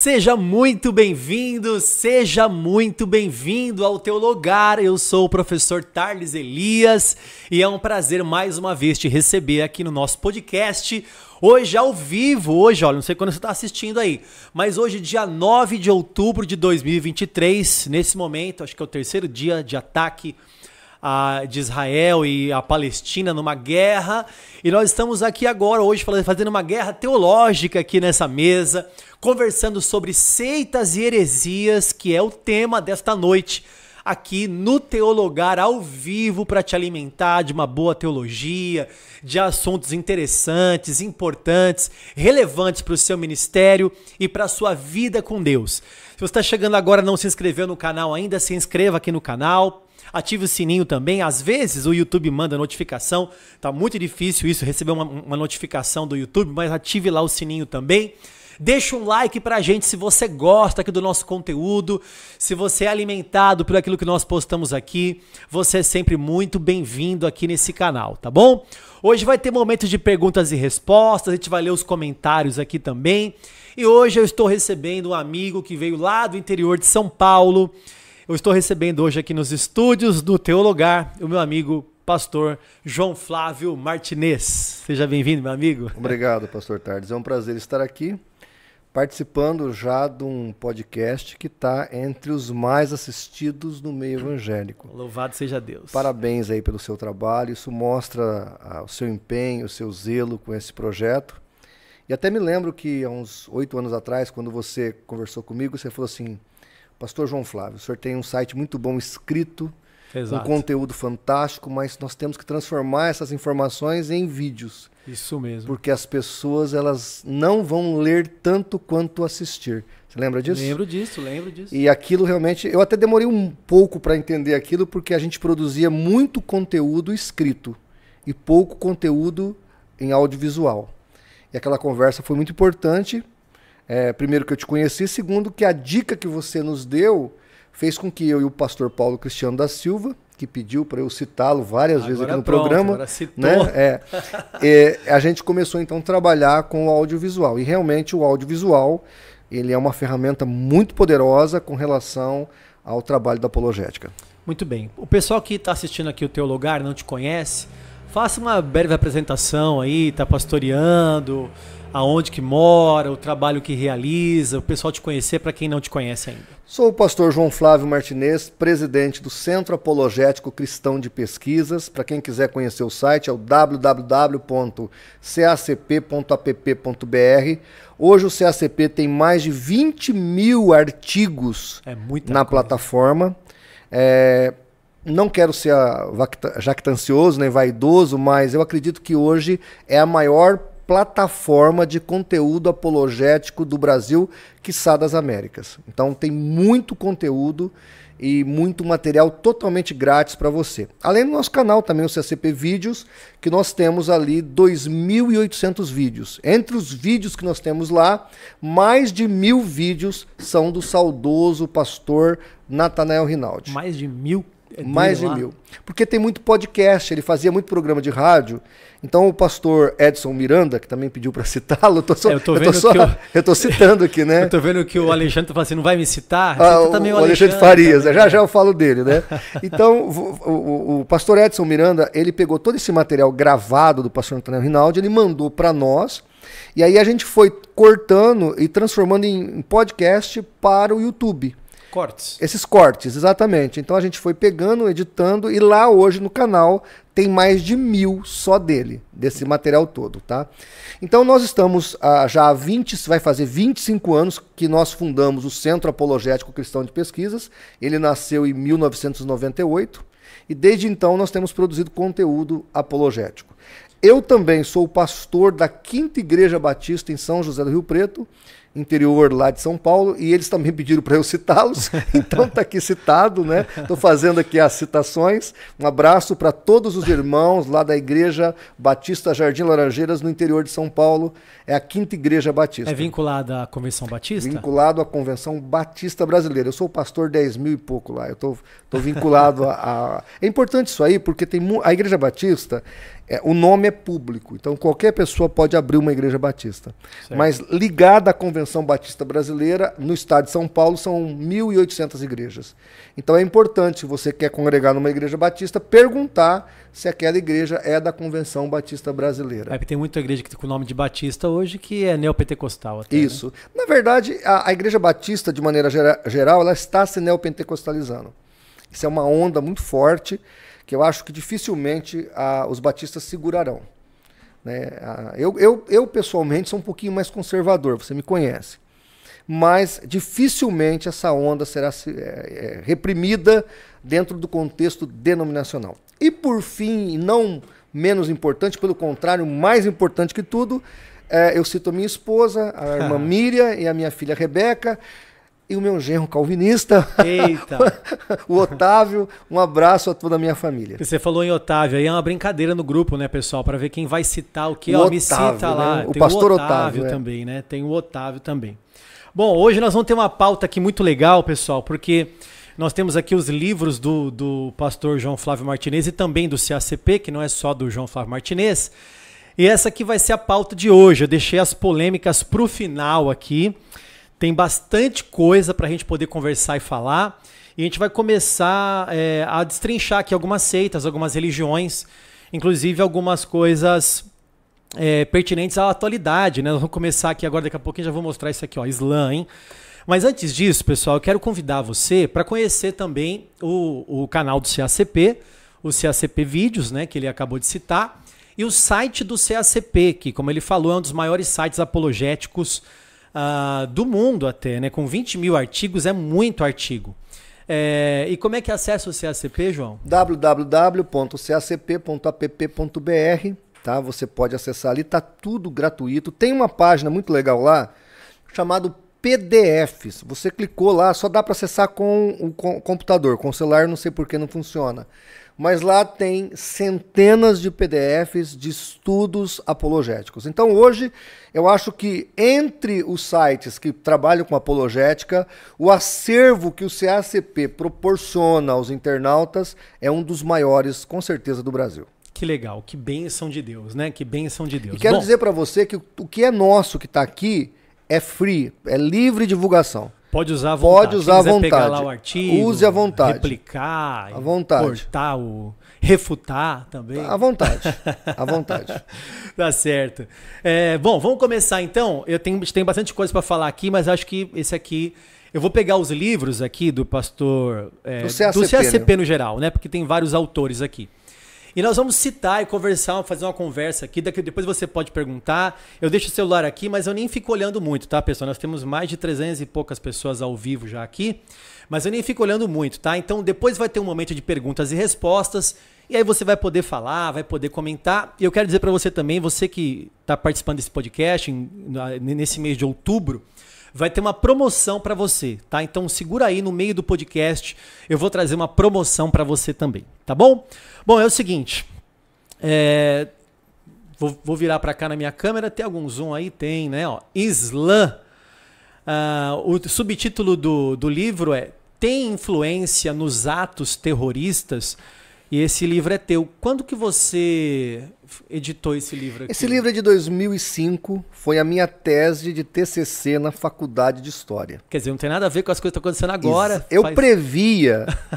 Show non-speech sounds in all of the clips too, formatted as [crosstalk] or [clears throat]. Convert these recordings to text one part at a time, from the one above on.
Seja muito bem-vindo, seja muito bem-vindo ao teu lugar. Eu sou o professor Tarles Elias e é um prazer mais uma vez te receber aqui no nosso podcast. Hoje ao vivo, hoje, olha, não sei quando você está assistindo aí, mas hoje, dia 9 de outubro de 2023, nesse momento, acho que é o terceiro dia de ataque a, de Israel e a Palestina numa guerra. E nós estamos aqui agora, hoje, fazendo uma guerra teológica aqui nessa mesa, conversando sobre seitas e heresias, que é o tema desta noite aqui no Teologar ao vivo para te alimentar de uma boa teologia, de assuntos interessantes, importantes, relevantes para o seu ministério e para a sua vida com Deus. Se você está chegando agora e não se inscreveu no canal ainda, se inscreva aqui no canal. Ative o sininho também. Às vezes o YouTube manda notificação. Tá muito difícil isso, receber uma, uma notificação do YouTube, mas ative lá o sininho também. Deixa um like pra gente se você gosta aqui do nosso conteúdo, se você é alimentado por aquilo que nós postamos aqui, você é sempre muito bem-vindo aqui nesse canal, tá bom? Hoje vai ter momentos de perguntas e respostas, a gente vai ler os comentários aqui também. E hoje eu estou recebendo um amigo que veio lá do interior de São Paulo, eu estou recebendo hoje aqui nos estúdios do Teologar o meu amigo pastor João Flávio Martinez. Seja bem-vindo, meu amigo. Obrigado, pastor Tardes. É um prazer estar aqui participando já de um podcast que está entre os mais assistidos no meio evangélico. Louvado seja Deus. Parabéns aí pelo seu trabalho. Isso mostra ah, o seu empenho, o seu zelo com esse projeto. E até me lembro que há uns oito anos atrás, quando você conversou comigo, você falou assim: Pastor João Flávio, o senhor tem um site muito bom escrito, Exato. um conteúdo fantástico, mas nós temos que transformar essas informações em vídeos. Isso mesmo. Porque as pessoas elas não vão ler tanto quanto assistir. Você lembra disso? Lembro disso, lembro disso. E aquilo realmente, eu até demorei um pouco para entender aquilo porque a gente produzia muito conteúdo escrito e pouco conteúdo em audiovisual. E aquela conversa foi muito importante é, primeiro, que eu te conheci. Segundo, que a dica que você nos deu fez com que eu e o pastor Paulo Cristiano da Silva, que pediu para eu citá-lo várias agora vezes aqui no pronto, programa, né? É, é, a gente começou então a trabalhar com o audiovisual. E realmente o audiovisual ele é uma ferramenta muito poderosa com relação ao trabalho da apologética. Muito bem. O pessoal que está assistindo aqui o Teu Lugar não te conhece, faça uma breve apresentação aí, está pastoreando, aonde que mora, o trabalho que realiza, o pessoal te conhecer para quem não te conhece ainda. Sou o pastor João Flávio Martinez, presidente do Centro Apologético Cristão de Pesquisas. Para quem quiser conhecer o site é o www.cacp.app.br. Hoje o CACP tem mais de 20 mil artigos é na coisa. plataforma. É, não quero ser jactancioso nem vaidoso, mas eu acredito que hoje é a maior plataforma de conteúdo apologético do Brasil, quiçá das Américas. Então tem muito conteúdo e muito material totalmente grátis para você. Além do nosso canal também, o CCP Vídeos, que nós temos ali 2.800 vídeos. Entre os vídeos que nós temos lá, mais de mil vídeos são do saudoso pastor Natanael Rinaldi. Mais de mil é mais de lá? mil. Porque tem muito podcast, ele fazia muito programa de rádio. Então o pastor Edson Miranda, que também pediu para [laughs] citá-lo, eu estou é, eu eu eu... [laughs] eu tô citando aqui, né? [laughs] eu tô vendo que o Alexandre tá fala assim, não vai me citar? Ah, tá o, também o, Alexandre, Alexandre né? Farias, também. Né? já já eu falo dele, né? Então o, o, o, pastor Edson Miranda, ele pegou todo esse material gravado do pastor Antônio Rinaldi, ele mandou para nós, e aí a gente foi cortando e transformando em podcast para o YouTube cortes. Esses cortes, exatamente. Então a gente foi pegando, editando e lá hoje no canal tem mais de mil só dele, desse material todo, tá? Então nós estamos ah, já há 20, vai fazer 25 anos que nós fundamos o Centro Apologético Cristão de Pesquisas. Ele nasceu em 1998 e desde então nós temos produzido conteúdo apologético. Eu também sou pastor da Quinta Igreja Batista em São José do Rio Preto interior lá de São Paulo, e eles também pediram para eu citá-los, [laughs] então está aqui citado, né? Estou fazendo aqui as citações. Um abraço para todos os irmãos lá da Igreja Batista Jardim Laranjeiras, no interior de São Paulo. É a quinta Igreja Batista. É vinculada à Convenção Batista? Vinculado à Convenção Batista Brasileira. Eu sou pastor 10 mil e pouco lá, eu estou vinculado a, a, É importante isso aí, porque tem a Igreja Batista, é, o nome é público, então qualquer pessoa pode abrir uma Igreja Batista. Certo. Mas ligada à Convenção Convenção Batista Brasileira, no estado de São Paulo, são 1.800 igrejas. Então é importante, se você quer congregar numa igreja batista, perguntar se aquela igreja é da Convenção Batista Brasileira. É, porque tem muita igreja que tem tá o nome de batista hoje que é neopentecostal. Até, né? Isso. Né? Na verdade, a, a, igreja batista, de maneira gera, geral, ela está se neopentecostalizando. Isso é uma onda muito forte que eu acho que dificilmente a, os batistas segurarão. Né? Ah, eu, eu, eu, pessoalmente, sou um pouquinho mais conservador, você me conhece. Mas dificilmente essa onda será é, é, reprimida dentro do contexto denominacional. E por fim, não menos importante, pelo contrário, mais importante que tudo, é, eu cito a minha esposa, a irmã [laughs] Miriam e a minha filha Rebeca e o meu genro calvinista. Eita! [laughs] o Otávio, um abraço a toda a minha família. Você falou em Otávio, aí é uma brincadeira no grupo, né, pessoal, para ver quem vai citar o que. O Ó, Otávio, me cita né? lá. O Tem pastor o Otávio, Otávio é. também, né? Tem o Otávio também. Bom, hoje nós vamos ter uma pauta aqui muito legal, pessoal, porque nós temos aqui os livros do, do pastor João Flávio Martinez e também do CACP, que não é só do João Flávio Martinez. E essa aqui vai ser a pauta de hoje. Eu deixei as polêmicas para o final aqui. Tem bastante coisa para a gente poder conversar e falar. E a gente vai começar é, a destrinchar aqui algumas seitas, algumas religiões, inclusive algumas coisas é, pertinentes à atualidade, né? vamos começar aqui agora, daqui a pouquinho já vou mostrar isso aqui, ó, Islã, hein? Mas antes disso, pessoal, eu quero convidar você para conhecer também o, o canal do CACP, o CACP Vídeos, né, que ele acabou de citar, e o site do CACP, que, como ele falou, é um dos maiores sites apologéticos uh, do mundo até, né? Com 20 mil artigos é muito artigo. É, e como é que é acessa o CACP, João? www.cacp.app.br, tá? Você pode acessar ali, tá tudo gratuito. Tem uma página muito legal lá, chamado PDFs. Você clicou lá, só dá para acessar com o computador, com o celular, não sei por que não funciona mas lá tem centenas de PDFs de estudos apologéticos. Então hoje eu acho que entre os sites que trabalham com apologética, o acervo que o CACP proporciona aos internautas é um dos maiores, com certeza, do Brasil. Que legal, que bênção de Deus, né? Que bênção de Deus. E quero Bom... dizer para você que o que é nosso que está aqui é free, é livre divulgação. Pode usar à vontade. Pode usar à vontade. pegar lá o artigo, Use à vontade. Replicar, à vontade. cortar o refutar também. À vontade. À [laughs] vontade. tá certo. É, bom, vamos começar então. Eu tenho, tenho bastante coisa para falar aqui, mas acho que esse aqui eu vou pegar os livros aqui do pastor é, do, CACP, do CACP né? no geral, né? Porque tem vários autores aqui. E nós vamos citar e conversar, fazer uma conversa aqui. Daqui, depois você pode perguntar. Eu deixo o celular aqui, mas eu nem fico olhando muito, tá, pessoal? Nós temos mais de 300 e poucas pessoas ao vivo já aqui, mas eu nem fico olhando muito, tá? Então depois vai ter um momento de perguntas e respostas. E aí você vai poder falar, vai poder comentar. E eu quero dizer para você também, você que está participando desse podcast nesse mês de outubro, vai ter uma promoção para você, tá? Então segura aí no meio do podcast, eu vou trazer uma promoção para você também, tá bom? Bom, é o seguinte, é... vou, vou, virar para cá na minha câmera, tem algum zoom aí? Tem, né? Ó, Islã, ah, o subtítulo do, do livro é Tem Influência nos Atos Terroristas? E esse livro é teu. Quando que você editou esse livro aqui? Esse livro é de 2005, foi a minha tese de TCC na faculdade de História. Quer dizer, não tem nada a ver com as coisas que estão acontecendo agora. Eu faz... previa... [laughs]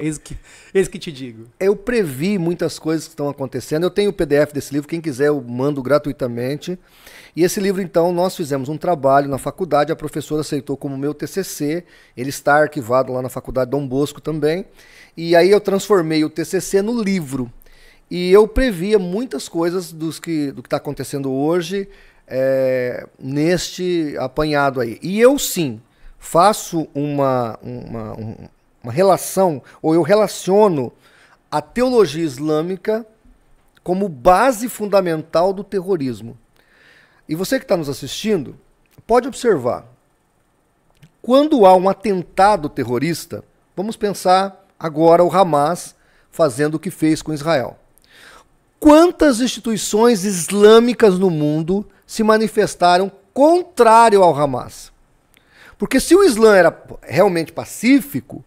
É eis que, eis que te digo. Eu previ muitas coisas que estão acontecendo. Eu tenho o PDF desse livro, quem quiser eu mando gratuitamente. E esse livro, então, nós fizemos um trabalho na faculdade, a professora aceitou como meu TCC, ele está arquivado lá na faculdade Dom Bosco também. E aí eu transformei o TCC no livro. E eu previa muitas coisas dos que, do que está acontecendo hoje é, neste apanhado aí. E eu sim faço uma, uma, uma relação, ou eu relaciono a teologia islâmica como base fundamental do terrorismo. E você que está nos assistindo, pode observar. Quando há um atentado terrorista, vamos pensar agora o Hamas fazendo o que fez com Israel quantas instituições islâmicas no mundo se manifestaram contrário ao Hamas. Porque se o Islã era realmente pacífico,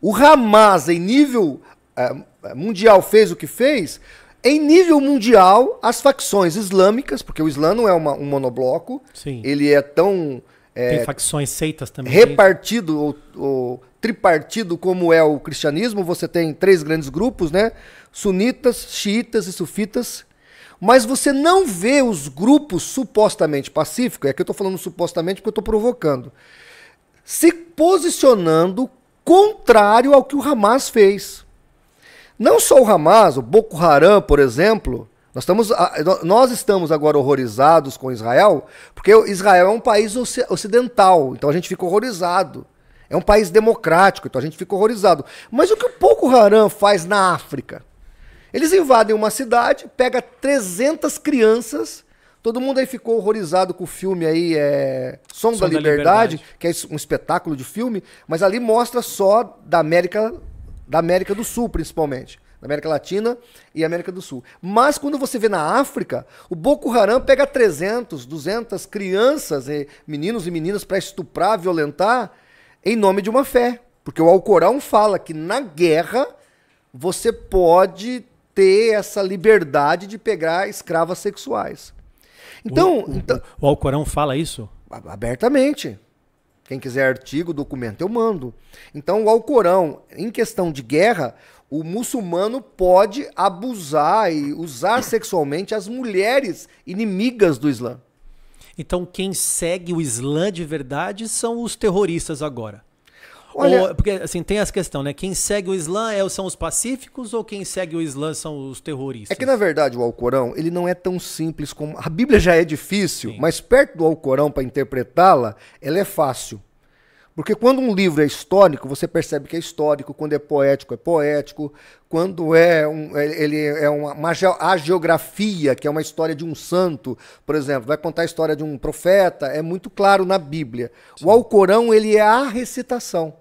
o Hamas, em nível eh, eh, mundial, fez o que fez. Em nível mundial, as facções islâmicas, porque o Islã não é uma, um monobloco, Sim. ele é tão. É, Tem facções seitas também. É repartido ou, ou tripartido como é o cristianismo, você tem três grandes grupos, né? sunitas, xiitas e sufitas, mas você não vê os grupos supostamente pacíficos, é que eu estou falando supostamente porque eu estou provocando, se posicionando contrário ao que o Hamas fez. Não só o Hamas, o Boko Haram, por exemplo, nós estamos, nós estamos agora horrorizados com Israel, porque Israel é um país ocidental, então a gente fica horrorizado. É um país democrático, então a gente fica horrorizado. Mas o que o Boko Haram faz na África? Eles invadem uma cidade, pega 300 crianças. Todo mundo aí ficou horrorizado com o filme aí, é... Som, Som da, Liberdade, da Liberdade, que é um espetáculo de filme, mas ali mostra só da América, da América do Sul, principalmente. Da América Latina e América do Sul. Mas quando você vê na África, o Boko Haram pega 300, 200 crianças, meninos e meninas, para estuprar, violentar, em nome de uma fé. Porque o Alcorão fala que na guerra você pode ter essa liberdade de pegar escravas sexuais. Então. O, o, então, o Alcorão fala isso? Abertamente. Quem quiser artigo, documento, eu mando. Então, o Alcorão, em questão de guerra, o muçulmano pode abusar e usar [coughs] sexualmente as mulheres inimigas do Islã. Então, quem segue o Islã de verdade são os terroristas agora. Olha... Ou, porque assim, tem essa questão, né? Quem segue o Islã é são os pacíficos ou quem segue o Islã são os terroristas? É que na verdade o Alcorão, ele não é tão simples como a Bíblia já é difícil, Sim. mas perto do Alcorão para interpretá-la, ela é fácil. Porque quando um livro é histórico, você percebe que é histórico, quando é poético, é poético, quando é um, é, ele é uma, uma a geografia, que é uma história de um santo, por exemplo, vai contar a história de um profeta, é muito claro na Bíblia. Sim. O Alcorão, ele é a recitação.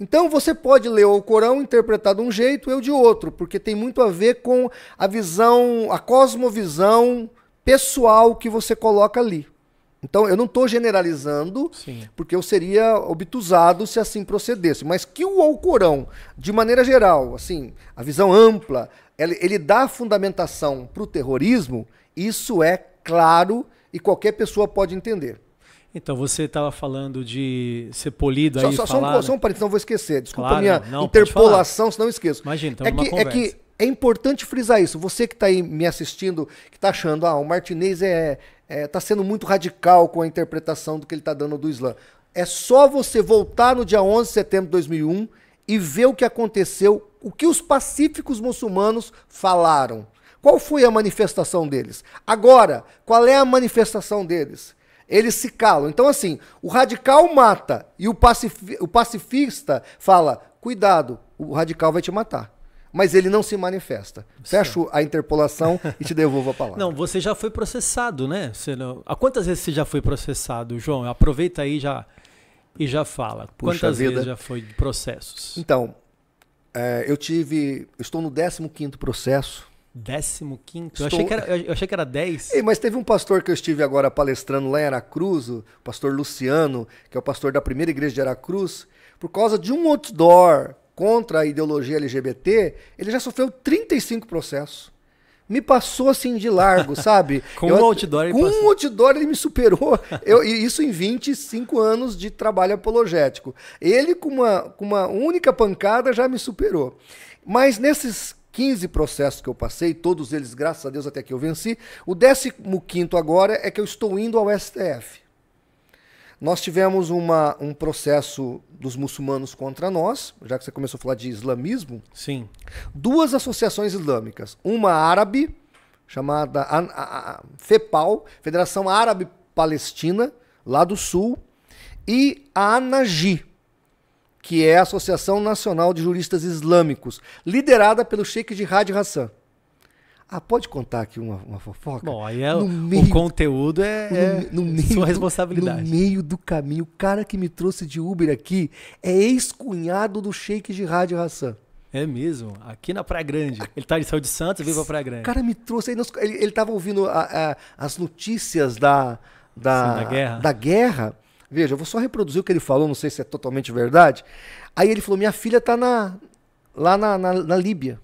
Então você pode ler o Corão interpretado de um jeito, eu de outro, porque tem muito a ver com a visão, a cosmovisão pessoal que você coloca ali. Então eu não estou generalizando, Sim. porque eu seria obtusado se assim procedesse, mas que o Alcorão, de maneira geral, assim, a visão ampla, ele, ele dá fundamentação para o terrorismo, isso é claro e qualquer pessoa pode entender. Então, você estava falando de ser polido aí. Só, falar, só, um, né? só um parênteses, não vou esquecer. Desculpa claro, a minha não, interpolação, senão eu esqueço. Imagina, é que, é que é importante frisar isso. Você que está aí me assistindo, que está achando, ah, o Martinez é, está é, tá sendo muito radical com a interpretação do que ele está dando do Islã. É só você voltar no dia 11 de setembro de 2001 e ver o que aconteceu, o que os pacíficos muçulmanos falaram. Qual foi a manifestação deles? Agora, qual é a manifestação deles? Eles se calam. Então, assim, o radical mata e o, o pacifista fala: cuidado, o radical vai te matar mas ele não se manifesta. Fecho Sim. a interpolação e te devolvo a palavra. Não, você já foi processado, né? Você não... Há quantas vezes você já foi processado, João? Aproveita aí já e já fala. Puxa quantas vida. vezes já foi de processos? Então, é, eu tive. estou no 15 processo Décimo quinto? Eu, achei que era, eu achei que era 10. Ei, mas teve um pastor que eu estive agora palestrando lá em Aracruz, o pastor Luciano, que é o pastor da primeira igreja de Aracruz, por causa de um outdoor contra a ideologia LGBT, ele já sofreu 35 processos. Me passou assim de largo, [laughs] sabe? com eu, um outdoor Com um outdoor ele me superou. [laughs] Eu, isso em 25 anos de trabalho apologético. Ele, com uma, com uma única pancada, já me superou. Mas nesses 15 processos que eu passei, todos eles, graças a Deus, até que eu venci. O 15 agora é que eu estou indo ao STF. Nós tivemos uma, um processo dos muçulmanos contra nós, já que você começou a falar de islamismo. Sim. Duas associações islâmicas, uma árabe, chamada a, a, a FEPAL, Federação Árabe Palestina, lá do Sul, e a ANAGI, que é a Associação Nacional de Juristas Islâmicos, liderada pelo Sheikh Jihad Hassan. Ah, pode contar aqui uma, uma fofoca? Bom, aí é, meio, o conteúdo é, no, no é meio sua responsabilidade. Do, no meio do caminho, o cara que me trouxe de Uber aqui é ex-cunhado do Sheikh Rádio Hassan. É mesmo, aqui na Praia Grande. Ele tá, ele saiu de Santos e veio pra Praia Grande. O cara me trouxe, ele, ele, ele tava ouvindo a, a, as notícias da, da, Sim, da, guerra. da guerra Veja, eu vou só reproduzir o que ele falou, não sei se é totalmente verdade. Aí ele falou: minha filha está na, lá na, na, na Líbia.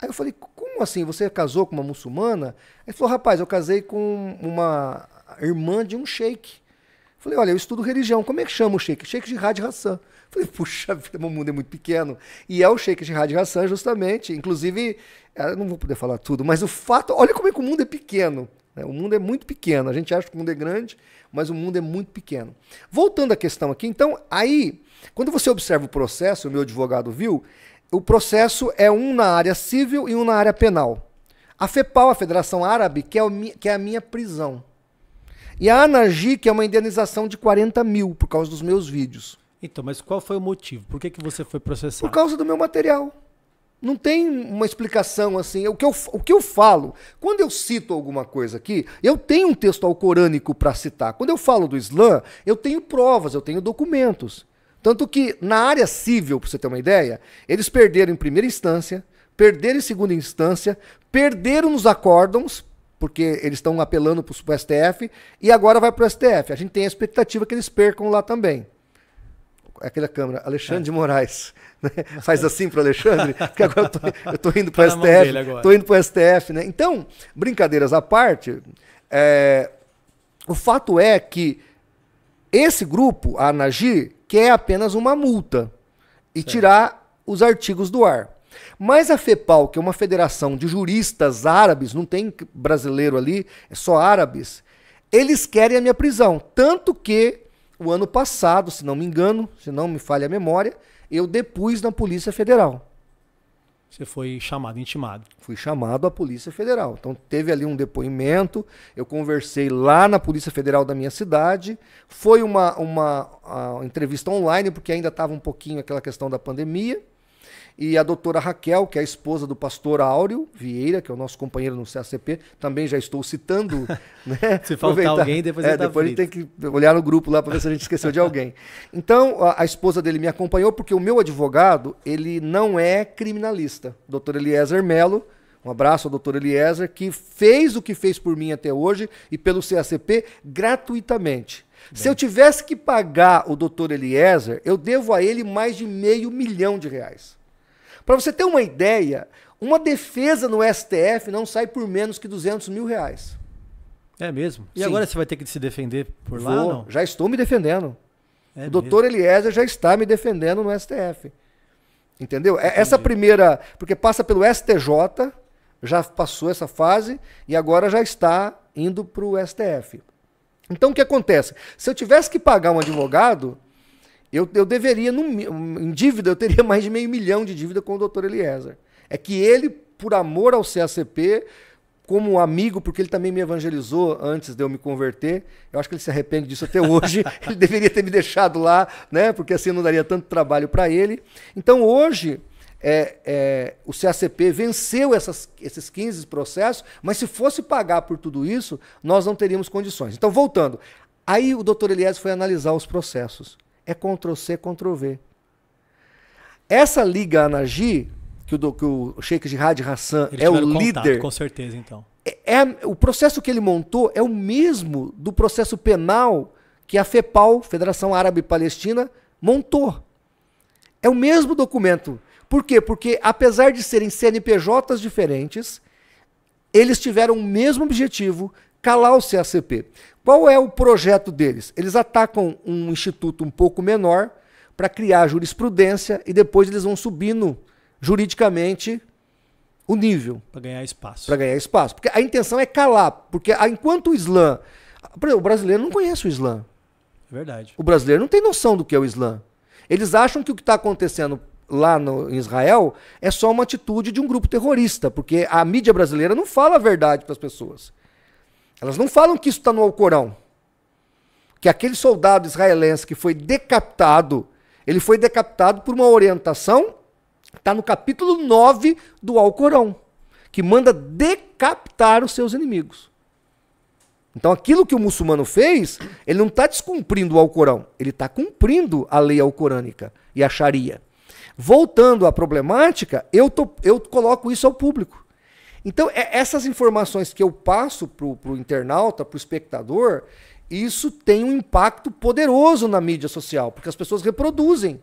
Aí eu falei: como assim? Você casou com uma muçulmana? Ele falou: rapaz, eu casei com uma irmã de um sheik. Falei, olha, eu estudo religião, como é que chama o sheik de Jihad Hassan. Falei, [laughs] puxa vida, meu mundo é muito pequeno. E é o de Jihad Hassan, justamente. Inclusive, eh, não vou poder falar tudo, mas o fato, olha como é que o mundo é pequeno. Né? O mundo é muito pequeno. A gente acha que o mundo é grande, mas o mundo é muito pequeno. Voltando à questão aqui, então, aí, quando você observa o processo, o meu advogado viu, o processo é um na área civil e um na área penal. A FEPAL, a Federação Árabe, quer, é que é a minha prisão. E a ANAGI, que é uma indenização de 40 mil por causa dos meus vídeos. Então, mas qual foi o motivo? Por que, que você foi processado? Por causa do meu material. Não tem uma explicação assim. O que, eu, o que eu falo, quando eu cito alguma coisa aqui, eu tenho um texto alcorânico para citar. Quando eu falo do Islã, eu tenho provas, eu tenho documentos. Tanto que, na área civil, para você ter uma ideia, eles perderam em primeira instância, perderam em segunda instância, perderam nos acórdãos, porque eles estão apelando para o STF, e agora vai para o STF. A gente tem a expectativa que eles percam lá também aquela câmera, Alexandre é. de Moraes. [laughs] Né? Faz assim para Alexandre, [laughs] porque agora eu estou indo para o STF. Estou indo para o STF. Né? Então, brincadeiras à parte, é, o fato é que esse grupo, a ANAGI, quer apenas uma multa e certo. tirar os artigos do ar. Mas a FEPAL, que é uma federação de juristas árabes, não tem brasileiro ali, é só árabes, eles querem a minha prisão. Tanto que o ano passado, se não me engano, se não me falha a memória, eu depus na Polícia Federal. Você foi chamado, intimado. Fui chamado à Polícia Federal. Então teve ali um depoimento, eu conversei lá na Polícia Federal da minha cidade. Foi uma, uma, uma entrevista online, porque ainda estava um pouquinho aquela questão da pandemia e a doutora Raquel, que é a esposa do pastor Áureo Vieira, que é o nosso companheiro no CACP, também já estou citando. [laughs] Né? se faltar alguém, depois, é, tá depois ele a gente tem que olhar no grupo lá para ver se a gente esqueceu de alguém. Então, a, a, esposa dele me acompanhou, porque o meu advogado, ele não é criminalista. Doutor Eliezer Melo, um abraço ao doutor Eliezer, que fez o que fez por mim até hoje e pelo CACP gratuitamente. Bem. Se eu tivesse que pagar o doutor Eliezer, eu devo a ele mais de meio milhão de reais. Para você ter uma ideia, uma defesa no STF não sai por menos que 200 mil reais. É mesmo? E Sim. agora você vai ter que se defender por Vou, lá ou não? Já estou me defendendo. É o doutor mesmo? Eliezer já está me defendendo no STF. Entendeu? É, Entendi. Essa primeira. Porque passa pelo STJ, já passou essa fase e agora já está indo para o STF. Então o que acontece? Se eu tivesse que pagar um advogado, eu, eu deveria, num, em dívida, eu teria [laughs] mais de meio milhão de dívida com o doutor Eliezer. É que ele, por amor ao CACP, como amigo, porque ele também me evangelizou antes de eu me converter, eu acho que ele se arrepende disso até hoje, [laughs] ele deveria ter me deixado lá, né? porque assim não daria tanto trabalho para ele. Então hoje, é, é, o CACP venceu essas, esses 15 processos, mas se fosse pagar por tudo isso, nós não teríamos condições. Então, voltando, aí o doutor Eliezer foi analisar os processos. É Ctrl C, Ctrl V. Essa liga Anargi, que o, que o Sheikh Jihad Hassan Eles é o contato, líder. Com certeza, então. É, é, o processo que ele montou é o mesmo do processo penal que a FEPAL, Federação Árabe Palestina, montou. É o mesmo documento. Por quê? Porque, apesar de serem CNPJs diferentes, eles tiveram o mesmo objetivo calar o CACP. Qual é o projeto deles? Eles atacam um instituto um pouco menor para criar jurisprudência e depois eles vão subindo juridicamente o nível. Para ganhar espaço. Para ganhar espaço. Porque a intenção é calar. Porque enquanto o Islã. o brasileiro não conhece o Islã. É verdade. O brasileiro não tem noção do que é o Islã. Eles acham que o que está acontecendo lá no, em Israel é só uma atitude de um grupo terrorista, porque a mídia brasileira não fala a verdade para as pessoas. Elas não falam que isso está no Alcorão. Que aquele soldado israelense que foi decapitado, ele foi decapitado por uma orientação, está no capítulo 9 do Alcorão, que manda decapitar os seus inimigos. Então, aquilo que o muçulmano fez, ele não está descumprindo o Alcorão, ele está cumprindo a lei alcorânica e a Sharia. Voltando à problemática, eu, tô, eu coloco isso ao público. Então, é, essas informações que eu passo para o internauta, para o espectador, isso tem um impacto poderoso na mídia social, porque as pessoas reproduzem.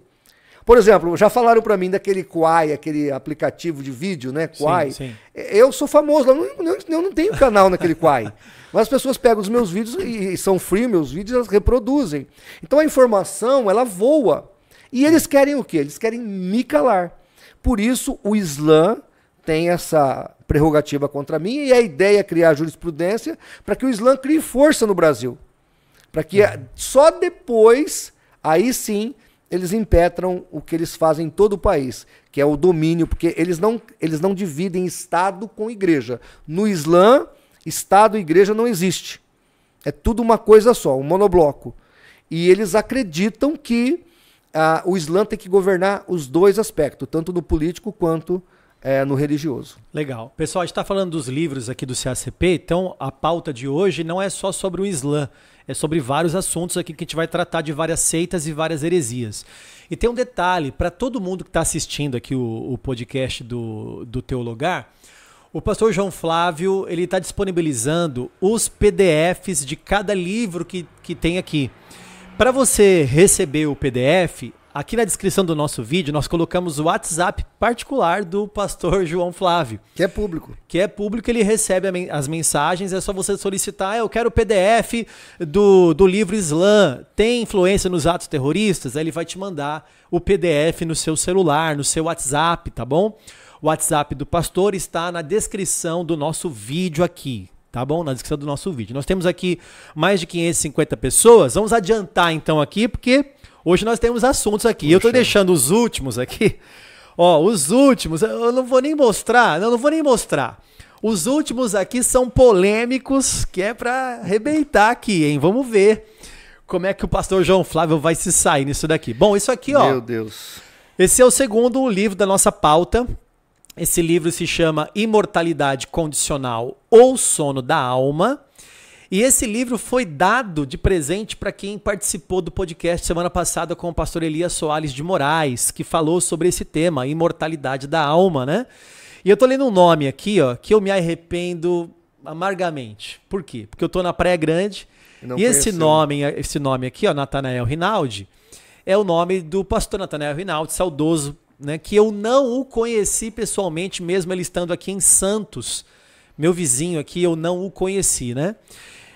Por exemplo, já falaram para mim daquele Quai, aquele aplicativo de vídeo, né? Quai. Sim, sim. Eu sou famoso, eu não, eu não tenho canal naquele Quai. [laughs] Mas as pessoas pegam os meus vídeos e, e são free meus vídeos, elas reproduzem. Então a informação, ela voa. E eles querem o quê? Eles querem me calar. Por isso o Islã tem essa prerrogativa contra mim e a ideia é criar jurisprudência para que o Islã crie força no Brasil. Para que uhum. só depois, aí sim, eles impetram o que eles fazem em todo o país, que é o domínio, porque eles não, eles não dividem Estado com igreja. No Islã, Estado e igreja não existe. É tudo uma coisa só, um monobloco. E eles acreditam que ah, o Islã tem que governar os dois aspectos, tanto do político quanto no é, no religioso. Legal. Pessoal, a gente está falando dos livros aqui do CACP, então a pauta de hoje não é só sobre o Islã, é sobre vários assuntos aqui que a gente vai tratar de várias seitas e várias heresias. E tem um detalhe, para todo mundo que está assistindo aqui o, o podcast do, do Teu Lugar, o pastor João Flávio ele está disponibilizando os PDFs de cada livro que, que tem aqui. Para você receber o PDF, Aqui na descrição do nosso vídeo, nós colocamos o WhatsApp particular do pastor João Flávio. Que é público. Que é público, ele recebe as mensagens, é só você solicitar, ah, eu quero o PDF do, do livro Islã, tem influência nos atos terroristas? Aí ele vai te mandar o PDF no seu celular, no seu WhatsApp, tá bom? O WhatsApp do pastor está na descrição do nosso vídeo aqui, tá bom? Na descrição do nosso vídeo. Nós temos aqui mais de 550 pessoas, vamos adiantar então aqui, porque Hoje nós temos assuntos aqui. Puxa. Eu estou deixando os últimos aqui. [laughs] Ó, os últimos, eu não vou nem mostrar, não, não vou nem mostrar. Os últimos aqui são polêmicos, que é para arrebentar aqui, hein? Vamos ver como é que o pastor João Flávio vai se sair nisso daqui. Bom, isso aqui, ó. Meu Deus. Esse é o segundo livro da nossa pauta. Esse livro se chama Imortalidade Condicional ou Sono da Alma. E esse livro foi dado de presente para quem participou do podcast semana passada com o pastor Elias Soares de Moraes, que falou sobre esse tema, a imortalidade da alma, né? E eu tô lendo um nome aqui, ó, que eu me arrependo amargamente. Por quê? Porque eu tô na Praia Grande e esse nome, esse nome aqui, ó, Natanael Rinaldi, é o nome do pastor Natanael Rinaldi, saudoso né, que eu não o conheci pessoalmente, mesmo ele estando aqui em Santos, meu vizinho aqui, eu não o conheci, né?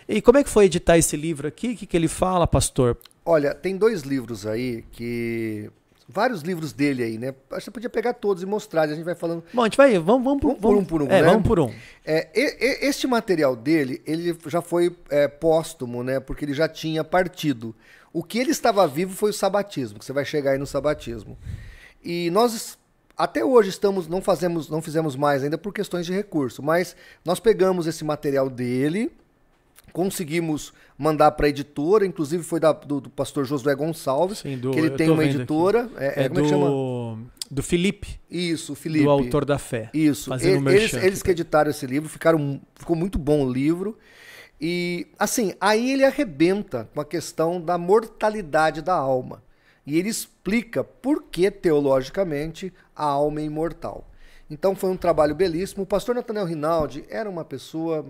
E como é que foi editar esse livro aqui? O que, que ele fala, pastor? Olha, tem dois livros aí que vários livros dele aí, né? Acho que você podia pegar todos e mostrar, a gente vai falando. Bom, a gente vai, vamos, vamos, por, vamos por um por um. É, né? vamos por um. É, e, e, este material dele, ele já foi é, póstumo, né? Porque ele já tinha partido. O que ele estava vivo foi o sabatismo, que você vai chegar aí no sabatismo. E nós até hoje estamos, não fazemos, não fizemos mais ainda por questões de recurso, mas nós pegamos esse material dele conseguimos mandar para a editora, inclusive foi da, do, do, pastor Josué Gonçalves, Sim, do, que ele tem uma editora, é, é, é como do, é que chama? Do Felipe. Isso, Felipe. Do autor da fé. Isso. Ele, eles, eles que editaram esse livro, ficaram, ficou muito bom o livro. E assim, aí ele arrebenta com a questão da mortalidade da alma. E ele explica por que teologicamente a alma é imortal. Então foi um trabalho belíssimo. O pastor Nathaniel Rinaldi era uma pessoa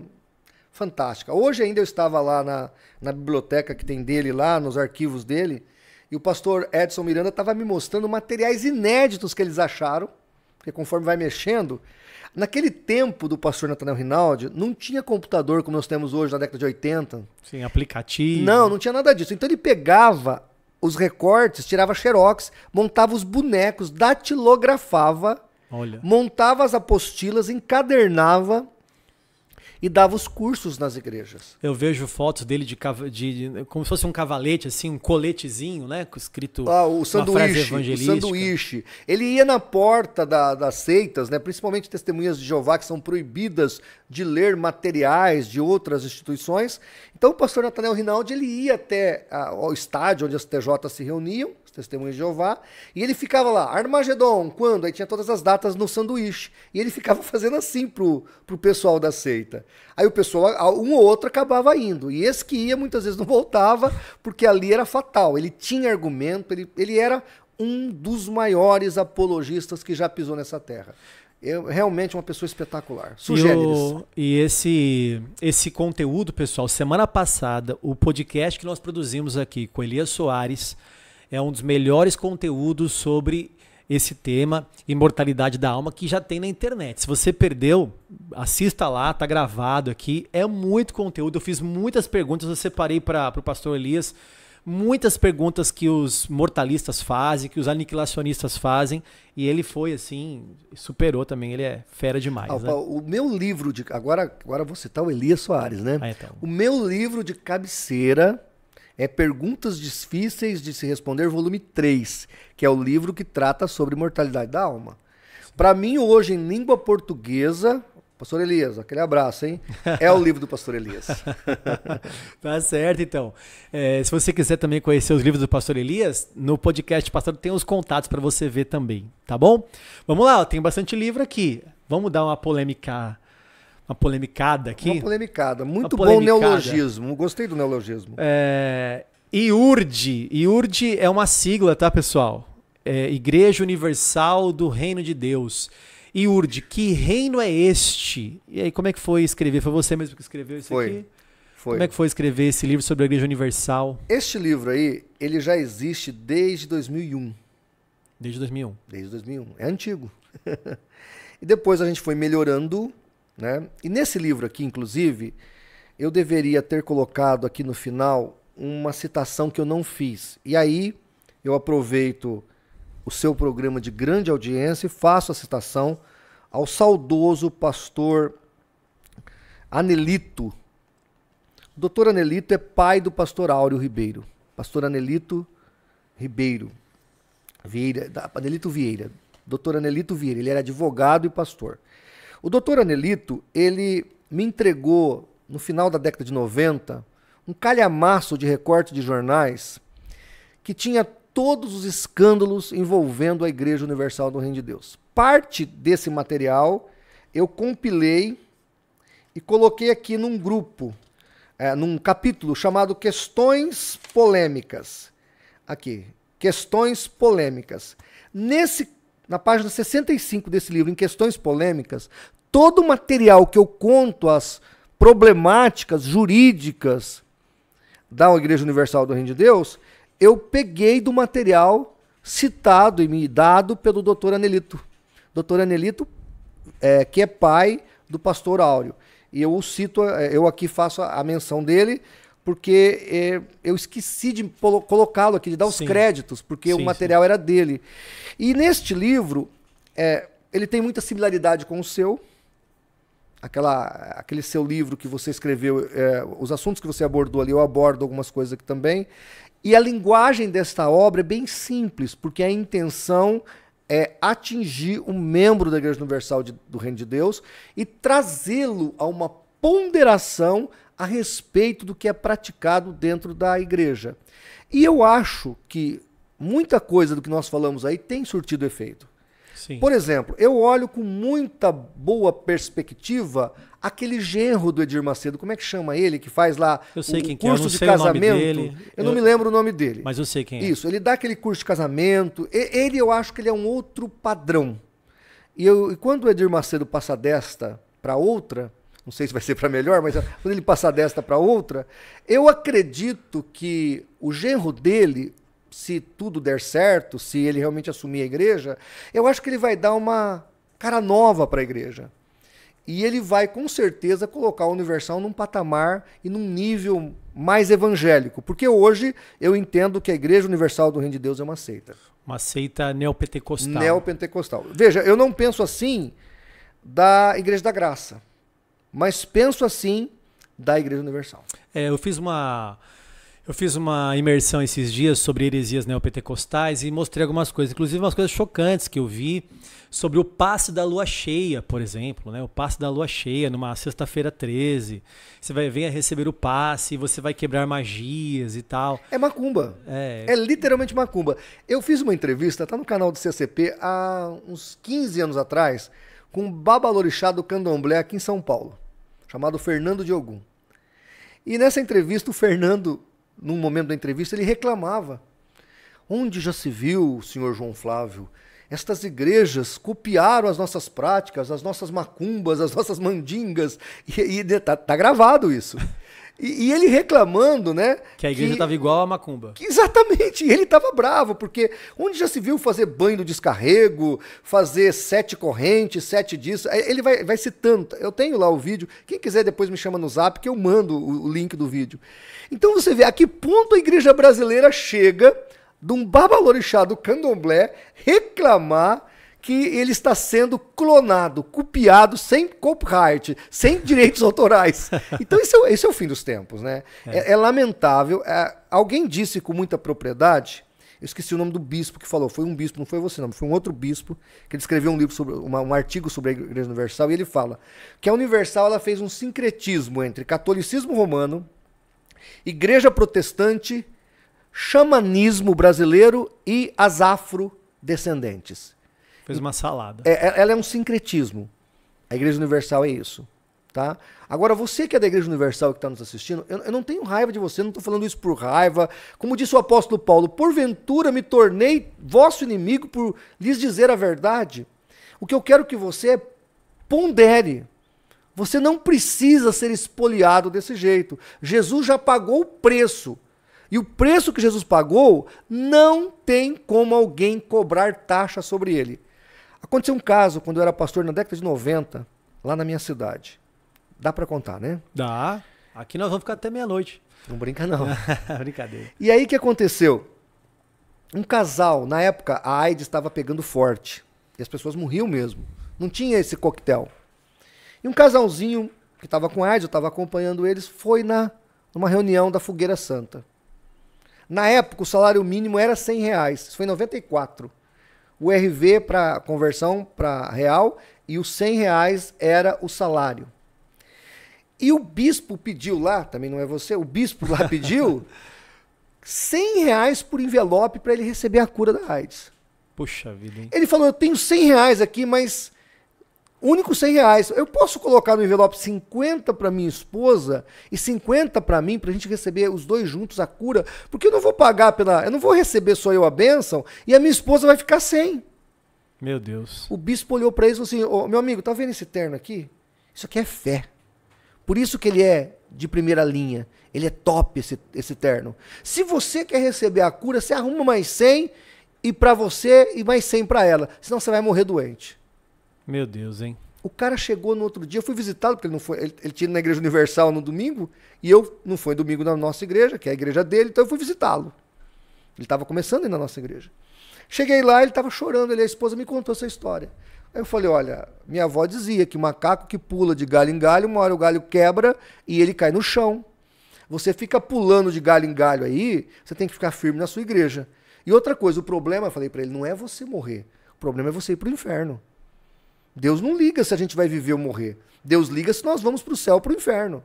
fantástica. Hoje ainda eu estava lá na, na biblioteca que tem dele lá, nos arquivos dele, e o pastor Edson Miranda estava me mostrando materiais inéditos que eles acharam, porque conforme vai mexendo, naquele tempo do pastor Nathaniel Rinaldi, não tinha computador como nós temos hoje na década de 80. Sim, aplicativo. Não, não tinha nada disso. Então ele pegava os recortes, tirava xerox, montava os bonecos, datilografava, Olha. montava as apostilas, encadernava e dava os cursos nas igrejas. Eu vejo fotos dele de, de, de como se fosse um cavalete, assim, um coletezinho, né? Escrito ah, o sanduíche, O sanduíche. Ele ia na porta da, das seitas, né? principalmente testemunhas de Jeová, que são proibidas de ler materiais de outras instituições. Então o pastor Nathaniel Rinaldi ele ia até a, ao estádio onde as TJ se reuniam testemunhas de Jeová, e ele ficava lá, Armagedon, quando? Aí tinha todas as datas no sanduíche. E ele ficava [laughs] fazendo assim pro, pro pessoal da seita. Aí o pessoal, um ou outro, acabava indo. E esse que ia, muitas vezes não [laughs] voltava, porque ali era fatal. Ele tinha argumento, ele, ele era um dos maiores apologistas que já pisou nessa terra. Eu, realmente uma pessoa espetacular. Sugere e, e esse esse conteúdo, pessoal, semana passada, o podcast que nós produzimos aqui com Elias Soares, é um dos melhores conteúdos sobre esse tema, Imortalidade da Alma, que já tem na internet. Se você perdeu, assista lá, tá gravado aqui. É muito conteúdo. Eu fiz muitas perguntas, eu separei para o pastor Elias muitas perguntas que os mortalistas fazem, que os aniquilacionistas fazem, e ele foi assim, superou também, ele é fera demais. Ah, né? Paulo, o meu livro de. Agora, agora vou citar tá o Elias Soares, né? Ah, então. O meu livro de cabeceira é Perguntas Difíceis de se Responder, volume 3, que é o livro que trata sobre mortalidade da alma. Para mim, hoje, em língua portuguesa, Pastor Elias, aquele abraço, hein? É o livro do Pastor Elias. [laughs] tá certo, então. É, se você quiser também conhecer os livros do Pastor Elias, no podcast passado tem os contatos para você ver também, tá bom? Vamos lá, tem bastante livro aqui. Vamos dar uma polêmica uma polemicada aqui. Uma polemicada. Muito uma bom polemicada. neologismo. Gostei do neologismo. É, IURD. IURD é uma sigla, tá, pessoal? É, Igreja Universal do Reino de Deus. IURD, que reino é este? E aí, como é que foi escrever? Foi você mesmo que escreveu isso foi. aqui? Foi. Como é que foi escrever esse livro sobre a Igreja Universal? Este livro aí, ele já existe desde 2001. Desde 2001? Desde 2001. É antigo. [laughs] e depois a gente foi melhorando né? E nesse livro aqui, inclusive, eu deveria ter colocado aqui no final uma citação que eu não fiz. E aí eu aproveito o seu programa de grande audiência e faço a citação ao saudoso pastor Anelito. O doutor Anelito é pai do pastor Áureo Ribeiro. Pastor Anelito Ribeiro. Vieira, Anelito Vieira. Doutor Anelito Vieira. Ele era advogado e pastor. O doutor Anelito, ele me entregou, no final da década de 90, um calhamaço de recorte de jornais que tinha todos os escândalos envolvendo a Igreja Universal do Reino de Deus. Parte desse material eu compilei e coloquei aqui num grupo, é, num capítulo chamado Questões Polêmicas. Aqui, Questões Polêmicas. Nesse na página 65 desse livro, em questões polêmicas, todo o material que eu conto as problemáticas jurídicas da Igreja Universal do Reino de Deus, eu peguei do material citado e me dado pelo doutor Anelito. Doutor Anelito, é, que é pai do pastor Áureo. E eu o cito, é, eu aqui faço a menção dele, porque é, eu esqueci de colocá-lo aqui, de dar os créditos, porque sim, o material sim. era dele. E neste livro, é, ele tem muita similaridade com o seu, aquela, aquele seu livro que você escreveu, é, os assuntos que você abordou ali, eu abordo algumas coisas aqui também. E a linguagem desta obra é bem simples, porque a intenção é atingir um membro da Igreja Universal de, do Reino de Deus e trazê-lo a uma ponderação a respeito do que é praticado dentro da igreja. E eu acho que muita coisa do que nós falamos aí tem surtido efeito. Sim. Por exemplo, eu olho com muita boa perspectiva aquele genro do Edir Macedo, como é que chama ele, que faz lá eu sei um é, curso é, de casamento. Dele, eu, eu, não me lembro o nome dele. Mas eu sei quem é. Isso, ele dá aquele curso de casamento. Ele, eu acho que ele é um outro padrão. E, eu, e quando o Edir Macedo passa desta para outra, não sei se vai ser para melhor, mas ah, quando ele passar desta para outra, eu acredito que o genro dele, se tudo der certo, se ele realmente assumir a igreja, eu acho que ele vai dar uma cara nova para a igreja. E ele vai com certeza colocar o Universal num patamar e num nível mais evangélico, porque hoje eu entendo que a Igreja Universal do Reino de Deus é uma seita. Uma seita neopentecostal. Neopentecostal. Veja, eu não penso assim da Igreja da Graça mas penso assim da Igreja Universal. É, eu fiz uma eu fiz uma imersão esses dias sobre heresias neopentecostais e mostrei algumas coisas, inclusive umas coisas chocantes que eu vi sobre o passe da lua cheia, por exemplo, né? O passe da lua cheia numa sexta-feira 13. Você vai a receber o passe e você vai quebrar magias e tal. É macumba. É, é literalmente macumba. Eu fiz uma entrevista, tá no canal do CCP há uns 15 anos atrás, com o babalorixá do Candomblé aqui em São Paulo chamado Fernando de Ogum. E nessa entrevista, o Fernando, num momento da entrevista, ele reclamava. Onde já se viu, senhor João Flávio, estas igrejas copiaram as nossas práticas, as nossas macumbas, as nossas mandingas, e, e tá, tá gravado isso. E, e ele reclamando, né? Que a igreja estava igual a macumba. Que, exatamente, e [laughs] ele estava bravo, porque onde já se viu fazer banho do descarrego, fazer sete correntes, sete disso, ele vai, vai citando. Eu tenho lá o vídeo, quem quiser depois me chama no zap que eu mando o, o link do vídeo. Então você vê a que ponto a igreja brasileira chega de um babalorixá do candomblé reclamar que ele está sendo clonado, copiado, sem copyright, sem [laughs] direitos autorais. Então, esse é, esse é o fim dos tempos, né? É, é, é lamentável. É, alguém disse com muita propriedade, eu esqueci o nome do bispo que falou, foi um bispo, não foi você não, foi um outro bispo, que ele escreveu um livro sobre, uma, um artigo sobre a Igreja Universal, e ele fala que a Universal ela fez um sincretismo entre catolicismo romano, igreja protestante, xamanismo brasileiro e as afrodescendentes. Fez uma salada. É, é, ela é um sincretismo. A Igreja Universal é isso. Tá? Agora, você que é da Igreja Universal e que está nos assistindo, eu, eu, não tenho raiva de você, não estou falando isso por raiva. Como disse o apóstolo Paulo, porventura me tornei vosso inimigo por lhes dizer a verdade. O que eu quero que você pondere. Você não precisa ser espoliado desse jeito. Jesus já pagou o preço. E o preço que Jesus pagou, não tem como alguém cobrar taxa sobre ele. Aconteceu um caso quando eu era pastor na década de 90, lá na minha cidade. Dá para contar, né? Dá. Aqui nós vamos ficar até meia-noite. Não brinca, não. [laughs] Brincadeira. E aí o que aconteceu? Um casal, na época, a AIDS estava pegando forte. E as pessoas morriam mesmo. Não tinha esse coquetel. E um casalzinho que estava com AIDS, eu estava acompanhando eles, foi na numa reunião da Fogueira Santa. Na época, o salário mínimo era 100 reais. Isso foi em 94 o RV para conversão para real e os 100 reais era o salário. E o bispo pediu lá, também não é você, o bispo lá pediu 100 [laughs] reais por envelope para ele receber a cura da AIDS. Puxa vida. Hein? Ele falou: Eu tenho 100 reais aqui, mas único 100 reais. Eu posso colocar no envelope 50 para minha esposa e 50 para mim, para a gente receber os dois juntos a cura, porque eu não vou pagar pela. Eu não vou receber só eu a bênção e a minha esposa vai ficar sem. Meu Deus. O bispo olhou para isso e falou assim: oh, meu amigo, tá vendo esse terno aqui? Isso aqui é fé. Por isso que ele é de primeira linha. Ele é top esse, esse terno. Se você quer receber a cura, você arruma mais 100 e para você e mais 100 para ela. Senão você vai morrer doente. Meu Deus, hein? O cara chegou no outro dia, eu fui visitá-lo, porque ele não foi. Ele, ele tinha ido na Igreja Universal no domingo, e eu não fui domingo na nossa igreja, que é a igreja dele, então eu fui visitá-lo. Ele estava começando na nossa igreja. Cheguei lá, ele estava chorando, ele, a esposa me contou essa história. Aí eu falei, olha, minha avó dizia que macaco que pula de galho em galho, uma hora o galho quebra e ele cai no chão. Você fica pulando de galho em galho aí, você tem que ficar firme na sua igreja. E outra coisa, o problema, eu falei para ele, não é você morrer. O problema é você ir para o inferno. Deus não liga se a gente vai viver ou morrer. Deus liga se nós vamos para o céu ou para o inferno.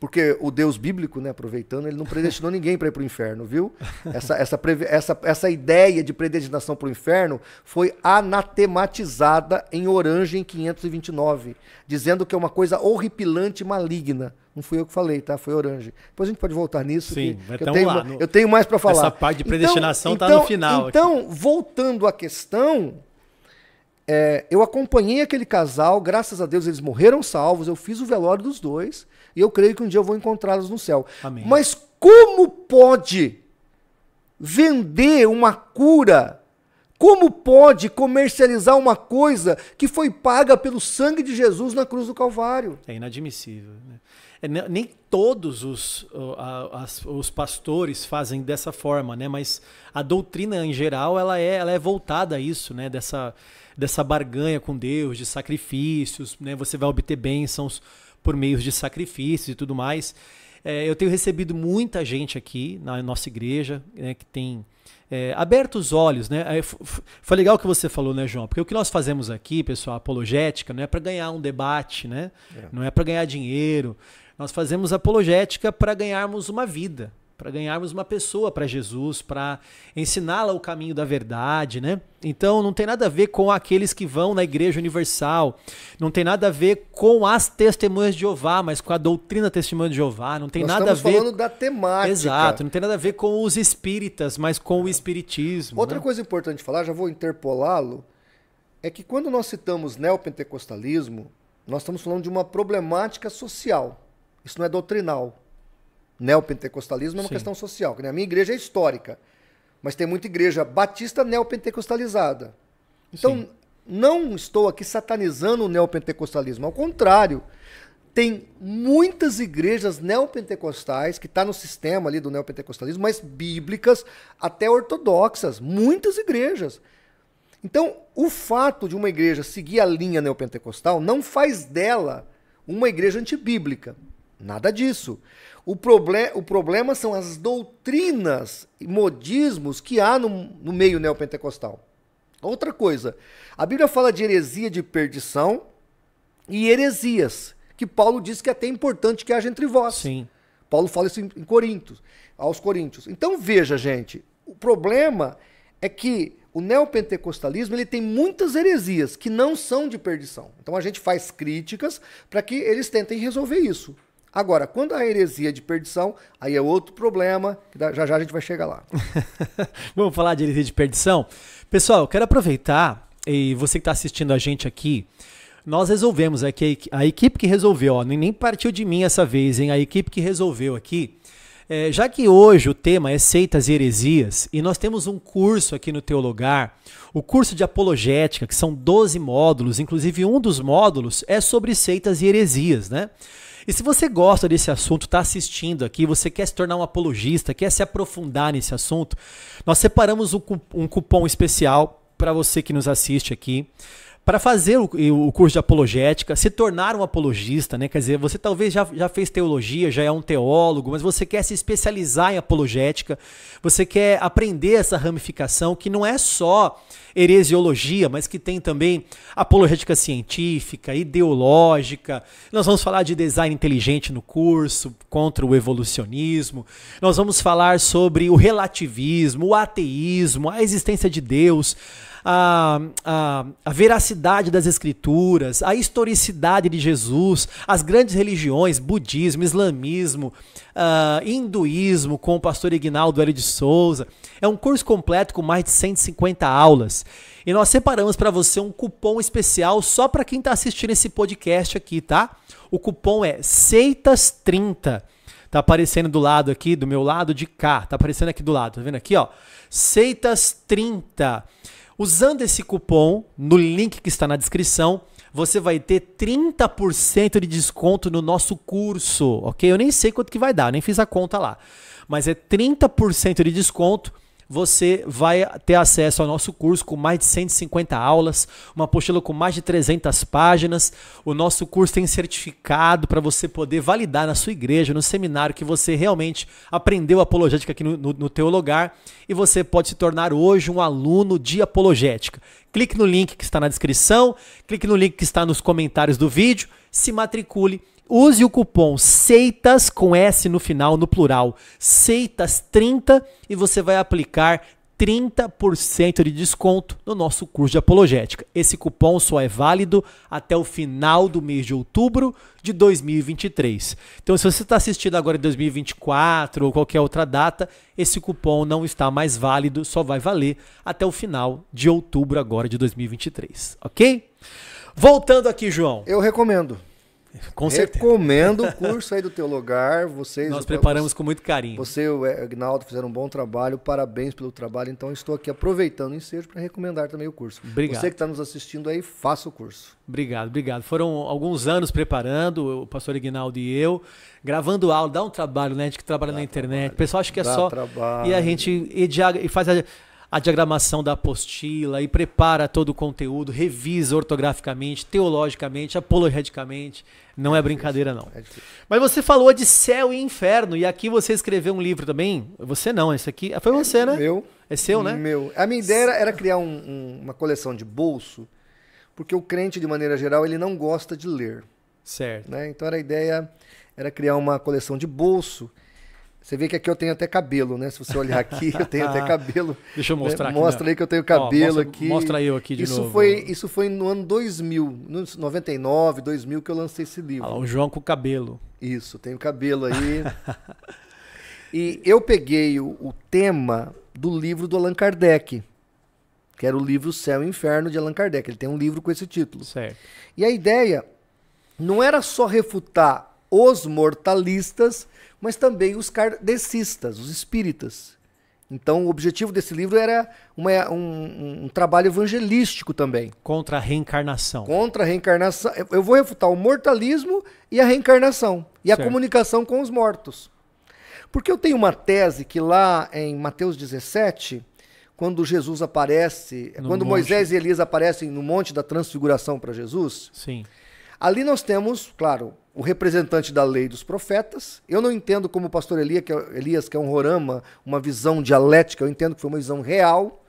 Porque o Deus bíblico, né, aproveitando, ele não predestinou [laughs] ninguém para ir para o inferno, viu? Essa, essa, essa, essa ideia de predestinação para o inferno foi anatematizada em Orange em 529, dizendo que é uma coisa horripilante e maligna. Não fui eu que falei, tá? Foi Orange. Depois a gente pode voltar nisso. Sim, que, que eu, tenho, lá, eu tenho mais para falar. Essa parte de então, predestinação está então, então, no final. Então, aqui. voltando à questão, é, eu acompanhei aquele casal, graças a Deus eles morreram salvos, eu fiz o velório dos dois, e eu creio que um dia eu vou encontrá-los no céu. Amém. Mas como pode vender uma cura? Como pode comercializar uma coisa que foi paga pelo sangue de Jesus na cruz do Calvário? É inadmissível. Né? É, nem todos os, os pastores fazem dessa forma, né? mas a doutrina em geral ela é, ela é voltada a isso, né? dessa dessa barganha com Deus, de sacrifícios, né? Você vai obter bênçãos por meio de sacrifícios e tudo mais. É, eu tenho recebido muita gente aqui na nossa igreja né, que tem é, aberto os olhos, né? Foi legal o que você falou, né, João? Porque o que nós fazemos aqui, pessoal, apologética, não é para ganhar um debate, né? É. Não é para ganhar dinheiro. Nós fazemos apologética para ganharmos uma vida, para ganharmos uma pessoa para Jesus, para ensiná-la o caminho da verdade, né? Então não tem nada a ver com aqueles que vão na igreja universal, não tem nada a ver com as testemunhas de Jeová, mas com a doutrina testemunha de Jeová, não tem Nós nada a ver. Estamos falando da temática. Exato, não tem nada a ver com os espíritas, mas com o é. espiritismo. Outra né? coisa importante falar, já vou interpolá-lo, é que quando nós citamos neopentecostalismo, nós estamos falando de uma problemática social. Isso não é doutrinal. Neopentecostalismo é uma Sim. questão social, a minha igreja é histórica, mas tem muita igreja batista neopentecostalizada. Então, Sim. não estou aqui satanizando o neopentecostalismo, ao contrário. Tem muitas igrejas neopentecostais que está no sistema ali do neopentecostalismo, mas bíblicas até ortodoxas, muitas igrejas. Então, o fato de uma igreja seguir a linha neopentecostal não faz dela uma igreja antibíblica. Nada disso. O, proble o problema são as doutrinas e modismos que há no, no meio neopentecostal. Outra coisa, a Bíblia fala de heresia de perdição e heresias, que Paulo diz que é até importante que haja entre vós. Sim. Paulo fala isso em, em Coríntios, aos Coríntios. Então veja, gente, o problema é que o neopentecostalismo ele tem muitas heresias que não são de perdição. Então a gente faz críticas para que eles tentem resolver isso. Agora, quando a heresia é de perdição, aí é outro problema, que já já a gente vai chegar lá. [laughs] Vamos falar de heresia de perdição? Pessoal, quero aproveitar, e você que está assistindo a gente aqui, nós resolvemos aqui, a equipe que resolveu, ó, nem partiu de mim essa vez, hein? A equipe que resolveu aqui. É, já que hoje o tema é seitas e heresias, e nós temos um curso aqui no Teu Lugar, o curso de apologética, que são 12 módulos, inclusive um dos módulos é sobre seitas e heresias, né? E se você gosta desse assunto, está assistindo aqui, você quer se tornar um apologista, quer se aprofundar nesse assunto, nós separamos um, um cupom especial para você que nos assiste aqui para fazer o, o, curso de apologética, se tornar um apologista, né? Quer dizer, você talvez já, já fez teologia, já é um teólogo, mas você quer se especializar em apologética, você quer aprender essa ramificação que não é só heresiologia, mas que tem também apologética científica, ideológica. Nós vamos falar de design inteligente no curso, contra o evolucionismo. Nós vamos falar sobre o relativismo, o ateísmo, a existência de Deus a, a, a veracidade das escrituras, a historicidade de Jesus, as grandes religiões, budismo, islamismo, uh, hinduísmo, com o pastor Ignaldo L. de Souza. É um curso completo com mais de 150 aulas. E nós separamos para você um cupom especial só para quem está assistindo esse podcast aqui, tá? O cupom é Seitas30. Tá aparecendo do lado aqui, do meu lado de cá. Tá aparecendo aqui do lado, tá vendo aqui, ó? Seitas30. Usando esse cupom no link que está na descrição, você vai ter 30% de desconto no nosso curso, ok? Eu nem sei quanto que vai dar, nem fiz a conta lá. Mas é 30% de desconto você vai ter acesso ao nosso curso com mais de 150 aulas, uma apostila com mais de 300 páginas. O nosso curso tem certificado para você poder validar na sua igreja, no seminário, que você realmente aprendeu apologética aqui no, no, no teu lugar e você pode se tornar hoje um aluno de apologética. Clique no link que está na descrição, clique no link que está nos comentários do vídeo, se matricule Use o cupom SEITAS com S no final, no plural, SEITAS30 e você vai aplicar 30% de desconto no nosso curso de apologética. Esse cupom só é válido até o final do mês de outubro de 2023. Então, se você está assistindo agora em 2024 ou qualquer outra data, esse cupom não está mais válido, só vai valer até o final de outubro agora de 2023, ok? Voltando aqui, João. Eu recomendo. [laughs] Com certeza. Recomendo o curso aí do teu lugar. Vocês, Nós preparamos você, com muito carinho. Você e o Agnaldo fizeram um bom trabalho, parabéns pelo trabalho. Então, estou aqui aproveitando o ensejo para recomendar também o curso. Obrigado. Você que está nos assistindo aí, faça o curso. Obrigado, obrigado. Foram alguns anos preparando, o pastor Ignaldo e eu, gravando aula, dá um trabalho, né? A gente que trabalha dá na internet. Trabalho, o pessoal acha que é só. Trabalho. E a gente e, e faz a a diagramação da apostila e prepara todo o conteúdo, revisa ortograficamente, teologicamente, apologeticamente. Não é, é brincadeira, não. É Mas você falou de céu e inferno, e aqui você escreveu um livro também. Você não, esse aqui. Foi é você, né? Meu. É seu, né? Meu. A minha ideia era, era criar um, um, uma coleção de bolso, porque o crente, de maneira geral, ele não gosta de ler. Certo. Né? Então a ideia era criar uma coleção de bolso você vê que aqui eu tenho até cabelo, né? Se você olhar aqui, eu tenho até [laughs] ah, cabelo. Deixa eu mostrar né? Mostra aqui, aí que eu tenho cabelo Ó, mostra, aqui. Mostra eu aqui de isso novo. Foi, isso foi no ano 2000, 99, 2000 que eu lancei esse livro. Ah, o João com cabelo. Isso, tenho cabelo aí. [laughs] e eu peguei o, o, tema do livro do Allan Kardec, que era o livro Céu e Inferno de Allan Kardec. Ele tem um livro com esse título. Certo. E a ideia não era só refutar os mortalistas mas também os kardecistas, os espíritas. Então, o objetivo desse livro era uma, um, um, trabalho evangelístico também. Contra a reencarnação. Contra a reencarnação. Eu vou refutar o mortalismo e a reencarnação. E certo. a comunicação com os mortos. Porque eu tenho uma tese que lá em Mateus 17, quando Jesus aparece, no quando monte. Moisés e Elias aparecem no monte da transfiguração para Jesus, Sim. ali nós temos, claro, o representante da lei dos profetas. Eu não entendo como o pastor é Elias, que é um horama, uma visão dialética, eu entendo que foi uma visão real.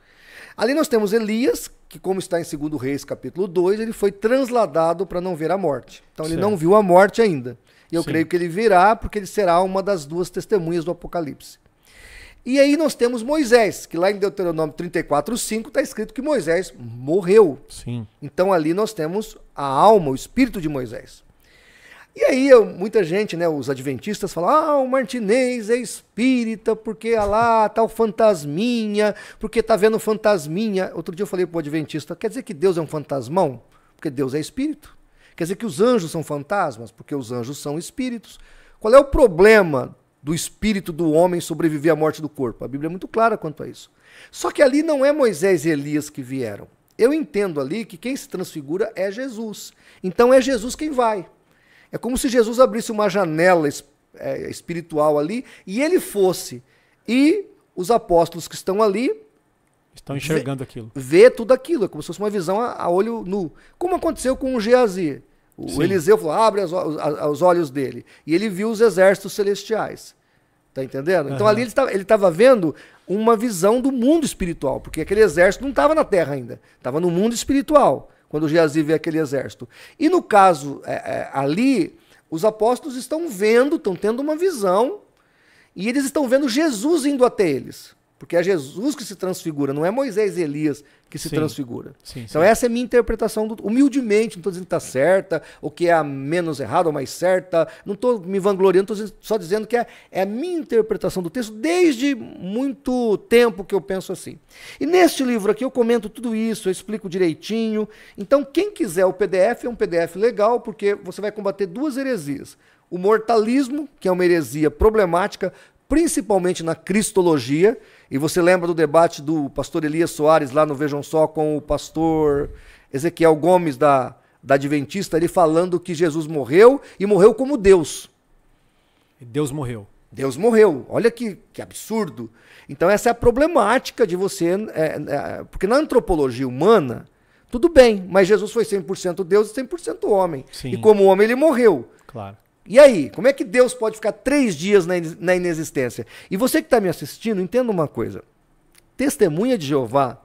Ali nós temos Elias, que como está em 2 Reis, capítulo 2, ele foi transladado para não ver a morte. Então ele certo. não viu a morte ainda. E eu Sim. creio que ele virá, porque ele será uma das duas testemunhas do Apocalipse. E aí nós temos Moisés, que lá em Deuteronômio 34, 5 está escrito que Moisés morreu. Sim. Então ali nós temos a alma, o espírito de Moisés. E aí, muita gente, né, os adventistas falam: ah, o Martinez é espírita porque ah lá tá o fantasminha, porque tá vendo fantasminha. Outro dia eu falei pro adventista: quer dizer que Deus é um fantasmão? Porque Deus é espírito. Quer dizer que os anjos são fantasmas? Porque os anjos são espíritos. Qual é o problema do espírito do homem sobreviver à morte do corpo? A Bíblia é muito clara quanto a isso. Só que ali não é Moisés e Elias que vieram. Eu entendo ali que quem se transfigura é Jesus. Então é Jesus quem vai. É como se Jesus abrisse uma janela é, espiritual ali e ele fosse. E os apóstolos que estão ali. Estão enxergando vê, aquilo. Vê tudo aquilo, é como se fosse uma visão a, a olho nu. Como aconteceu com o Geazi. O Sim. Eliseu falou: abre as, a, os olhos dele. E ele viu os exércitos celestiais. Tá entendendo? Então ali ele estava vendo uma visão do mundo espiritual, porque aquele exército não estava na terra ainda, estava no mundo espiritual quando Geazi vê aquele exército. E no caso é, é, ali, os apóstolos estão vendo, estão tendo uma visão, e eles estão vendo Jesus indo até eles. Porque é Jesus que se transfigura, não é Moisés e Elias que se sim, transfigura. Sim, então, sim. essa é a minha interpretação, do, humildemente, não estou dizendo que está certa, ou que é a menos errada ou mais certa, não estou me vangloriando, estou só dizendo que é, é, a minha interpretação do texto desde muito tempo que eu penso assim. E neste livro aqui eu comento tudo isso, eu explico direitinho. Então, quem quiser o PDF, é um PDF legal, porque você vai combater duas heresias. O mortalismo, que é uma heresia problemática, principalmente na cristologia. E você lembra do debate do pastor Elias Soares lá no Vejam Só com o pastor Ezequiel Gomes da, da Adventista, ele falando que Jesus morreu e morreu como Deus. Deus morreu. Deus morreu. Olha que, que absurdo. Então, essa é a problemática de você. É, é, porque na antropologia humana, tudo bem, mas Jesus foi 100% Deus e 100% homem. Sim. E como homem, ele morreu. Claro. E aí, como é que Deus pode ficar três dias na inexistência? E você que está me assistindo, entenda uma coisa: testemunha de Jeová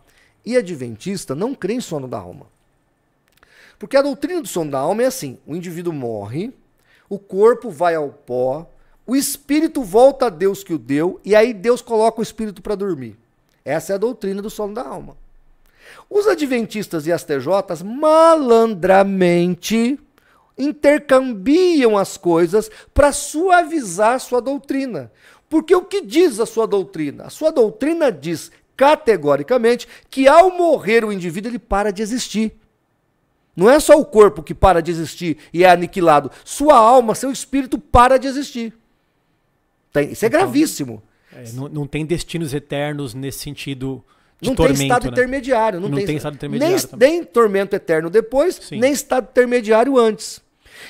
e adventista não crê em sono da alma. Porque a doutrina do sono da alma é assim: o indivíduo morre, o corpo vai ao pó, o espírito volta a Deus que o deu, e aí Deus coloca o espírito para dormir. Essa é a doutrina do sono da alma. Os adventistas e as TJs malandramente intercambiam as coisas para suavizar a sua doutrina. Porque o que diz a sua doutrina? A sua doutrina diz categoricamente que ao morrer o indivíduo ele para de existir. Não é só o corpo que para de existir e é aniquilado, sua alma, seu espírito para de existir. Tem, isso é então, gravíssimo. É, não, não, tem destinos eternos nesse sentido de não tormento. Tem estado né? intermediário, não, não tem, tem, estado intermediário. Nem, nem tormento eterno depois, Sim. nem estado intermediário antes.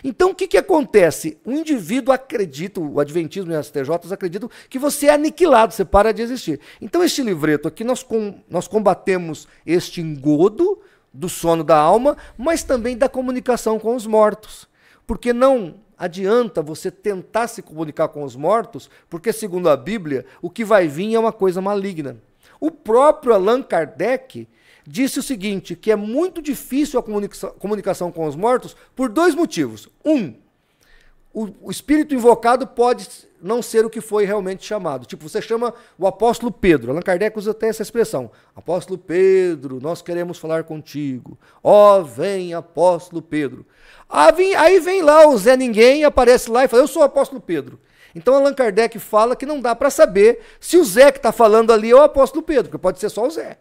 Então o que, que acontece? O indivíduo acredita, o Adventismo e as TJs acreditam que você é aniquilado, você para de existir. Então este livreto aqui nós, com, nós combatemos este engodo do sono da alma, mas também da comunicação com os mortos. Porque não adianta você tentar se comunicar com os mortos, porque segundo a Bíblia, o que vai vir é uma coisa maligna. O próprio Allan Kardec, disse o seguinte: que é muito difícil a comunicação, comunicação com os mortos por dois motivos. Um, o, o, espírito invocado pode não ser o que foi realmente chamado. Tipo, você chama o apóstolo Pedro. Allan Kardec usa até essa expressão: Apóstolo Pedro, nós queremos falar contigo. Ó, oh, vem, apóstolo Pedro. Ah, vem, aí vem lá o Zé Ninguém, aparece lá e fala: Eu sou o apóstolo Pedro. Então Allan Kardec fala que não dá para saber se o Zé que está falando ali é o apóstolo Pedro, porque pode ser só o Zé.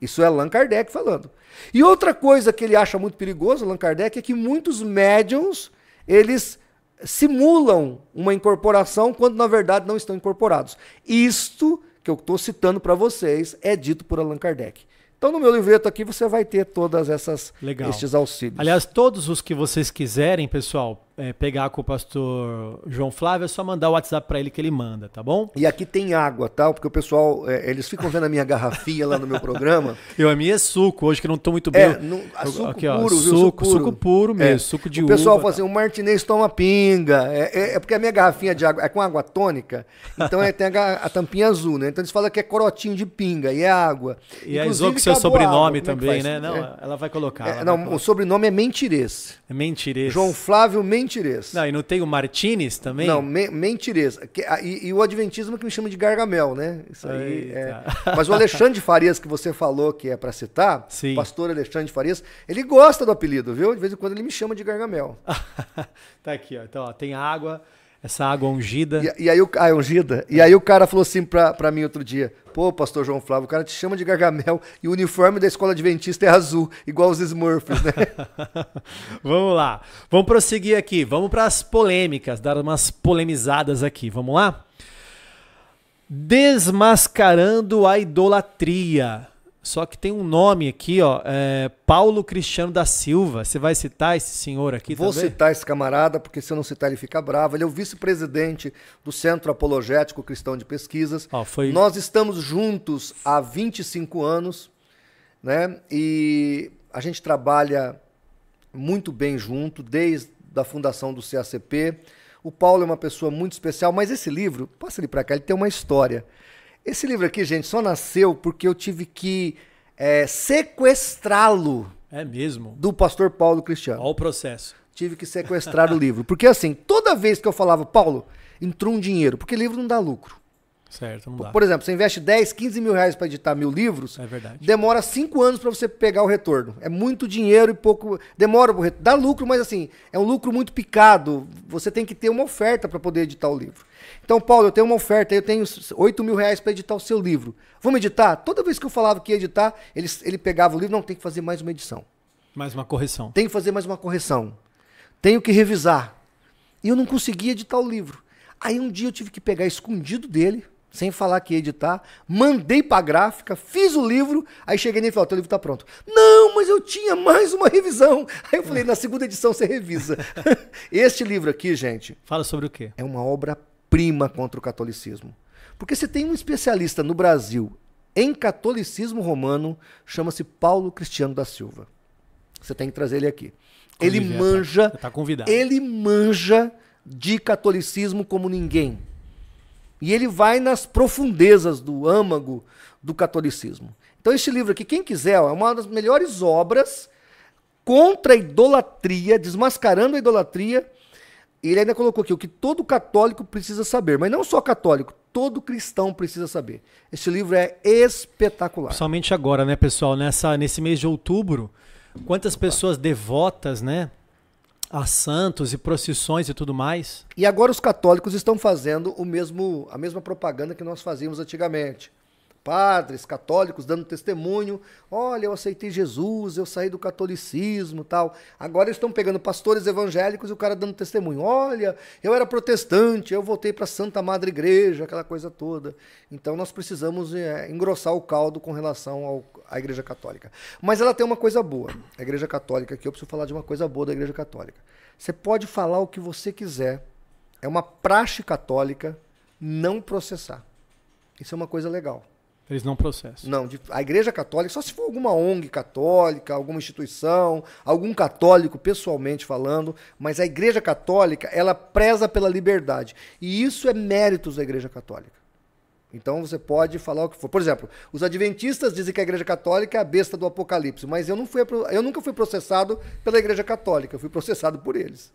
Isso é Allan Kardec falando. E outra coisa que ele acha muito perigoso, Allan Kardec, é que muitos médiums, eles simulam uma incorporação quando na verdade não estão incorporados. Isto que eu estou citando para vocês é dito por Allan Kardec. Então, no meu livreto aqui, você vai ter todas essas Legal. estes auxílios. Aliás, todos os que vocês quiserem, pessoal, é, pegar com o pastor João Flávio, é só mandar o WhatsApp para ele que ele manda, tá bom? E aqui tem água, tá? Porque o pessoal, é, eles ficam vendo a minha garrafinha lá no meu programa. [laughs] Eu, a minha é suco, hoje que não tô muito é, bem. É, no, suco aqui, puro, ó, viu? Suco, suco puro, mesmo, é. suco de o uva. O pessoal fala tá. assim, o Martinez toma pinga. É, é, é, porque a minha garrafinha de água é com água tônica, então é, tem a, a, tampinha azul, né? Então eles falam que é corotinho de pinga e é água. E aí, com seu sobrenome água, também, né? Não, ela vai colocar. Ela não, vai colocar. o sobrenome é Mentirês. É Mentirês. João Flávio Mentirês mentirês. Não, e não tem o Martinez também? Não, me, mentirês. E, e, o Adventismo que me chama de Gargamel, né? Isso aí. é. Mas o Alexandre Farias, que você falou que é para citar, Sim. pastor Alexandre Farias, ele gosta do apelido, viu? De vez em quando ele me chama de Gargamel. [laughs] tá aqui, ó. Então, ó, tem água. Essa água ungida. E, e aí o, ah, é ungida. E aí o cara falou assim pra, pra mim outro dia: Pô, pastor João Flávio, o cara te chama de Gargamel e o uniforme da escola adventista é azul, igual os Smurfs, né? [laughs] Vamos lá. Vamos prosseguir aqui. Vamos para as polêmicas, dar umas polemizadas aqui. Vamos lá? Desmascarando a idolatria. Só que tem um nome aqui, ó, é Paulo Cristiano da Silva. Você vai citar esse senhor aqui Vou também? citar esse camarada, porque se eu não citar ele fica bravo. Ele é o vice-presidente do Centro Apologético Cristão de Pesquisas. Ó, foi... Nós estamos juntos há 25 anos, né? E a gente trabalha muito bem junto desde a fundação do CACP. O Paulo é uma pessoa muito especial, mas esse livro, passa ele para cá, ele tem uma história. Esse livro aqui, gente, só nasceu porque eu tive que é, sequestrá-lo. É mesmo? Do pastor Paulo Cristiano. Olha o processo. Tive que sequestrar o livro. Porque assim, toda vez que eu falava, Paulo, entrou um dinheiro, porque livro não dá lucro. Certo, não dá. Por exemplo, você investe 10, 15 mil reais para editar mil livros. É verdade. Demora 5 anos para você pegar o retorno. É muito dinheiro e pouco. Demora o retorno. Dá lucro, mas assim, é um lucro muito picado. Você tem que ter uma oferta para poder editar o livro. Então, Paulo, eu tenho uma oferta, eu tenho 8 mil reais para editar o seu livro. Vamos editar? Toda vez que eu falava que ia editar, ele, ele pegava o livro, não, tem que fazer mais uma edição. Mais uma correção. Tem que fazer mais uma correção. Tenho que revisar. E eu não conseguia editar o livro. Aí um dia eu tive que pegar escondido dele sem falar que ia editar, mandei pra gráfica, fiz o livro, aí cheguei nele e falei, teu livro tá pronto. Não, mas eu tinha mais uma revisão. [laughs] Aí eu falei, na segunda edição você revisa. [laughs] este livro aqui, gente... Fala sobre o quê? É uma obra-prima contra o catolicismo. Porque você tem um especialista no Brasil em catolicismo romano, chama-se Paulo Cristiano da Silva. Você tem que trazer ele aqui. ele é manja... Tá, convidado. Ele manja de catolicismo como ninguém. E ele vai nas profundezas do âmago do catolicismo. Então, este livro aqui, quem quiser, ó, é uma das melhores obras contra a idolatria, desmascarando a idolatria. Ele ainda colocou aqui o que todo católico precisa saber, mas não só católico, todo cristão precisa saber. Este livro é espetacular. Principalmente agora, né, pessoal? Nessa, nesse mês de outubro, quantas pessoas devotas, né? a santos e procissões e tudo mais. E agora os católicos estão fazendo o mesmo, a mesma propaganda que nós fazíamos antigamente padres católicos dando testemunho, olha, eu aceitei Jesus, eu saí do catolicismo, tal. Agora estão pegando pastores evangélicos e o cara dando testemunho, olha, eu era protestante, eu voltei para a Santa Madre Igreja, aquela coisa toda. Então nós precisamos é, engrossar o caldo com relação ao, à Igreja Católica. Mas ela tem uma coisa boa. A Igreja Católica aqui eu preciso falar de uma coisa boa da Igreja Católica. Você pode falar o que você quiser. É uma praxe católica não processar. Isso é uma coisa legal. Eles não processam. Não, a Igreja Católica, só se for alguma ONG católica, alguma instituição, algum católico pessoalmente falando, mas a Igreja Católica, ela preza pela liberdade. E isso é méritos da Igreja Católica. Então você pode falar o que for. Por exemplo, os adventistas dizem que a Igreja Católica é a besta do Apocalipse, mas eu, não fui, eu nunca fui processado pela Igreja Católica, eu fui processado por eles.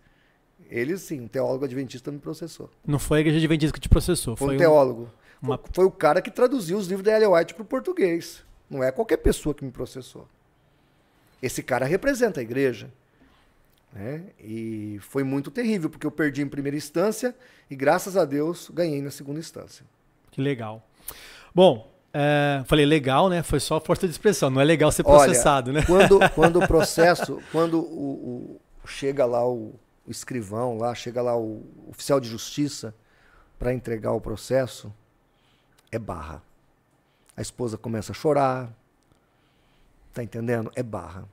Eles sim, um teólogo adventista me processou. Não foi a Igreja Adventista que te processou, foi, foi um teólogo. Um... Uma... Foi o cara que traduziu os livros da Ellen White para o português. Não é qualquer pessoa que me processou. Esse cara representa a igreja. Né? E foi muito terrível, porque eu perdi em primeira instância e, graças a Deus, ganhei na segunda instância. Que legal. Bom, é, falei legal, né? Foi só força de expressão, não é legal ser processado, Olha, né? Quando, [laughs] quando o processo, quando o, o, chega lá o, o, escrivão, lá chega lá o oficial de justiça para entregar o processo, é barra. A esposa começa a chorar. Tá entendendo? É barra.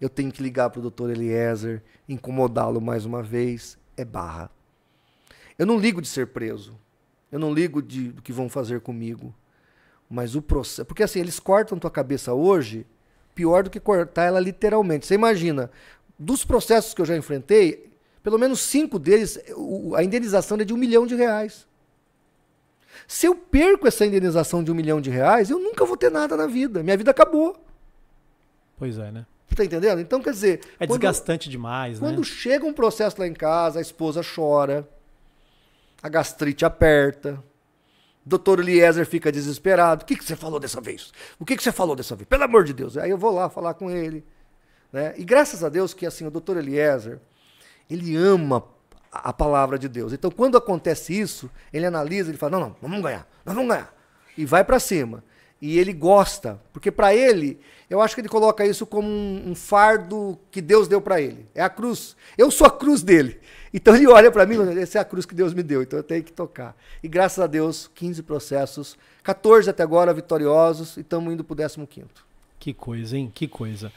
Eu tenho que ligar para o doutor Eliezer, incomodá-lo mais uma vez. É barra. Eu não ligo de ser preso. Eu não ligo de, do que vão fazer comigo. Mas o processo. Porque assim, eles cortam tua cabeça hoje pior do que cortar ela literalmente. Você imagina, dos processos que eu já enfrentei, pelo menos cinco deles, a indenização é de um milhão de reais. Se eu perco essa indenização de um milhão de reais, eu nunca vou ter nada na vida. Minha vida acabou. Pois é, né? Tá entendendo? Então, quer dizer. É quando, desgastante demais, quando né? Quando chega um processo lá em casa, a esposa chora, a gastrite aperta, o doutor Eliezer fica desesperado. O que, que você falou dessa vez? O que, que você falou dessa vez? Pelo amor de Deus. Aí eu vou lá falar com ele. Né? E graças a Deus que assim, o doutor Eliezer, ele ama a palavra de Deus. Então, quando acontece isso, ele analisa, ele fala: não, não, vamos ganhar, nós vamos ganhar. E vai para cima. E ele gosta, porque para ele, eu acho que ele coloca isso como um, um fardo que Deus deu para ele. É a cruz. Eu sou a cruz dele. Então ele olha para mim, essa é a cruz que Deus me deu, então eu tenho que tocar. E graças a Deus, 15 processos, 14 até agora vitoriosos e estamos indo para o 15. Que coisa, hein? Que coisa.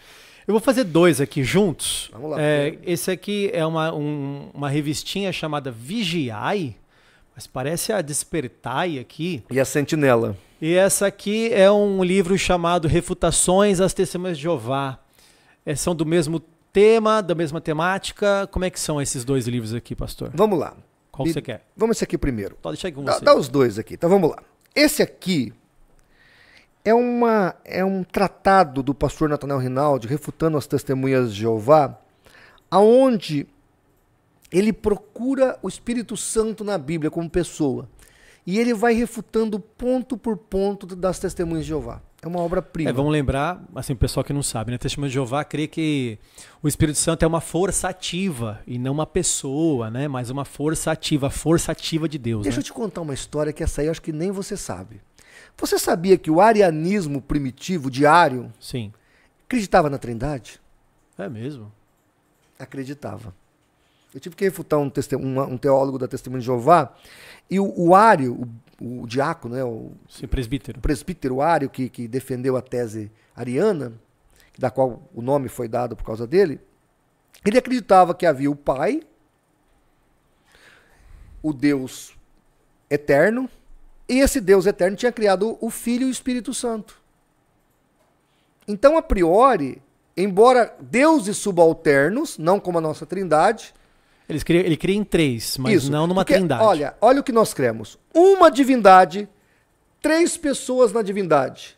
Eu vou fazer dois aqui juntos. Vamos lá. É, esse aqui é uma, um, uma revistinha chamada Vigiai, mas parece a Despertai aqui. E a Sentinela. E essa aqui é um livro chamado Refutações às Testemunhas de Jeová. É, são do mesmo tema, da mesma temática. Como é que são esses dois livros aqui, pastor? Vamos lá. Qual você quer? Vamos esse aqui primeiro. Tá, deixa aqui com dá, você. Dá, os dois aqui. Então vamos lá. Esse aqui é, uma, é um tratado do pastor Nathanael Rinaldi, refutando as testemunhas de Jeová, aonde ele procura o Espírito Santo na Bíblia como pessoa. E ele vai refutando ponto por ponto das testemunhas de Jeová. É uma obra-prima. É, vamos lembrar, assim, o pessoal que não sabe, né? Testemunho de Jeová crê que o Espírito Santo é uma força ativa e não uma pessoa, né? Mas uma força ativa, a força ativa de Deus. Deixa né? eu te contar uma história que essa aí eu acho que nem você sabe. Você sabia que o arianismo primitivo, diário, Sim. acreditava na trindade? É mesmo? Acreditava. Eu tive que refutar um, um, um teólogo da Testemunha de Jeová, e o, o Ário, o, o diácono, né, o, Sim, presbítero. o presbítero Ário, que, que defendeu a tese ariana, da qual o nome foi dado por causa dele, ele acreditava que havia o Pai, o Deus eterno, e esse Deus eterno tinha criado o Filho e o Espírito Santo. Então, a priori, embora deuses subalternos, não como a nossa trindade. Ele cria, ele cria em três, mas isso, não numa porque, trindade. Olha, olha o que nós cremos: uma divindade, três pessoas na divindade.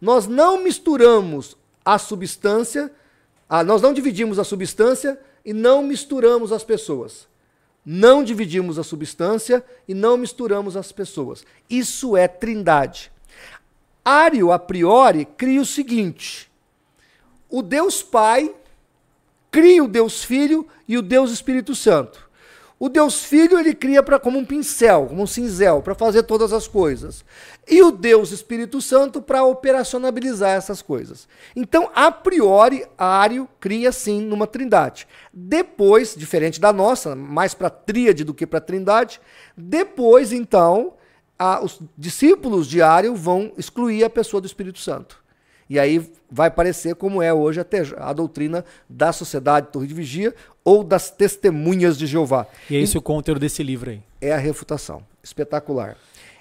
Nós não misturamos a substância, a, nós não dividimos a substância e não misturamos as pessoas não dividimos a substância e não misturamos as pessoas. Isso é trindade. Ario a priori, cria o seguinte: o Deus Pai cria o Deus Filho e o Deus Espírito Santo. O Deus Filho ele cria para como um pincel, como um cinzel, para fazer todas as coisas. E o Deus Espírito Santo para operacionalizar essas coisas. Então, a priori, Ario cria sim numa trindade. Depois, diferente da nossa, mais para tríade do que para trindade, depois, então, a, os discípulos de Ario vão excluir a pessoa do Espírito Santo. E aí vai parecer como é hoje a, te, a doutrina da Sociedade Torre de Vigia ou das Testemunhas de Jeová. E é esse e, o conteúdo desse livro aí. É a refutação. Espetacular.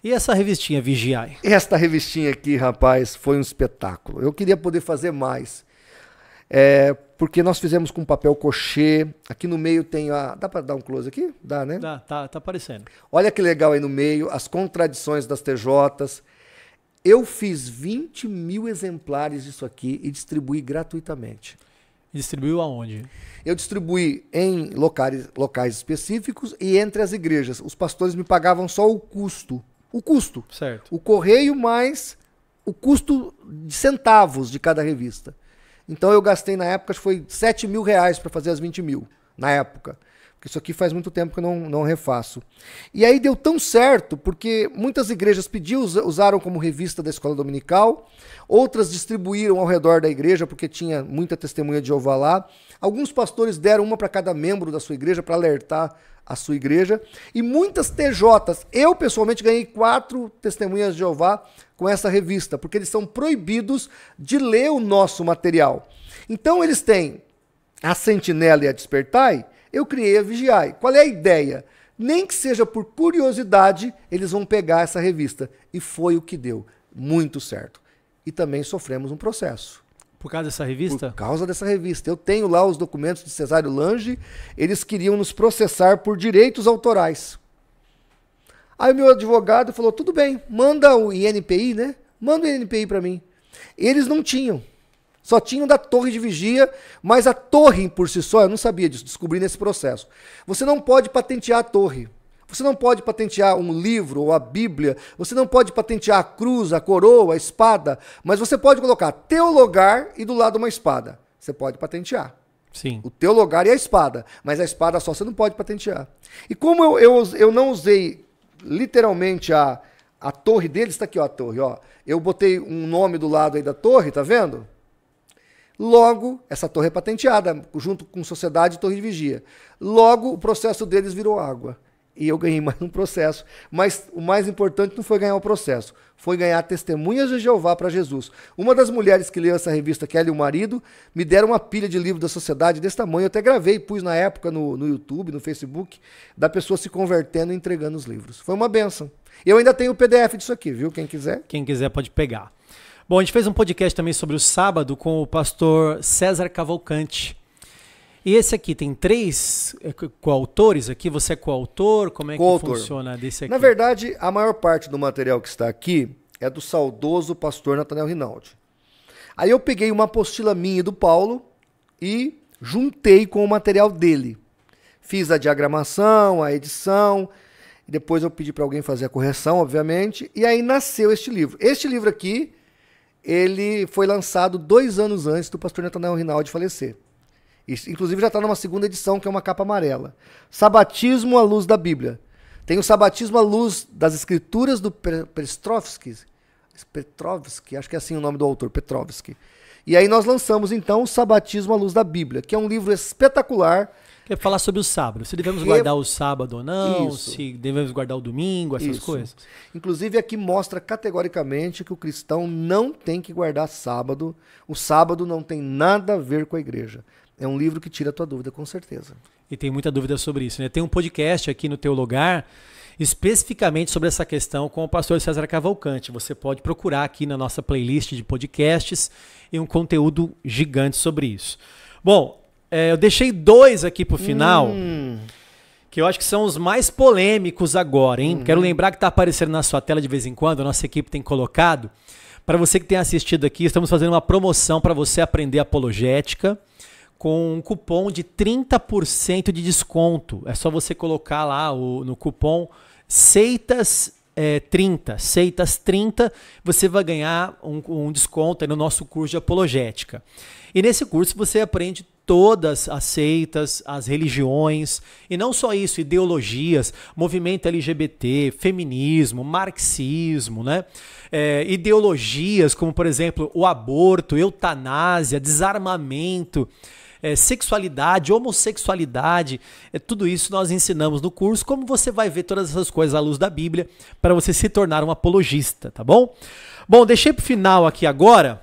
E essa revistinha Vigiai? Esta revistinha aqui, rapaz, foi um espetáculo. Eu queria poder fazer mais. É, porque nós fizemos com papel cochê. Aqui no meio tem a. Dá para dar um close aqui? Dá, né? Dá, tá, tá aparecendo. Olha que legal aí no meio, as contradições das TJs. Eu fiz 20 mil exemplares disso aqui e distribuí gratuitamente. Distribuiu aonde? Eu distribuí em locais, locais específicos e entre as igrejas. Os pastores me pagavam só o custo. O custo. Certo. O correio mais o custo de centavos de cada revista. Então eu gastei na época, foi 7 mil reais para fazer as 20 mil, na época isso aqui faz muito tempo que eu não, não refaço. E aí deu tão certo, porque muitas igrejas pediram usaram como revista da escola dominical, outras distribuíram ao redor da igreja, porque tinha muita testemunha de Jeová lá. Alguns pastores deram uma para cada membro da sua igreja para alertar a sua igreja. E muitas TJs. Eu, pessoalmente, ganhei quatro testemunhas de Jeová com essa revista, porque eles são proibidos de ler o nosso material. Então, eles têm a Sentinela e a Despertai eu criei a Vigiai. Qual é a ideia? Nem que seja por curiosidade, eles vão pegar essa revista. E foi o que deu. Muito certo. E também sofremos um processo. Por causa dessa revista? Por causa dessa revista. Eu tenho lá os documentos de Cesário Lange. Eles queriam nos processar por direitos autorais. Aí o meu advogado falou: tudo bem, manda o INPI, né? Manda o INPI para mim. Eles não tinham. Só tinha o da torre de vigia, mas a torre por si só, eu não sabia disso, descobri nesse processo. Você não pode patentear a torre. Você não pode patentear um livro ou a Bíblia, você não pode patentear a cruz, a coroa, a espada, mas você pode colocar teu lugar e do lado uma espada. Você pode patentear. Sim. O teu lugar e a espada, mas a espada só você não pode patentear. E como eu, eu, eu não usei literalmente a, a torre deles, está aqui ó, a torre, ó. eu botei um nome do lado aí da torre, tá vendo? Logo, essa torre é patenteada, junto com Sociedade e Torre de Vigia. Logo, o processo deles virou água. E eu ganhei [laughs] mais um processo. Mas o mais importante não foi ganhar o processo, foi ganhar testemunhas de Jeová para Jesus. Uma das mulheres que leu essa revista, que e o marido, me deram uma pilha de livro da sociedade desse tamanho. Eu até gravei, pus na época no, no YouTube, no Facebook, da pessoa se convertendo e entregando os livros. Foi uma benção. Eu ainda tenho o PDF disso aqui, viu? Quem quiser. Quem quiser pode pegar. Bom, a gente fez um podcast também sobre o sábado com o pastor César Cavalcante. E esse aqui tem três é, coautores aqui? Você é coautor? Como é coautor. que funciona desse aqui? Na verdade, a maior parte do material que está aqui é do saudoso pastor Nathaniel Rinaldi. Aí eu peguei uma apostila minha e do Paulo e juntei com o material dele. Fiz a diagramação, a edição, depois eu pedi para alguém fazer a correção, obviamente, e aí nasceu este livro. Este livro aqui ele foi lançado dois anos antes do pastor Netanel Rinaldi falecer. Inclusive já está numa segunda edição, que é uma capa amarela. Sabatismo à luz da Bíblia. Tem o sabatismo à luz das escrituras do Petrovsky. Petrovsky, acho que é assim o nome do autor, Petrovsky. E aí nós lançamos então o Sabatismo à Luz da Bíblia, que é um livro espetacular Quer falar sobre o sábado. Se devemos guardar o sábado ou não, Isso. se devemos guardar o domingo, essas Isso. coisas. Inclusive, aqui mostra categoricamente que o cristão não tem que guardar sábado. O sábado não tem nada a ver com a igreja. É um livro que tira a tua dúvida, com certeza. E tem muita dúvida sobre isso, né? Tem um podcast aqui no teu lugar especificamente sobre essa questão com o pastor César Cavalcante. Você pode procurar aqui na nossa playlist de podcasts e um conteúdo gigante sobre isso. Bom, é, eu deixei dois aqui pro final. Hum. Que eu acho que são os mais polêmicos agora, hein? Uhum. Quero lembrar que tá aparecendo na sua tela de vez em quando, a nossa equipe tem colocado. Para você que tem assistido aqui, estamos fazendo uma promoção para você aprender apologética com um cupom de 30% de desconto. É só você colocar lá o, no cupom Seitas é, 30, Seitas 30, você vai ganhar um, um desconto no nosso curso de apologética. E nesse curso você aprende todas as seitas, as religiões, e não só isso, ideologias, movimento LGBT, feminismo, marxismo, né? É, ideologias como, por exemplo, o aborto, eutanásia, desarmamento. É, sexualidade, homossexualidade, é, tudo isso nós ensinamos no curso. Como você vai ver todas essas coisas à luz da Bíblia para você se tornar um apologista, tá bom? Bom, deixei para o final aqui agora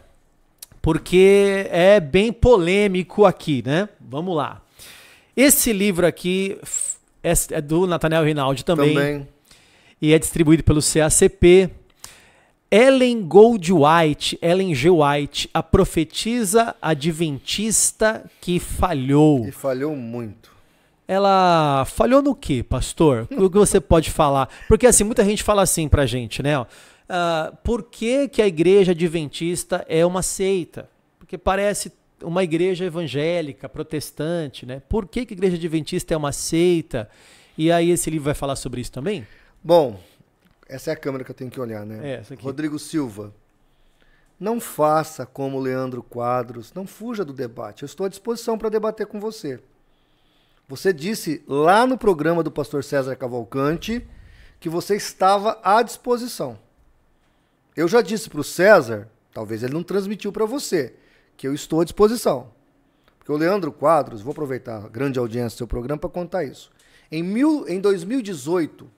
porque é bem polêmico aqui, né? Vamos lá. Esse livro aqui é, é do Nathaniel Rinaldi também, também. E é distribuído pelo CACP. Ellen Gold White, Ellen G. White, a profetisa adventista que falhou. E falhou muito. Ela falhou no quê, pastor? O que você pode falar? Porque assim, muita gente fala assim pra gente, né? uh, por que, que a igreja adventista é uma seita? Porque parece uma igreja evangélica, protestante, né? Por que, que a igreja adventista é uma seita? E aí esse livro vai falar sobre isso também? Bom, essa é a câmera que eu tenho que olhar, né? É, Rodrigo Silva. Não faça como Leandro Quadros, não fuja do debate. Eu estou à disposição para debater com você. Você disse lá no programa do pastor César Cavalcante que você estava à disposição. Eu já disse para o César, talvez ele não transmitiu para você, que eu estou à disposição. Porque o Leandro Quadros, vou aproveitar a grande audiência do seu programa para contar isso. Em, mil, em 2018,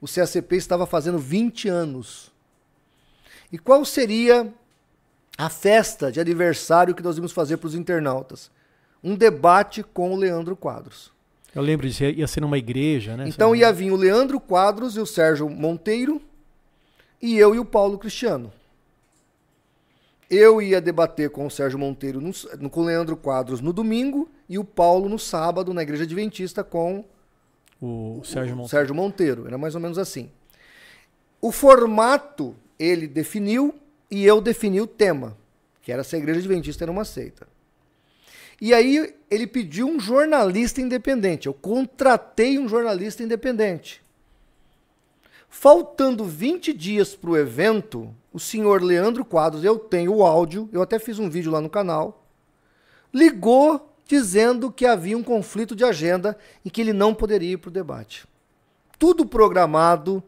o CACP estava fazendo 20 anos. E qual seria a festa de aniversário que nós íamos fazer para os internautas? Um debate com o Leandro Quadros. Eu lembro disso, ia ser numa igreja, né? Então ia vir o Leandro Quadros e o Sérgio Monteiro, e eu e o Paulo Cristiano. Eu ia debater com o Sérgio Monteiro, no, com o Leandro Quadros no domingo e o Paulo no sábado na Igreja Adventista com o, o Sérgio, Monteiro. Sérgio Monteiro. Era mais ou menos assim. O formato ele definiu e eu defini o tema, que era se a Igreja Adventista era uma seita. E aí ele pediu um jornalista independente. Eu contratei um jornalista independente. Faltando 20 dias para o evento, o senhor Leandro Quadros, eu tenho o áudio, eu até fiz um vídeo lá no canal, ligou dizendo que havia um conflito de agenda e que ele não poderia ir para o debate. Tudo programado,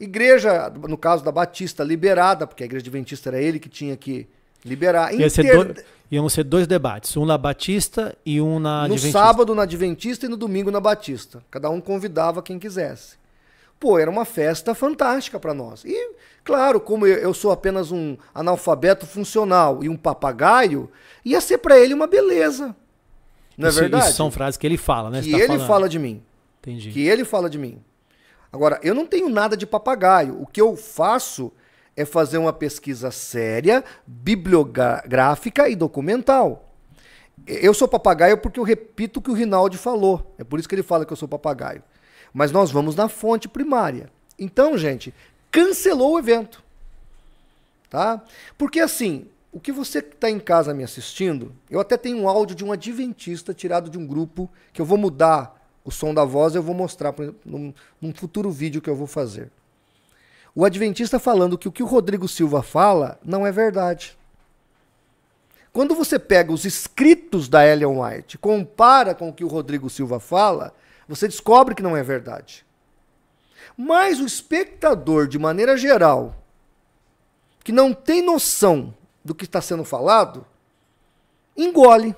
igreja, no caso da Batista, liberada, porque a igreja adventista era ele que tinha que liberar. Ia ser Inter... iam ser dois debates, um na Batista e um na no Adventista. No sábado na Adventista e no domingo na Batista. Cada um convidava quem quisesse pô, era uma festa fantástica para nós. E, claro, como eu sou apenas um analfabeto funcional e um papagaio, ia ser para ele uma beleza. Não é isso, é verdade? Isso são frases que ele fala, né? Que tá ele fala de mim. Entendi. Que ele fala de mim. Agora, eu não tenho nada de papagaio. O que eu faço é fazer uma pesquisa séria, bibliográfica e documental. Eu sou papagaio porque eu repito o que o Rinaldi falou. É por isso que ele fala que eu sou papagaio. Mas nós vamos na fonte primária. Então, gente, cancelou o evento. Tá? Porque assim, o que você está em casa me assistindo, eu até tenho um áudio de um adventista tirado de um grupo que eu vou mudar o som da voz, eu vou mostrar exemplo, num, num futuro vídeo que eu vou fazer. O adventista falando que o que o Rodrigo Silva fala não é verdade. Quando você pega os escritos da Ellen White, compara com o que o Rodrigo Silva fala, você descobre que não é verdade. Mas o espectador, de maneira geral, que não tem noção do que está sendo falado, engole.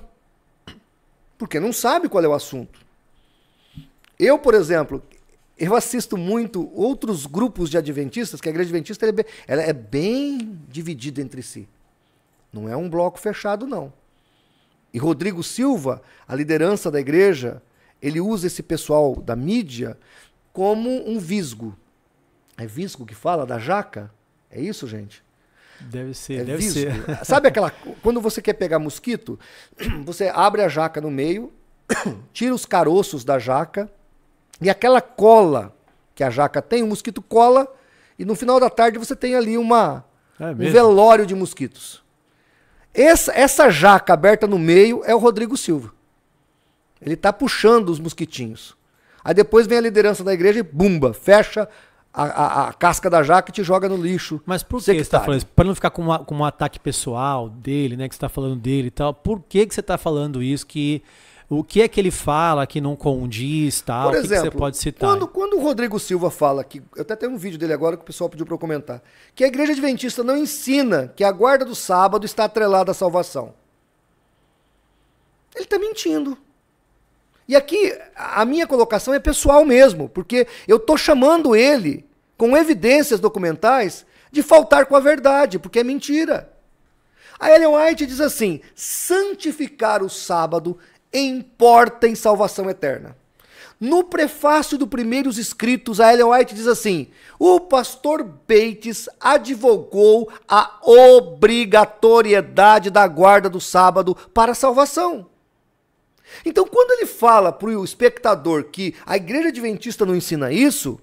Porque não sabe qual é o assunto. Eu, por exemplo, eu assisto muito outros grupos de adventistas, que a igreja adventista é bem, ela é bem dividida entre si. Não é um bloco fechado, não. E Rodrigo Silva, a liderança da igreja, ele usa esse pessoal da mídia como um visgo. É visgo que fala da jaca? É isso, gente? Deve ser, é deve visgo. ser. [laughs] Sabe aquela. Quando você quer pegar mosquito, [clears throat] você abre a jaca no meio, [clears throat] tira os caroços da jaca e aquela cola que a jaca tem, o mosquito cola e no final da tarde você tem ali uma, é um velório de mosquitos. Essa, essa jaca aberta no meio é o Rodrigo Silva. Ele está puxando os mosquitinhos. Aí depois vem a liderança da igreja e bumba, fecha a, a, a casca da jaca e te joga no lixo. Mas por que você está falando isso? Para não ficar com, uma, com, um ataque pessoal dele, né? Que você está falando dele e tal. Por que, que você está falando isso? Que o que é que ele fala que não condiz, tal? Por exemplo, o que, que você pode citar? Quando, quando o Rodrigo Silva fala que. Eu até tenho um vídeo dele agora que o pessoal pediu para eu comentar. Que a igreja adventista não ensina que a guarda do sábado está atrelada à salvação. Ele está mentindo. E aqui a minha colocação é pessoal mesmo, porque eu estou chamando ele, com evidências documentais, de faltar com a verdade, porque é mentira. A Ellen White diz assim: santificar o sábado importa em salvação eterna. No prefácio do Primeiros Escritos, a Ellen White diz assim: o pastor Bates advogou a obrigatoriedade da guarda do sábado para a salvação. Então, quando ele fala para o espectador que a igreja adventista não ensina isso,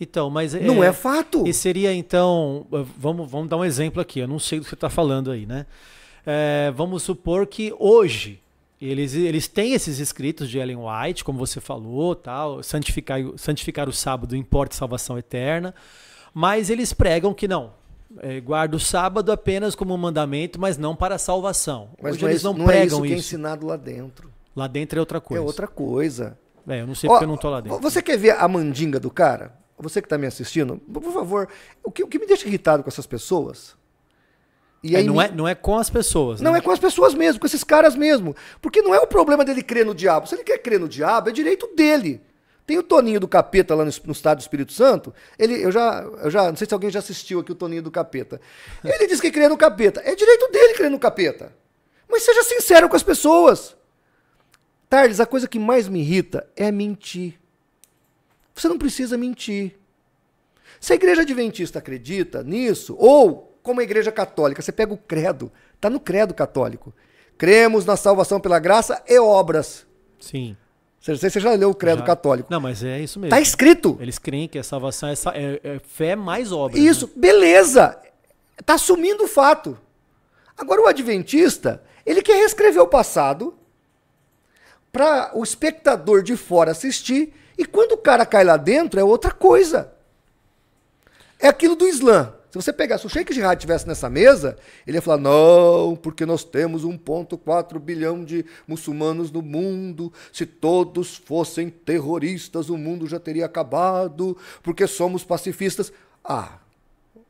então, mas é, não é, é, fato. E seria então, eh, vamos, vamos dar um exemplo aqui. Eu não sei do que você está falando aí, né? É, vamos supor que hoje eles, eles têm esses escritos de Ellen White, como você falou, tal, santificar, santificar o sábado importa salvação eterna, mas eles pregam que não é, guardo o sábado apenas como mandamento, mas não para salvação. Mas Hoje não é eles não, não pregam é isso que é isso. é ensinado lá dentro. Lá dentro é outra é coisa. É outra coisa. É, eu não sei porque eu não tô lá dentro. Você quer ver a mandinga do cara? Você que está me assistindo, por favor, o que, o que me deixa irritado com essas pessoas é, não, me... é, não é com as pessoas. Né? Não é com as pessoas mesmo, com esses caras mesmo. Porque não é o problema dele crer no diabo. Se ele quer crer no diabo, é direito dele. Tem o Toninho do Capeta lá no, no estado do Espírito Santo. Ele, eu já, eu já, não sei se alguém já assistiu aqui o Toninho do Capeta. [laughs] Ele diz que crê no Capeta. É direito dele crer no Capeta. Mas seja sincero com as pessoas. Tardes, a coisa que mais me irrita é mentir. Você não precisa mentir. Se a igreja adventista acredita nisso, ou como a igreja católica, você pega o credo, Está no credo católico. Cremos na salvação pela graça e obras. Sim. Você, você já leu o credo já. católico. Não, mas é isso mesmo. Tá escrito. Eles creem que a salvação é, é, é fé mais obra. Isso, né? beleza. Tá assumindo o fato. Agora o adventista, ele quer reescrever o passado para o espectador de fora assistir, e quando o cara cai lá dentro é outra coisa. É aquilo do Islã. Se você pegasse o Sheikh Jihad tivesse nessa mesa, ele ia falar: não, porque nós temos 1,4 bilhão de muçulmanos no mundo. Se todos fossem terroristas, o mundo já teria acabado, porque somos pacifistas. Ah,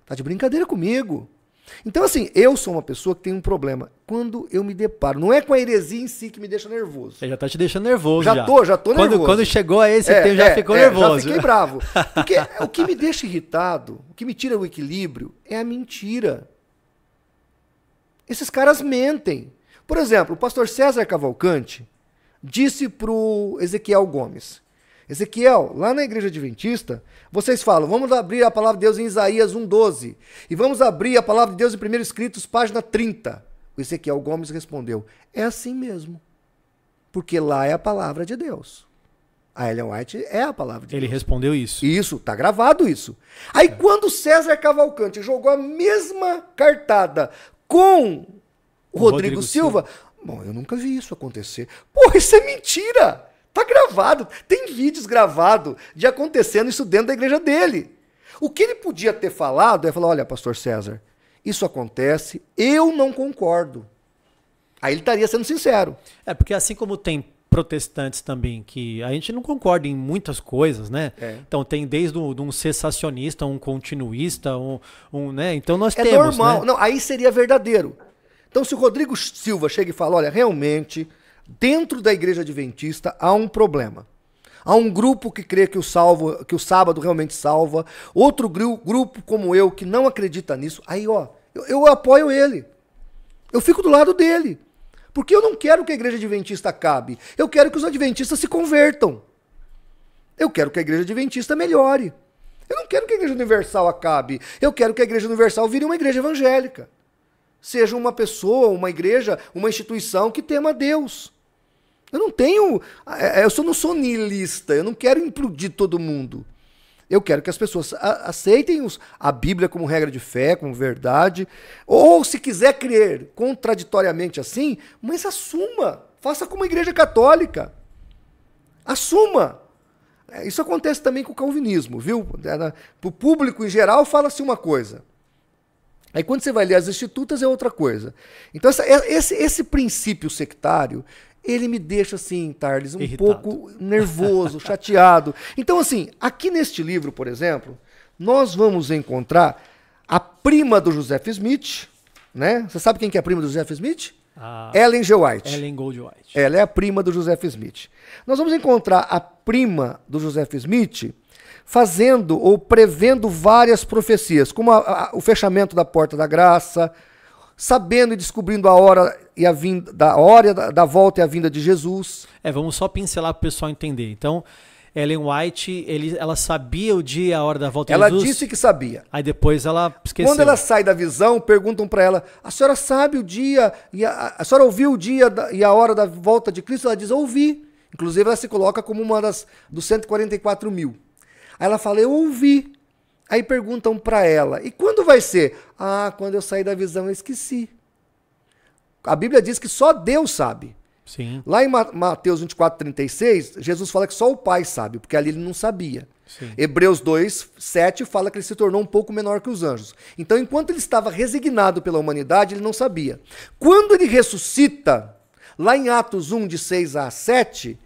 tá de brincadeira comigo. Então, assim, eu sou uma pessoa que tem um problema. Quando eu me deparo, não é com a heresia em si que me deixa nervoso. já tá te deixando nervoso. Já, já. tô, já tô quando, nervoso. Quando chegou a esse é, tempo, já é, ficou é, nervoso. Já fiquei bravo. Porque [laughs] o que me deixa irritado, o que me tira o equilíbrio, é a mentira. Esses caras mentem. Por exemplo, o pastor César Cavalcante disse pro Ezequiel Gomes: Ezequiel, lá na igreja adventista, vocês falam, vamos abrir a palavra de Deus em Isaías 1,12. E vamos abrir a palavra de Deus em 1 Escritos, página 30. O Ezequiel Gomes respondeu, é assim mesmo. Porque lá é a palavra de Deus. A Ellen White é a palavra de Ele Deus. Ele respondeu isso. Isso, tá gravado isso. Aí é. quando César Cavalcante jogou a mesma cartada com o Rodrigo, Rodrigo Silva, Silva, bom, eu nunca vi isso acontecer. Pô, isso é mentira! Tá gravado, tem vídeos gravados de acontecendo isso dentro da igreja dele. O que ele podia ter falado é falar: olha, pastor César, isso acontece, eu não concordo. Aí ele estaria sendo sincero. É, porque assim como tem protestantes também, que a gente não concorda em muitas coisas, né? É. Então tem desde um, um cessacionista, um continuista, um, um, né? Então nós é temos. É normal, né? não, aí seria verdadeiro. Então se o Rodrigo Silva chega e fala, olha, realmente Dentro da igreja adventista há um problema. Há um grupo que crê que o, salvo, que o sábado realmente salva, outro gru, grupo como eu que não acredita nisso. Aí, ó, eu, eu apoio ele. Eu fico do lado dele. Porque eu não quero que a igreja adventista acabe. Eu quero que os adventistas se convertam. Eu quero que a igreja adventista melhore. Eu não quero que a igreja universal acabe. Eu quero que a igreja universal vire uma igreja evangélica. Seja uma pessoa, uma igreja, uma instituição que tema a Deus. Eu não tenho. É, é, eu só não sou niilista. Eu não quero implodir todo mundo. Eu quero que as pessoas aceitem a Bíblia como regra de fé, como verdade. Ou, se quiser crer contraditoriamente assim, mas assuma. Faça como a Igreja Católica. Assuma. É, isso acontece também com o calvinismo, viu? Para o público em geral, fala-se uma coisa. Aí quando você vai ler as institutas é outra coisa. Então essa, esse, esse princípio sectário ele me deixa assim, Tarles, um Irritado. pouco nervoso, chateado. Então, assim, aqui neste livro, por exemplo, nós vamos encontrar a prima do Joseph Smith, né? Você sabe quem que é a prima do Joseph Smith? Ah, Ellen G. White. Ellen Gold White. Ela é a prima do Joseph Smith. Nós vamos encontrar a prima do Joseph Smith fazendo ou prevendo várias profecias, como a, a, o fechamento da porta da graça, sabendo e descobrindo a hora e a vinda da hora da, volta e a vinda de Jesus. É, vamos só pincelar para o pessoal entender. Então, Ellen White, ele, ela sabia o dia e a hora da volta ela de Jesus. Ela disse que sabia. Aí depois ela esqueceu. Quando ela sai da visão, perguntam para ela: "A senhora sabe o dia e a, a senhora ouviu o dia da, e a hora da volta de Cristo?" Ela diz: "Ouvi". Inclusive ela se coloca como uma das dos 144 mil. Aí ela fala: "Eu ouvi". Aí perguntam para ela: e quando vai ser? Ah, quando eu saí da visão, eu esqueci. A Bíblia diz que só Deus sabe. Sim. Lá em Mateus 24, 36, Jesus fala que só o Pai sabe, porque ali ele não sabia. Sim. Hebreus 2, 7 fala que ele se tornou um pouco menor que os anjos. Então, enquanto ele estava resignado pela humanidade, ele não sabia. Quando ele ressuscita, lá em Atos 1, de 6 a 7,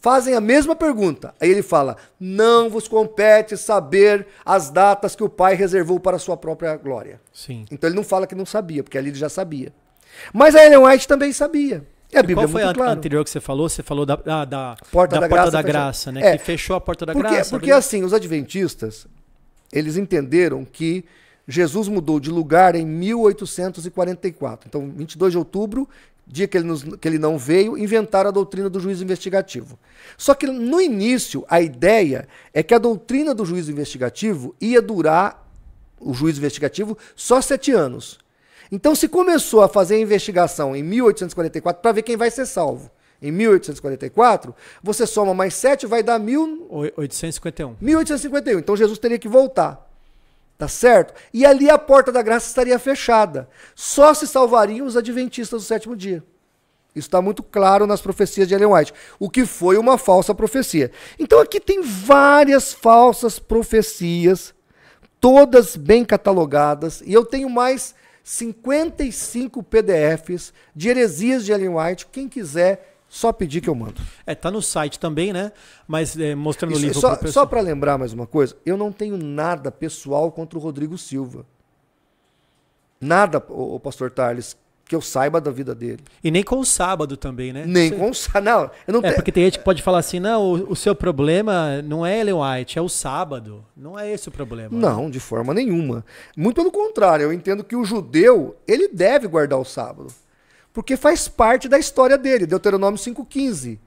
Fazem a mesma pergunta. Aí ele fala: Não vos compete saber as datas que o Pai reservou para a sua própria glória. Sim. Então ele não fala que não sabia, porque ali ele já sabia. Mas a Ellen White também sabia. E a e qual é foi é a claro. anterior que você falou? Você falou da, da, ah, da Porta da, da porta Graça, da tá graça né? É, que fechou a Porta da porque, Graça. Porque assim, os adventistas, eles entenderam que Jesus mudou de lugar em 1844. Então, 22 de outubro dia que ele, nos, que ele não veio, inventaram a doutrina do juízo investigativo. Só que no início, a ideia é que a doutrina do juízo investigativo ia durar, o juízo investigativo, só sete anos. Então se começou a fazer a investigação em 1844 para ver quem vai ser salvo. Em 1844, você soma mais sete vai dar 1851. 1851. Então Jesus teria que voltar. Tá certo? E ali a porta da graça estaria fechada. Só se salvariam os adventistas do sétimo dia. Isso está muito claro nas profecias de Ellen White, o que foi uma falsa profecia. Então aqui tem várias falsas profecias, todas bem catalogadas, e eu tenho mais 55 PDFs de heresias de Ellen White. Quem quiser só pedir que eu mando. É, tá no site também, né? Mas é, mostrando Isso, o livro. Só, pro só para lembrar mais uma coisa, eu não tenho nada pessoal contra o Rodrigo Silva. Nada, o, o pastor Tarles, que eu saiba da vida dele. E nem com o sábado também, né? Nem Você... com o sábado. Não, é, tenho... porque tem gente que pode falar assim, não, o, o, seu problema não é Ellen White, é o sábado. Não é esse o problema. Né? Não, né? de forma nenhuma. Muito pelo contrário, eu entendo que o judeu, ele deve guardar o sábado. Porque faz parte da história dele, Deuteronômio 5,15.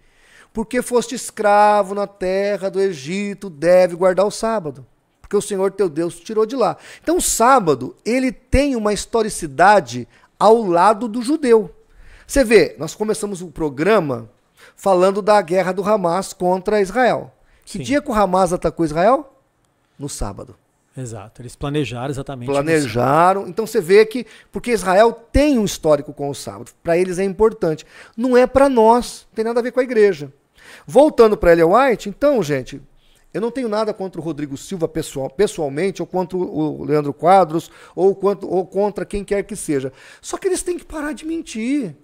Porque foste escravo na terra do Egito, deve guardar o sábado. Porque o Senhor teu Deus te tirou de lá. Então, o sábado, ele tem uma historicidade ao lado do judeu. Você vê, nós começamos o programa falando da guerra do Hamas contra Israel. Que Sim. dia que o Hamas atacou Israel? No sábado. Exato, eles planejaram exatamente. Planejaram. Então você vê que porque Israel tem um histórico com o sábado, para eles é importante. Não é para nós, não tem nada a ver com a igreja. Voltando para Elia White, então, gente, eu não tenho nada contra o Rodrigo Silva pessoal, pessoalmente, ou contra o Leandro Quadros, ou, quanto, ou contra quem quer que seja. Só que eles têm que parar de mentir.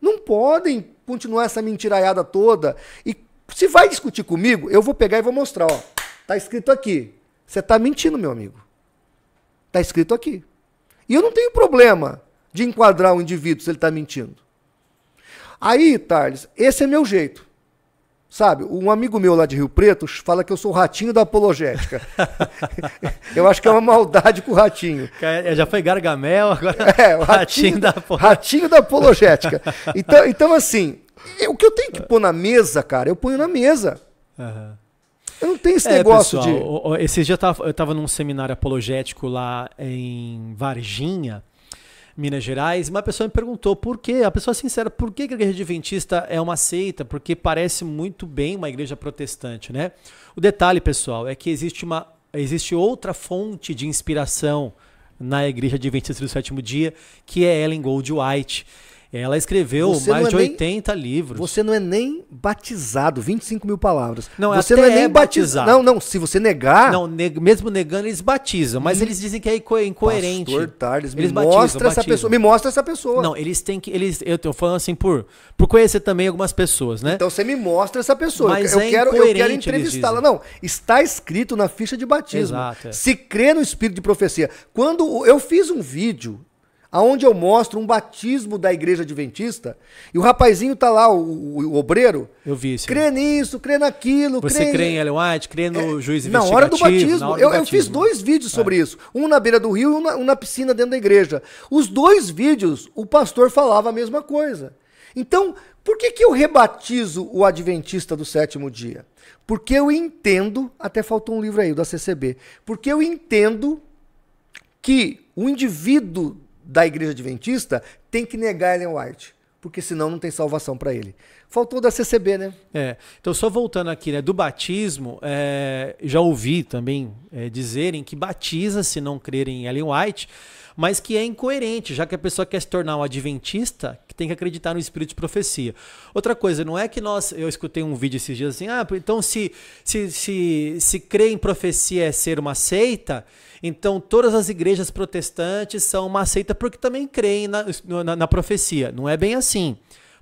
Não podem continuar essa mentiraiada toda. E se vai discutir comigo, eu vou pegar e vou mostrar, ó. Está escrito aqui. Você está mentindo, meu amigo. Está escrito aqui. E eu não tenho problema de enquadrar um indivíduo se ele está mentindo. Aí, Tarles, esse é meu jeito. Sabe, um amigo meu lá de Rio Preto fala que eu sou o ratinho da apologética. [laughs] [laughs] eu acho que é uma maldade com o ratinho. É, já foi Gargamel, agora [laughs] é, o ratinho, ratinho, da, da ratinho da apologética. Então, então assim, o que eu tenho que pôr na mesa, cara, eu ponho na mesa. Uhum. Eu não tenho esse é, negócio pessoal, de. Esses dias eu estava num seminário apologético lá em Varginha. Minas Gerais, uma pessoa me perguntou por que, a pessoa sincera, por que a igreja adventista é uma seita? Porque parece muito bem uma igreja protestante, né? O detalhe, pessoal, é que existe uma existe outra fonte de inspiração na igreja adventista do sétimo dia, que é Ellen Gold White. Ela escreveu você mais é de 80 nem, livros. Você não é nem batizado, 25 mil palavras. Não, você não é nem é batizado. Não, não, se você negar. Não, mesmo negando, eles batizam, mas eles dizem que é inco incoerente. Pastor Tardes, eles me batizam, mostra batizam. essa pessoa. Me mostra essa pessoa. Não, eles têm que. Eles, eu tô falando assim por, por conhecer também algumas pessoas, né? Então você me mostra essa pessoa. Mas eu, é quero, eu quero entrevistá-la. Não, está escrito na ficha de batismo. Exato, é. Se crê no espírito de profecia. Quando eu fiz um vídeo aonde eu mostro um batismo da igreja adventista, e o rapazinho tá lá, o, o, o obreiro. Eu vi isso. Crê nisso, crê naquilo. Você crê, crê em Ellen White, crê no é, juiz investigativo. Na hora do batismo. Hora do eu, batismo. eu, fiz dois vídeos sobre é. isso. Um na beira do rio e um na, um na piscina dentro da igreja. Os dois vídeos, o pastor falava a mesma coisa. Então, por que, que eu rebatizo o Adventista do sétimo dia? Porque eu entendo, até faltou um livro aí, o da CCB, porque eu entendo que o indivíduo da igreja adventista tem que negar Ellen White porque senão não tem salvação para ele. Faltou da CCB, né? É. Então, só voltando aqui, né? Do batismo, é, já ouvi também é, dizerem que batiza se não crerem em Ellen White, mas que é incoerente, já que a pessoa quer se tornar um adventista, que tem que acreditar no espírito de profecia. Outra coisa, não é que nós. Eu escutei um vídeo esses dias assim, ah, então se, se, se, se crer em profecia é ser uma seita. Então, todas as igrejas protestantes são uma seita porque também creem na, na, na profecia. Não é bem assim.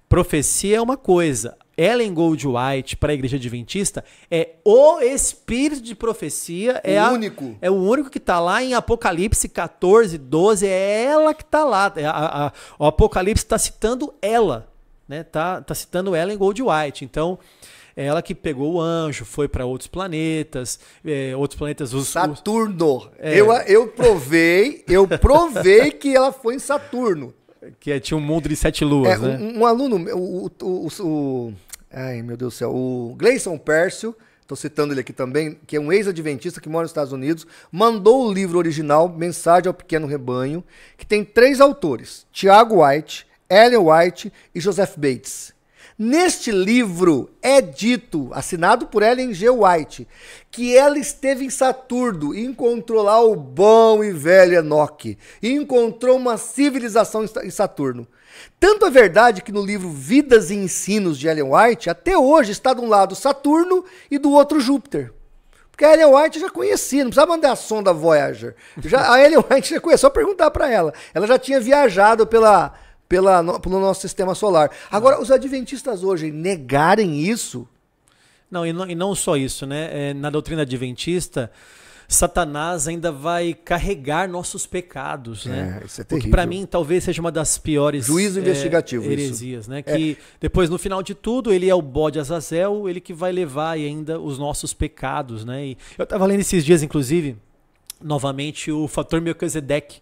Profecia é uma coisa. Ellen White para a igreja adventista é o espírito de profecia, o é o único. A, é o único que está lá em Apocalipse 14, 12, é ela que está lá. É a, a, o Apocalipse está citando ela, né? Tá, tá citando Ellen White. Então, é ela que pegou o anjo, foi para outros planetas, é, outros planetas. Os, Saturno. É. Eu, eu provei, eu provei que ela foi em Saturno. Que é, tinha um mundo de sete luas, é, né? Um, um aluno, o, o, o, o, Ai, meu Deus do céu. O Gleison Pércio, estou citando ele aqui também, que é um ex-adventista que mora nos Estados Unidos, mandou o livro original, Mensagem ao Pequeno Rebanho, que tem três autores: Tiago White, Ellen White e Joseph Bates. Neste livro é dito, assinado por Ellen G. White, que ela esteve em Saturno e encontrou lá o bom e velho Enoque, e encontrou uma civilização em Saturno. Tanto é verdade que no livro Vidas e Ensinos de Ellen White, até hoje está de um lado Saturno e do outro Júpiter. Porque a Ellen White já conhecia, não precisava mandar a sonda Voyager. Já, a Ellen [laughs] White já conhecia, só perguntar para ela. Ela já tinha viajado pela pela, no, pelo nosso sistema solar. Agora, os adventistas hoje negarem isso. Não, e não, e não só isso, né? É, na doutrina adventista. Satanás ainda vai carregar nossos pecados, é, né? É, isso é terrível. O que para mim talvez seja uma das piores juízo é, investigativo né? é, heresias, isso. né? Que é. depois no final de tudo ele é o bode Azazel, ele que vai levar ainda os nossos pecados, né? E eu estava lendo esses dias inclusive novamente o fator Melquisedeque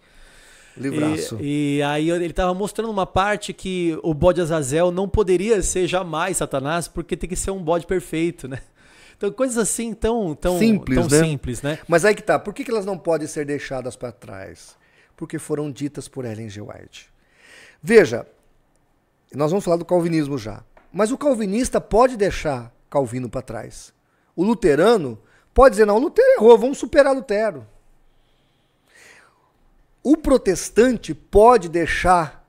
Livraço. E, e aí ele estava mostrando uma parte que o bode Azazel não poderia ser jamais Satanás, porque tem que ser um bode perfeito, né? Então, coisas assim tão, tão, simples, tão né? simples, né? Mas aí que tá. Por que, que elas não podem ser deixadas para trás? Porque foram ditas por Ellen G. White. Veja, nós vamos falar do calvinismo já. Mas o calvinista pode deixar Calvino para trás. O luterano pode dizer, não, Lutero errou, vamos superar Lutero. O protestante pode deixar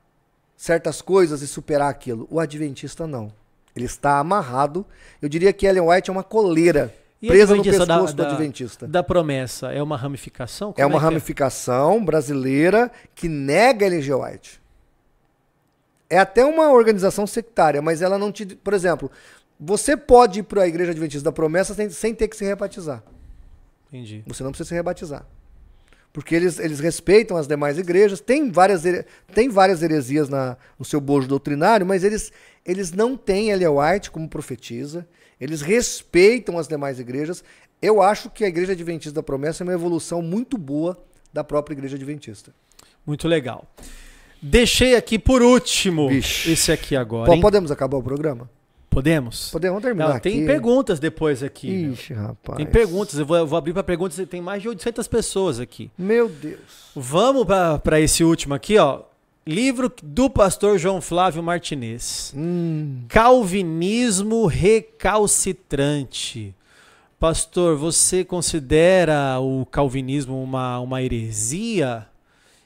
certas coisas e superar aquilo. O adventista não. Ele está amarrado. Eu diria que Ellen White é uma coleira e presa no pescoço da, do adventista. Da, promessa, é uma ramificação? É Como é uma é, é? ramificação é? brasileira que nega a Ellen White. É até uma organização sectária, mas ela não te. Por exemplo, você pode ir para a Igreja Adventista da Promessa sem, sem ter que se rebatizar. Entendi. Você não precisa se rebatizar porque eles, eles respeitam as demais igrejas, tem várias, tem várias heresias na, no seu bojo doutrinário, mas eles, eles não têm Ellen White como profetisa, eles respeitam as demais igrejas. Eu acho que a Igreja Adventista da Promessa é uma evolução muito boa da própria Igreja Adventista. Muito legal. Deixei aqui por último Bicho. esse aqui agora. P podemos acabar o programa? Podemos? Podemos terminar Não, Tem aqui. perguntas depois aqui. Ixi, meu. rapaz. Tem perguntas. Eu vou, eu vou abrir para perguntas. Tem mais de 800 pessoas aqui. Meu Deus. Vamos para esse último aqui, ó. Livro do pastor João Flávio Martinez. Hum. Calvinismo recalcitrante. Pastor, você considera o calvinismo uma, uma heresia?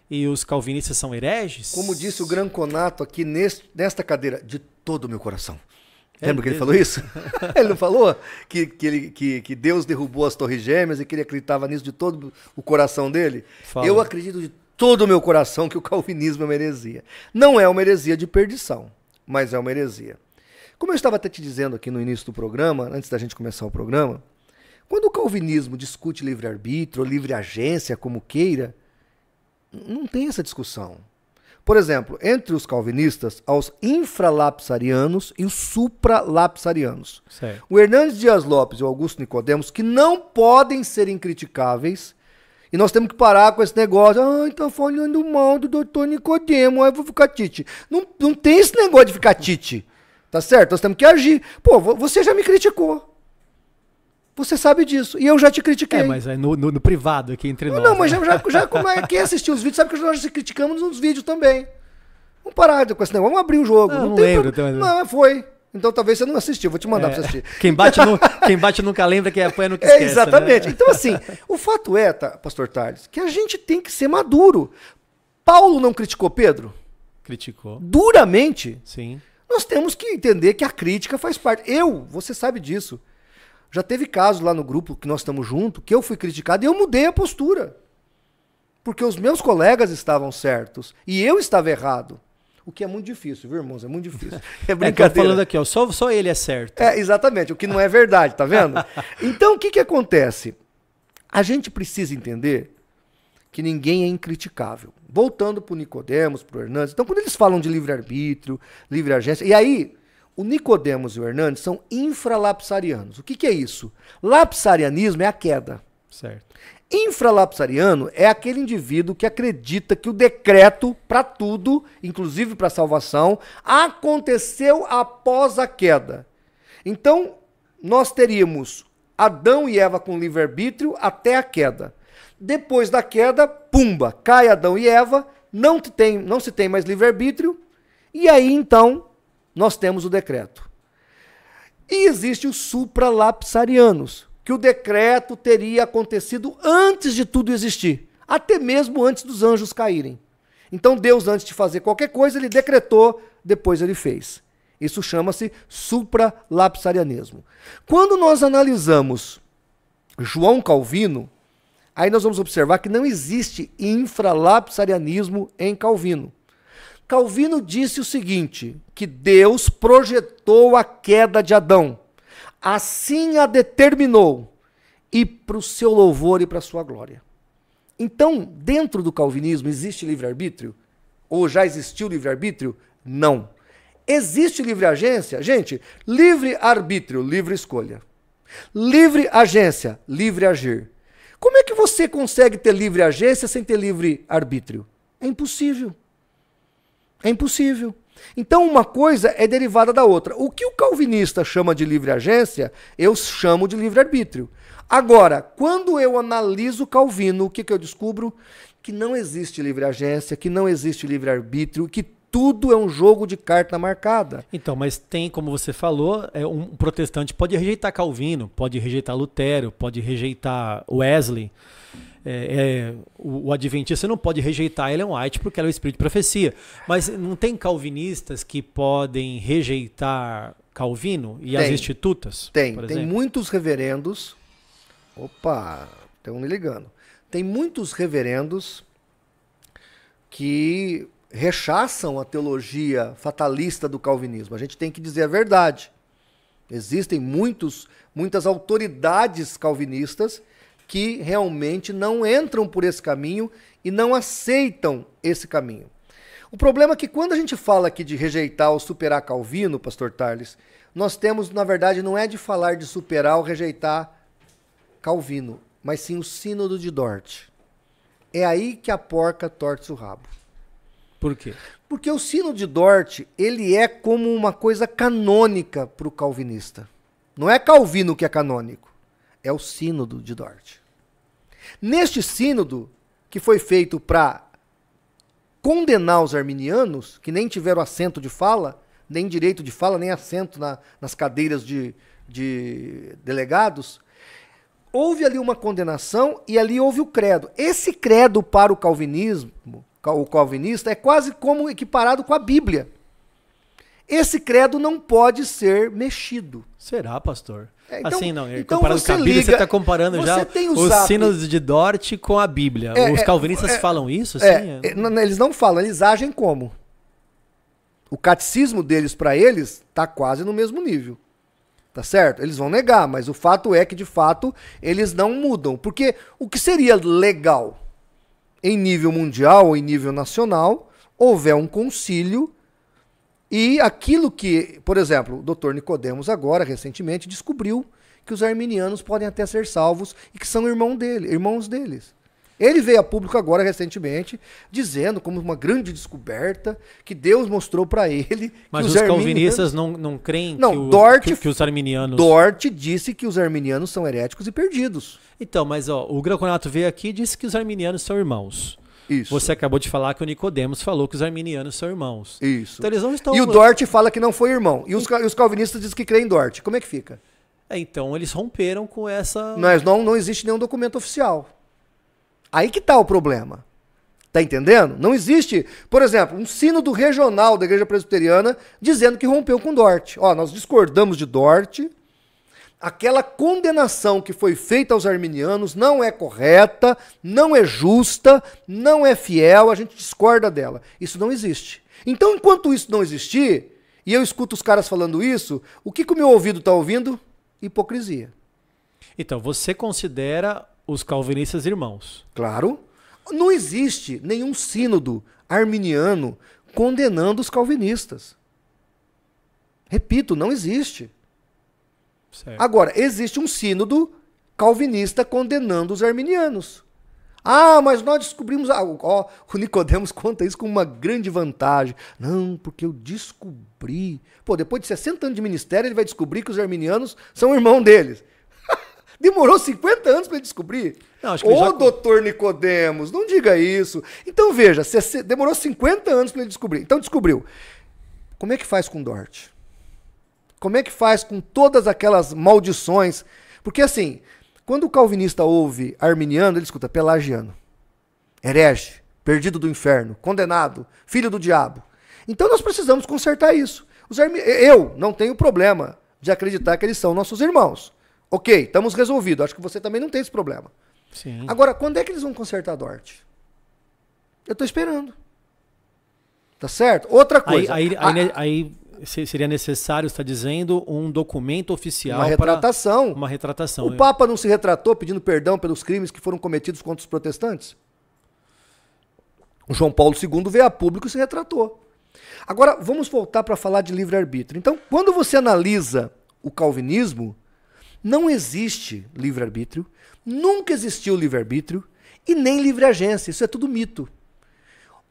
E os calvinistas são hereges? Como disse o Gran Conato aqui neste, nesta cadeira, de todo o meu coração. É Lembra que ele falou isso? [laughs] ele não falou que, que, ele, que, que Deus derrubou as torres gêmeas e que ele acreditava nisso de todo o coração dele? Fala. Eu acredito de todo o meu coração que o calvinismo é uma heresia. Não é uma heresia de perdição, mas é uma heresia. Como eu estava até te dizendo aqui no início do programa, antes da gente começar o programa, quando o calvinismo discute livre-arbítrio, livre agência, como queira, não tem essa discussão. Por exemplo, entre os calvinistas, há os infralapsarianos e os supralapsarianos. Certo. O Hernandes Dias Lopes e o Augusto Nicodemos, que não podem ser incriticáveis, e nós temos que parar com esse negócio. Ah, então falando mal do doutor Nicodemo, aí vou ficar tite. Não, não tem esse negócio de ficar tite. Tá certo? Nós temos que agir. Pô, você já me criticou. Você sabe disso. E eu já te critiquei. É, mas é no, no, no privado aqui entre nós. Não, mas né? já, já, já como é, quem assistiu os vídeos sabe que nós já criticamos nos vídeos também. Vamos parar com esse negócio, vamos abrir o jogo. Ah, não, não, né? não lembro. Não, foi. Então talvez você não assistiu, vou te mandar é, pra assistir. Quem bate, [laughs] no, quem bate nunca lembra, quem apanha nunca é, esquece. Né? exatamente. Né? Então assim, o fato é, tá, pastor Tales, que a gente tem que ser maduro. Paulo não criticou Pedro? Criticou. Duramente? Sim. Nós temos que entender que a crítica faz parte. Eu, você sabe disso já teve casos lá no grupo que nós estamos juntos que eu fui criticado e eu mudei a postura. Porque os meus colegas estavam certos e eu estava errado. O que é muito difícil, viu, irmãos? É muito difícil. [laughs] É brincadeira. É, falando aqui, ó, só, só ele é certo. É, exatamente, o que não é verdade, tá vendo? [laughs] Então, o que, que acontece? A gente precisa entender que ninguém é incriticável. Voltando para o Nicodemos, para o Hernandes. Então, quando eles falam de livre-arbítrio, livre-agência... E aí, o Nicodemos e o Hernandes são infralapsarianos. O que, que é isso? Lapsarianismo é a queda. Certo. Infralapsariano é aquele indivíduo que acredita que o decreto para tudo, inclusive para a salvação, aconteceu após a queda. Então, nós teríamos Adão e Eva com livre-arbítrio até a queda. Depois da queda, pumba, cai Adão e Eva, não, tem, não se tem mais livre-arbítrio, e aí então nós temos o decreto. E existe o supralapsarianos, que o decreto teria acontecido antes de tudo existir, até mesmo antes dos anjos caírem. Então Deus, antes de fazer qualquer coisa, ele decretou, depois ele fez. Isso chama-se supralapsarianismo. Quando nós analisamos João Calvino, aí nós vamos observar que não existe infralapsarianismo em Calvino. Calvino disse o seguinte: que Deus projetou a queda de Adão, assim a determinou, e para o seu louvor e para a sua glória. Então, dentro do calvinismo existe livre-arbítrio? Ou já existiu livre-arbítrio? Não. Existe livre agência? Gente, livre arbítrio, livre escolha. Livre agência, livre agir. Como é que você consegue ter livre agência sem ter livre arbítrio? É impossível. É impossível. Então, uma coisa é derivada da outra. O que o calvinista chama de livre agência, eu chamo de livre arbítrio. Agora, quando eu analiso Calvino, o que, que eu descubro? Que não existe livre agência, que não existe livre arbítrio, que tudo é um jogo de carta marcada. Então, mas tem, como você falou, é um protestante pode rejeitar Calvino, pode rejeitar Lutero, pode rejeitar Wesley é, é, o, o, adventista não pode rejeitar Ellen White é porque ela é o espírito de profecia. Mas não tem calvinistas que podem rejeitar Calvino e tem, as institutas? Tem, tem muitos reverendos. Opa, tem um me ligando. Tem muitos reverendos que rechaçam a teologia fatalista do calvinismo. A gente tem que dizer a verdade. Existem muitos, muitas autoridades calvinistas que realmente não entram por esse caminho e não aceitam esse caminho. O problema é que quando a gente fala aqui de rejeitar ou superar Calvino, pastor Tarles, nós temos, na verdade, não é de falar de superar ou rejeitar Calvino, mas sim o sínodo de Dort. É aí que a porca torce o rabo. Por quê? Porque o sínodo de Dort, ele é como uma coisa canônica para o calvinista. Não é Calvino que é canônico, é o sínodo de Dort. Neste sínodo, que foi feito para condenar os arminianos, que nem tiveram assento de fala, nem direito de fala, nem assento na, nas cadeiras de, de delegados, houve ali uma condenação e ali houve o credo. Esse credo para o calvinismo, o calvinista, é quase como equiparado com a Bíblia. Esse credo não pode ser mexido. Será, pastor? É, então, assim não, então comparando com a Bíblia, liga, você está comparando já os sinos de Dort com a Bíblia. É, os é, calvinistas é, falam isso? É, assim? eles não falam, eles agem como? O catecismo deles para eles está quase no mesmo nível. Tá certo? Eles vão negar, mas o fato é que, de fato, eles não mudam. Porque o que seria legal em nível mundial ou em nível nacional, houver um concílio e aquilo que, por exemplo, o doutor Nicodemos agora, recentemente, descobriu que os arminianos podem até ser salvos e que são irmão dele, irmãos deles. Ele veio a público agora recentemente dizendo como uma grande descoberta que Deus mostrou para ele. Mas os, os calvinistas não, não creem não, que, o, Dort, que, que, os arminianos. Dort disse que os arminianos são heréticos e perdidos. Então, mas ó, o Graconato veio aqui e disse que os arminianos são irmãos. Isso. Você acabou de falar que o Nicodemos falou que os arminianos são irmãos. Isso. Então eles não estão. E o Dort fala que não foi irmão. E os, e os calvinistas dizem que creem em Dort. Como é que fica? É, então eles romperam com essa. Mas não, não existe nenhum documento oficial. Aí que está o problema. Tá entendendo? Não existe, por exemplo, um sino do regional da Igreja Presbiteriana dizendo que rompeu com Dort. Ó, nós discordamos de Dort, aquela condenação que foi feita aos arminianos não é correta, não é justa, não é fiel, a gente discorda dela. Isso não existe. Então, enquanto isso não existir, e eu escuto os caras falando isso, o que, que o meu ouvido está ouvindo? Hipocrisia. Então, você considera os calvinistas irmãos? Claro. Não existe nenhum sínodo arminiano condenando os calvinistas. Repito, não existe. Agora, existe um sínodo calvinista condenando os arminianos. Ah, mas nós descobrimos. algo. o Nicodemos [laughs] conta isso com uma grande vantagem. Não, porque eu descobri. Pô, depois de 60 anos de ministério, ele vai descobrir que os arminianos são irmão deles. [laughs] Demorou 50 anos para descobrir. Ô, já... doutor Nicodemos, não diga isso. Então veja, demorou 50 anos para ele descobrir. Então descobriu. Como é que faz com Dort? Como é que faz com todas aquelas maldições? Porque assim, quando o calvinista ouve arminiano, ele escuta pelagiano, herege, perdido do inferno, condenado, filho do diabo. Então nós precisamos consertar isso. Armi... Eu não tenho problema de acreditar que eles são nossos irmãos. Ok, estamos resolvidos. Acho que você também não tem esse problema. Sim. Agora, quando é que eles vão consertar a Dorte? Eu estou esperando. Tá certo? Outra coisa. Aí, aí, a... aí, aí seria necessário, está dizendo, um documento oficial. Uma retratação. uma retratação. O é. Papa não se retratou pedindo perdão pelos crimes que foram cometidos contra os protestantes? O João Paulo II veio a público e se retratou. Agora, vamos voltar para falar de livre-arbítrio. Então, quando você analisa o calvinismo, não existe livre-arbítrio, nunca existiu livre-arbítrio e nem livre-agência. Isso é tudo mito.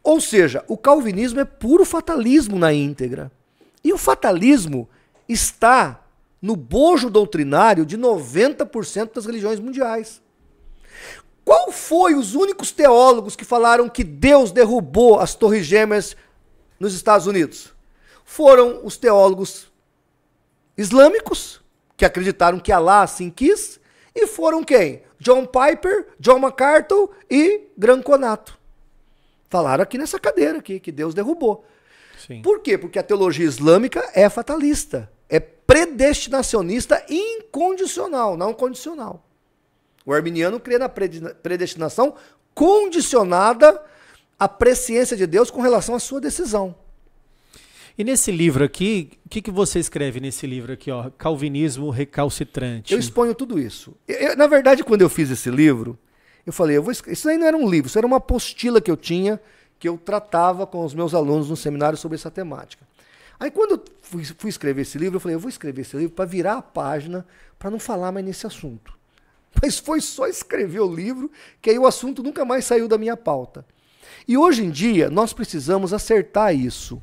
Ou seja, o calvinismo é puro fatalismo na íntegra. E o fatalismo está no bojo doutrinário de 90% das religiões mundiais. Qual foi os únicos teólogos que falaram que Deus derrubou as Torres Gêmeas nos Estados Unidos? Foram os teólogos islâmicos, que acreditaram que Allah assim quis, e foram quem? John Piper, John MacArthur e Gran Conato. Falaram aqui nessa cadeira aqui que Deus derrubou. Por quê? Porque a teologia islâmica é fatalista, é predestinacionista incondicional, não condicional. O arminiano crê na predestinação condicionada à presciência de Deus com relação à sua decisão. E nesse livro aqui, o que, que você escreve nesse livro aqui, ó? Calvinismo recalcitrante. Eu exponho tudo isso. Eu, na verdade, quando eu fiz esse livro, eu falei, eu vou, isso aí não era um livro, isso era uma apostila que eu tinha que eu tratava com os meus alunos no seminário sobre essa temática. Aí quando eu fui, fui escrever esse livro, eu falei, eu vou escrever esse livro para virar a página, para não falar mais nesse assunto. [laughs] Mas foi só escrever o livro que aí o assunto nunca mais saiu da minha pauta. E hoje em dia nós precisamos acertar isso.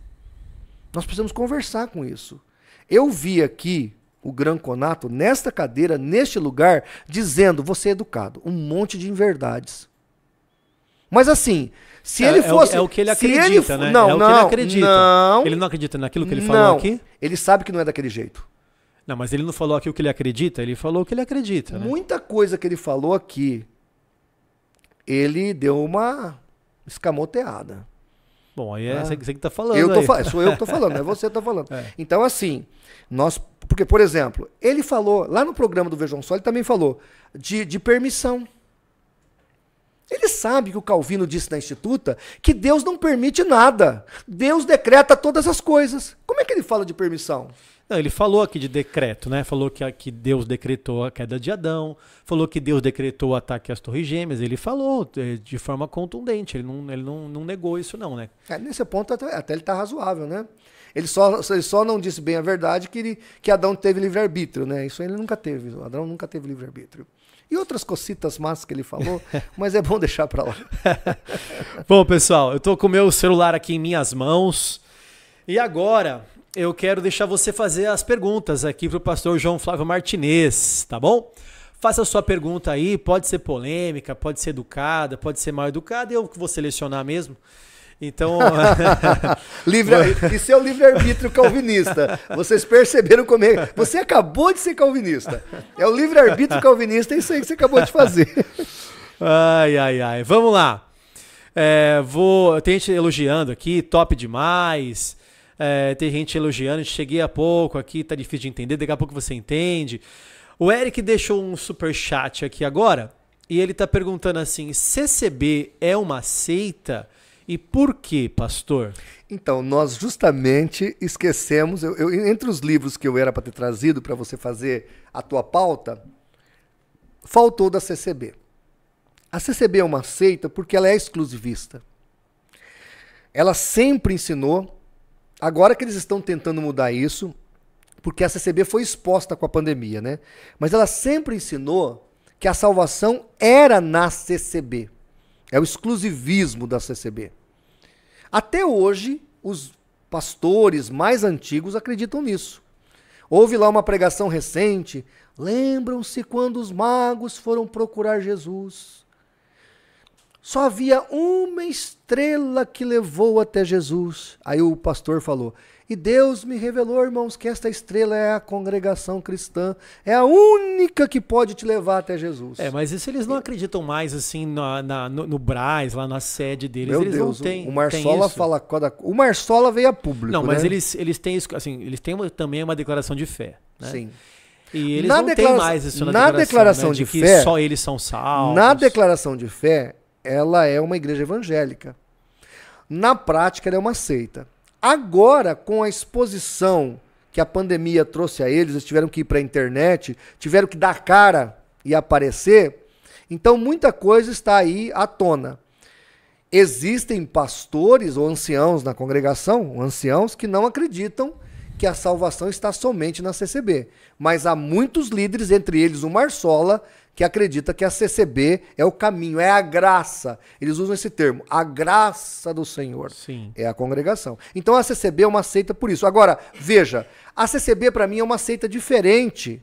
Nós precisamos conversar com isso. Eu vi aqui o Gran Conato nesta cadeira, neste lugar, dizendo: você é educado. Um monte de inverdades. Mas assim, se é, ele fosse. É o, é o que ele acredita, ele, né? Não, é o não, que ele acredita. Não, ele não acredita naquilo que ele não, falou aqui? Ele sabe que não é daquele jeito. Não, mas ele não falou aqui o que ele acredita, ele falou o que ele acredita. Né? Muita coisa que ele falou aqui, ele deu uma escamoteada. Bom, aí é ah. você, que tá falando. Eu tô fa sou eu que tô [laughs] falando, não é você que tá falando. É. Então, assim, nós. Porque, por exemplo, ele falou, lá no programa do Vejam Sol, ele também falou de, de permissão. Ele sabe que o Calvino disse na Instituta que Deus não permite nada. Deus decreta todas as coisas. Como é que ele fala de permissão? Não, ele falou aqui de decreto, né? Falou que, que Deus decretou a queda de Adão, falou que Deus decretou o ataque às torres gêmeas. Ele falou é, de forma contundente, ele não, ele não, não negou isso não, né? É, nesse ponto até, até ele está razoável, né? Ele só, ele só não disse bem a verdade que, ele, que Adão teve livre-arbítrio, né? Isso ele nunca teve, Adão nunca teve livre-arbítrio e outras cocitas más que ele falou, [laughs] mas é bom deixar para lá. [laughs] bom, pessoal, eu tô com o meu celular aqui em minhas mãos. E agora eu quero deixar você fazer as perguntas aqui para o pastor João Flávio Martinez, tá bom? Faça a sua pergunta aí, pode ser polêmica, pode ser educada, pode ser mal educada, eu que vou selecionar mesmo. Então. [laughs] livre, [laughs] isso é o livre-arbítrio calvinista. Vocês perceberam como é. Você acabou de ser calvinista. É o livre-arbítrio calvinista, é isso aí que você acabou de fazer. [laughs] ai, ai, ai. Vamos lá. É, vou, tem gente elogiando aqui, top demais. É, tem gente elogiando, cheguei há pouco aqui, tá difícil de entender, daqui a pouco você entende. O Eric deixou um super chat aqui agora e ele tá perguntando assim: CCB é uma seita? E por que, pastor? Então, nós justamente esquecemos, eu, eu, entre os livros que eu era para ter trazido para você fazer a tua pauta, faltou da CCB. A CCB é uma seita porque ela é exclusivista. Ela sempre ensinou, agora que eles estão tentando mudar isso, porque a CCB foi exposta com a pandemia, né? Mas ela sempre ensinou que a salvação era na CCB. É o exclusivismo da CCB. Até hoje, os pastores mais antigos acreditam nisso. Houve lá uma pregação recente. Lembram-se quando os magos foram procurar Jesus? Só havia uma estrela que levou até Jesus. Aí o pastor falou: e Deus me revelou, irmãos, que esta estrela é a congregação cristã, é a única que pode te levar até Jesus. É, mas isso eles não acreditam mais assim na, na, no, no Braz, lá na sede deles. Meu eles Deus, não têm. O Marsola tem fala. O Marsola veio a público. Não, mas né? eles, eles têm assim, eles têm também uma declaração de fé. Né? Sim. E eles na não têm mais isso na, na declaração, né, declaração né? de, de que fé, só eles são salvos. Na declaração de fé, ela é uma igreja evangélica. Na prática, ela é uma seita. Agora, com a exposição que a pandemia trouxe a eles, eles tiveram que ir para a internet, tiveram que dar cara e aparecer. Então, muita coisa está aí à tona. Existem pastores ou anciãos na congregação, anciãos que não acreditam que a salvação está somente na CCB. Mas há muitos líderes, entre eles o Marsola, que acredita que a CCB é o caminho, é a graça. Eles usam esse termo, a graça do Senhor. Sim. É a congregação. Então a CCB é uma seita por isso. Agora, veja, a CCB para mim é uma seita diferente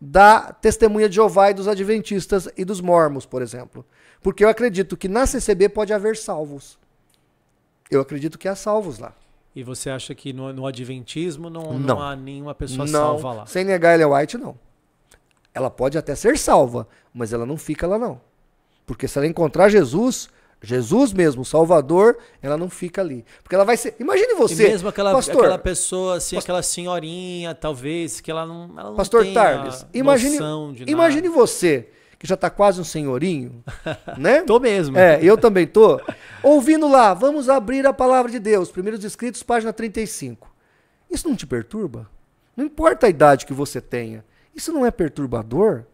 da Testemunha de Jeová e dos Adventistas e dos Mormos, por exemplo. Porque eu acredito que na CCB pode haver salvos. Eu acredito que há salvos lá. E você acha que no, no Adventismo não, não. não há nenhuma pessoa não. salva lá? Sem negar ele White, não ela pode até ser salva, mas ela não fica lá não. Porque se ela encontrar Jesus, Jesus mesmo, Salvador, ela não fica ali. Porque ela vai ser. Imagine você. E mesmo aquela, pastor, aquela pessoa, assim, pastor, aquela senhorinha, talvez, que ela não. Ela não pastor tardes imagine, imagine você, que já está quase um senhorinho, [laughs] né? tô mesmo. É, eu também tô. Ouvindo lá, vamos abrir a palavra de Deus, primeiros escritos, página 35. Isso não te perturba? Não importa a idade que você tenha. Isso não é perturbador?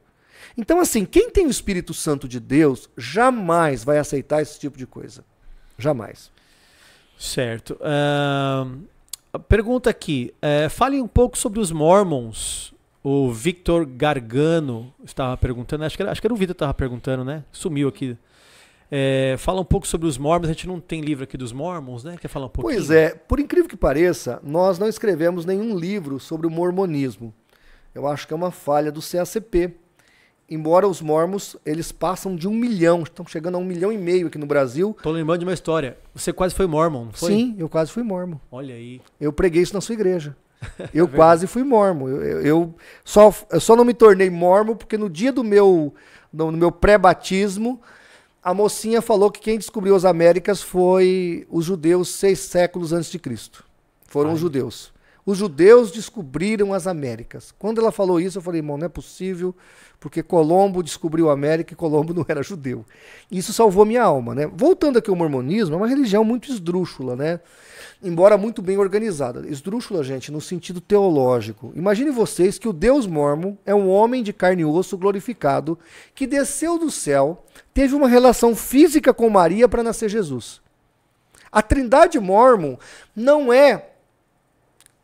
Então, assim, quem tem o Espírito Santo de Deus jamais vai aceitar esse tipo de coisa. Jamais. Certo. Uh, pergunta aqui: uh, fale um pouco sobre os Mormons. O Victor Gargano estava perguntando, acho que era, acho que era o Vitor que estava perguntando, né? Sumiu aqui. É, fala um pouco sobre os Mormons. A gente não tem livro aqui dos Mormons, né? Quer falar um pouquinho? Pois é, por incrível que pareça, nós não escrevemos nenhum livro sobre o mormonismo. Eu acho que é uma falha do CACP. Embora os mormos, eles passam de um milhão, estão chegando a um milhão e meio aqui no Brasil. Tô lembrando de uma história. Você quase foi mormon, não foi? Sim, eu quase fui mormon. Olha aí. Eu preguei isso na sua igreja. [laughs] É eu quase fui mormo. Eu, eu, eu, só, eu só não me tornei mormo porque no dia do meu, no, no meu pré-batismo, a mocinha falou que quem descobriu as Américas foi os judeus seis séculos antes de Cristo. Foram Ai. os judeus os judeus descobriram as Américas. Quando ela falou isso, eu falei, irmão, não é possível, porque Colombo descobriu a América e Colombo [laughs] não era judeu. Isso salvou minha alma, né? Voltando aqui ao mormonismo, é uma religião muito esdrúxula, né? Embora muito bem organizada. Esdrúxula, gente, no sentido teológico. Imagine vocês que o Deus mormon é um homem de carne e osso glorificado que desceu do céu, teve uma relação física com Maria para nascer Jesus. A Trindade Mormon não é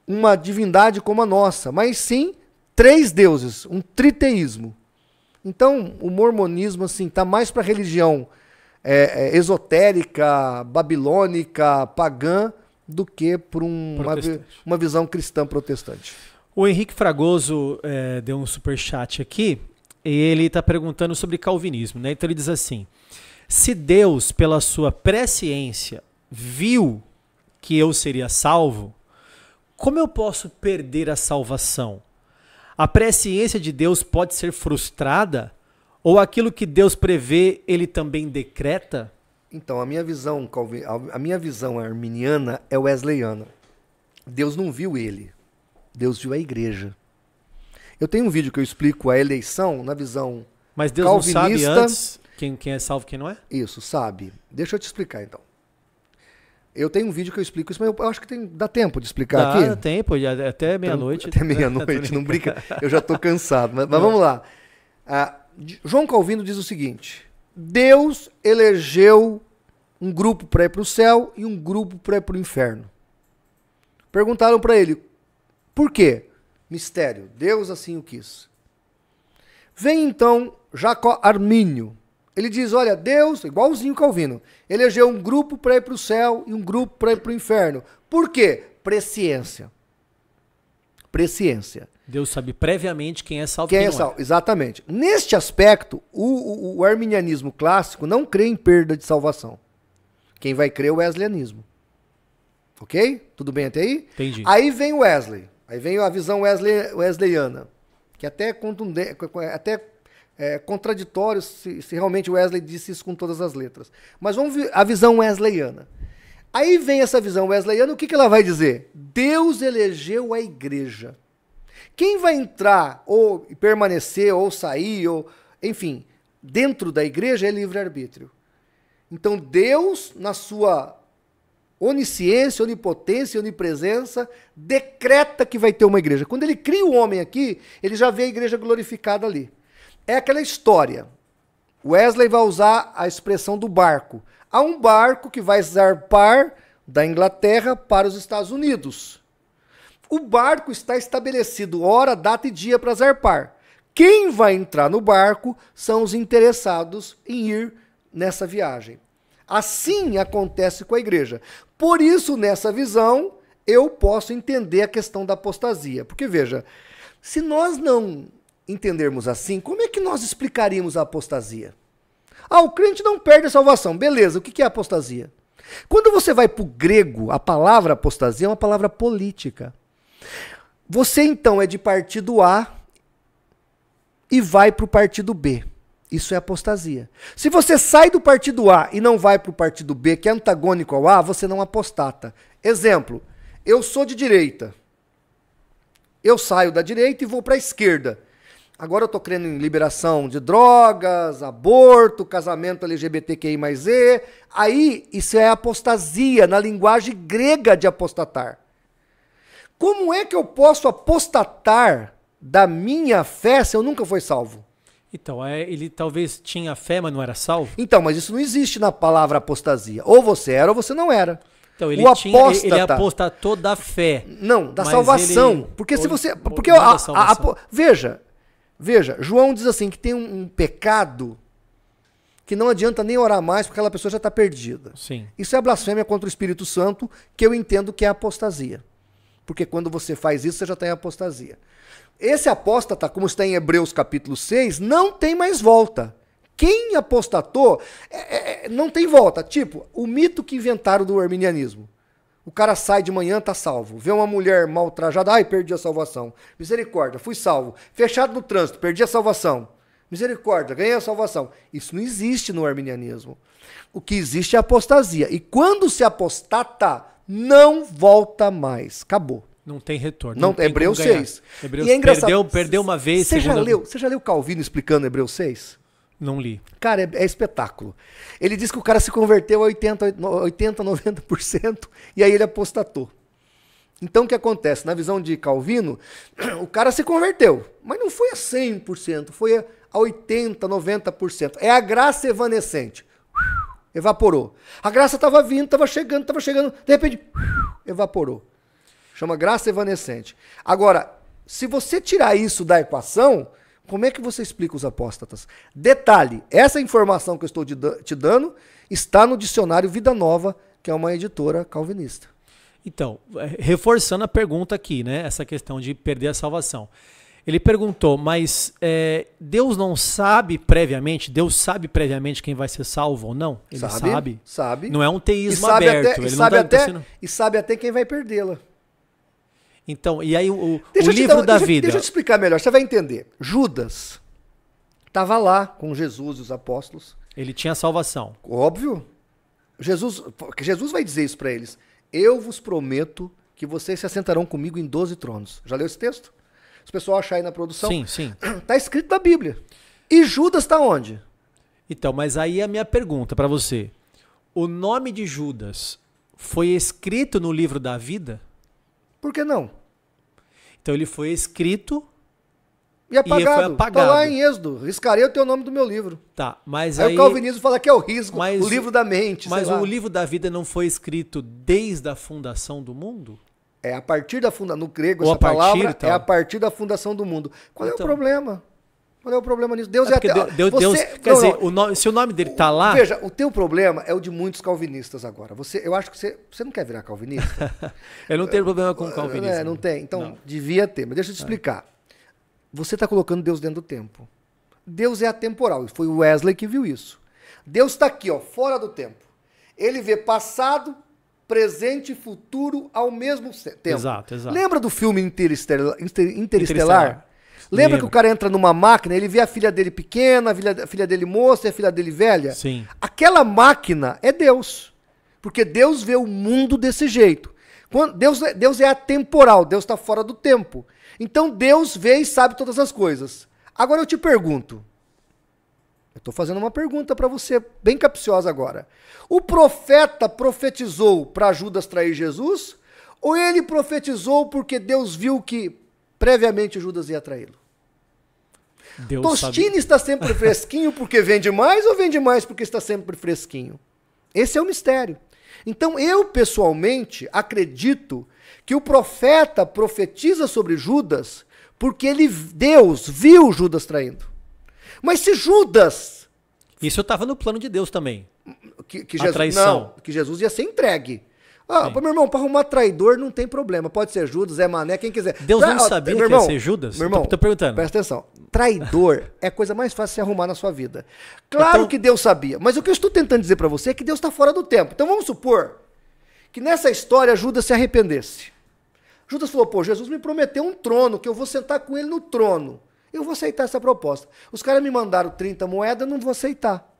uma divindade como a nossa, mas sim três deuses, um triteísmo. Então, o mormonismo assim está mais para a religião é, é, esotérica, babilônica, pagã, do que por um, uma, uma, visão cristã protestante. O Henrique Fragoso é, deu um super chat aqui e ele está perguntando sobre calvinismo, né? Então ele diz assim: se Deus, pela sua presciência, viu que eu seria salvo, como eu posso perder a salvação? A presciência de Deus pode ser frustrada? Ou aquilo que Deus prevê, ele também decreta? Então, a minha visão, Calvin, a minha visão arminiana é wesleyana. Deus não viu ele. Deus viu a igreja. Eu tenho um vídeo que eu explico a eleição na visão Mas Deus calvinista. não sabe antes quem, quem é salvo e quem não é? Isso, sabe. Deixa eu te explicar então. Eu tenho um vídeo que eu explico isso, mas eu acho que tem, dá tempo de explicar dá, aqui. Dá tempo, é até então, meia-noite. Até meia-noite, [laughs] não brinca. Eu já estou cansado, mas, mas, vamos lá. Ah, João Calvino diz o seguinte: Deus elegeu um grupo para ir para o céu e um grupo para ir para o inferno. Perguntaram para ele: por quê? Mistério. Deus assim o quis. Vem então Jacó Armínio, ele diz: olha, Deus, igualzinho Calvino, elegeu um grupo para ir para o céu e um grupo para ir para o inferno. Por quê? Presciência. Presciência. Deus sabe previamente quem é salvo. Quem, é quem é salvo, é. exatamente. Neste aspecto, o, o, o arminianismo clássico não crê em perda de salvação. Quem vai crer é o wesleyanismo. Ok? Tudo bem até aí? Entendi. Aí vem o Wesley. Aí vem a visão Wesley, wesleyana, que até, até é, contraditório se, se, realmente Wesley disse isso com todas as letras. Mas vamos ver a visão wesleyana. Aí vem essa visão wesleyana, o que, que ela vai dizer? Deus elegeu a igreja. Quem vai entrar, ou permanecer, ou sair, ou, enfim, dentro da igreja é livre-arbítrio. Então Deus, na sua onisciência, onipotência, onipresença, decreta que vai ter uma igreja. Quando ele cria o homem aqui, ele já vê a igreja glorificada ali. É aquela história. Wesley vai usar a expressão do barco. Há um barco que vai zarpar da Inglaterra para os Estados Unidos. O barco está estabelecido hora, data e dia para zarpar. Quem vai entrar no barco são os interessados em ir nessa viagem. Assim acontece com a igreja. Por isso, nessa visão, eu posso entender a questão da apostasia. Porque veja, se nós não entendermos assim, como é que nós explicaríamos a apostasia? Ah, o crente não perde a salvação. Beleza, o que é apostasia? Quando você vai para o grego, a palavra apostasia é uma palavra política. Você então é de partido A e vai para o partido B. Isso é apostasia. Se você sai do partido A e não vai para o partido B, que é antagônico ao A, você não apostata. Exemplo: eu sou de direita. Eu saio da direita e vou para a esquerda. Agora eu tô crendo em liberação de drogas, aborto, casamento LGBTQI mais E. Aí isso é apostasia, na linguagem grega de apostatar. Como é que eu posso apostatar da minha fé se eu nunca fui salvo? Então, é, ele talvez tinha fé, mas não era salvo? Então, mas isso não existe na palavra apostasia. Ou você era ou você não era. Então, ele, o tinha, ele apostatou da fé. Não, da salvação. Ele, porque se você. Porque a, a, a, veja, Veja, João diz assim que tem um, um pecado que não adianta nem orar mais porque aquela pessoa já está perdida. Sim. Isso é blasfêmia contra o Espírito Santo, que eu entendo que é apostasia. Porque quando você faz isso, você já está em apostasia. Esse apóstata, como está em Hebreus capítulo 6, não tem mais volta. Quem apostatou é, é, é, não tem volta. Tipo, o mito que inventaram do arminianismo. O cara sai de manhã, tá salvo. Vê uma mulher maltrajada, ai, perdi a salvação. Misericórdia, fui salvo. Fechado no trânsito, perdi a salvação. Misericórdia, ganhei a salvação. Isso não existe no arminianismo. O que existe é apostasia. E quando se apostata, não volta mais. Acabou. Não tem retorno. Não, não tem Hebreu 6. Hebreus e é engraçado, perdeu, perdeu uma vez. Você já, leu, você já leu Calvino explicando Hebreu 6? Não li. Cara, é, é, espetáculo. Ele diz que o cara se converteu a 80, 80, 90% e aí ele apostatou. Então o que acontece? Na visão de Calvino, [clears throat] o cara se converteu, mas não foi a 100%, foi a 80%, 90%. É a graça evanescente. [sighs] Evaporou. A graça estava vindo, estava chegando, estava chegando, de repente, [sighs] evaporou. Chama graça evanescente. Agora, se você tirar isso da equação, como é que você explica os apóstatas? Detalhe: essa informação que eu estou te dando está no dicionário Vida Nova, que é uma editora calvinista. Então, é, reforçando a pergunta aqui, né? Essa questão de perder a salvação. Ele perguntou, mas é, Deus não sabe previamente, Deus sabe previamente quem vai ser salvo ou não? Ele sabe. Sabe. sabe. Não é um teísmo e aberto. Até, e, sabe tá até, e sabe até quem vai perdê-la. Então, e aí o, o livro da deixa, vida. Deixa eu te explicar melhor, você vai entender. Judas estava lá com Jesus e os apóstolos. Ele tinha salvação. Óbvio. Jesus, Jesus vai dizer isso para eles. Eu vos prometo que vocês se assentarão comigo em doze tronos. Já leu esse texto? Se o pessoal achar aí na produção. Sim, sim. Está [clears throat] escrito na Bíblia. E Judas está onde? Então, mas aí é a minha pergunta para você. O nome de Judas foi escrito no livro da vida? Por que não? Então ele foi escrito e apagado. E foi apagado. Tá lá em Êxodo. Riscarei o teu nome do meu livro. Tá, mas aí... aí o Calvinismo fala que é o risco, mas, o livro da mente. Mas o livro da vida não foi escrito desde a fundação do mundo? É a partir da fundação, no grego Ou essa palavra, é então? a partir da fundação do mundo. Qual então, é o então. problema? Qual é o problema nisso? Deus é, é Deus, você... Deus, quer não, dizer, não, o nome, se o nome dele está lá... Veja, o teu problema é o de muitos calvinistas agora. Você, eu acho que você, você não quer virar calvinista. [laughs] eu não tenho problema com calvinista. É, não tem. Então, não. devia ter. Mas deixa eu te é. explicar. Você está colocando Deus dentro do tempo. Deus é atemporal. E foi o Wesley que viu isso. Deus está aqui, ó, fora do tempo. Ele vê passado, presente e futuro ao mesmo tempo. Exato, exato. Lembra do filme Interestelar? Interestelar? Interestelar Lembra que o cara entra numa máquina, ele vê a filha dele pequena, a filha, a filha dele moça e a filha dele velha? Sim. Aquela máquina é Deus. Porque Deus vê o mundo desse jeito. Quando, Deus, Deus é atemporal, Deus está fora do tempo. Então Deus vê e sabe todas as coisas. Agora eu te pergunto. Eu estou fazendo uma pergunta para você, bem capciosa agora. O profeta profetizou para Judas trair Jesus? Ou ele profetizou porque Deus viu que Previamente Judas ia traí-lo. Tostine sabe. está sempre [laughs] fresquinho porque vende mais ou vende mais porque está sempre fresquinho? Esse é o mistério. Então eu pessoalmente acredito que o profeta profetiza sobre Judas porque ele Deus viu Judas traindo. Mas se Judas isso estava no plano de Deus também. Que, que Jesus, não, que Jesus ia ser entregue. Ah, meu irmão, para arrumar traidor não tem problema. Pode ser Judas, é Mané, quem quiser. Deus Tra... não sabia meu irmão, que ia ser Judas? Meu irmão, tô, tô perguntando. Presta atenção. Traidor [laughs] é a coisa mais fácil de se arrumar na sua vida. Claro então... que Deus sabia, mas o que eu estou tentando dizer para você é que Deus está fora do tempo. Então vamos supor que nessa história Judas se arrependesse. Judas falou: pô, Jesus me prometeu um trono, que eu vou sentar com ele no trono. Eu vou aceitar essa proposta. Os caras me mandaram 30 moedas, não vou aceitar.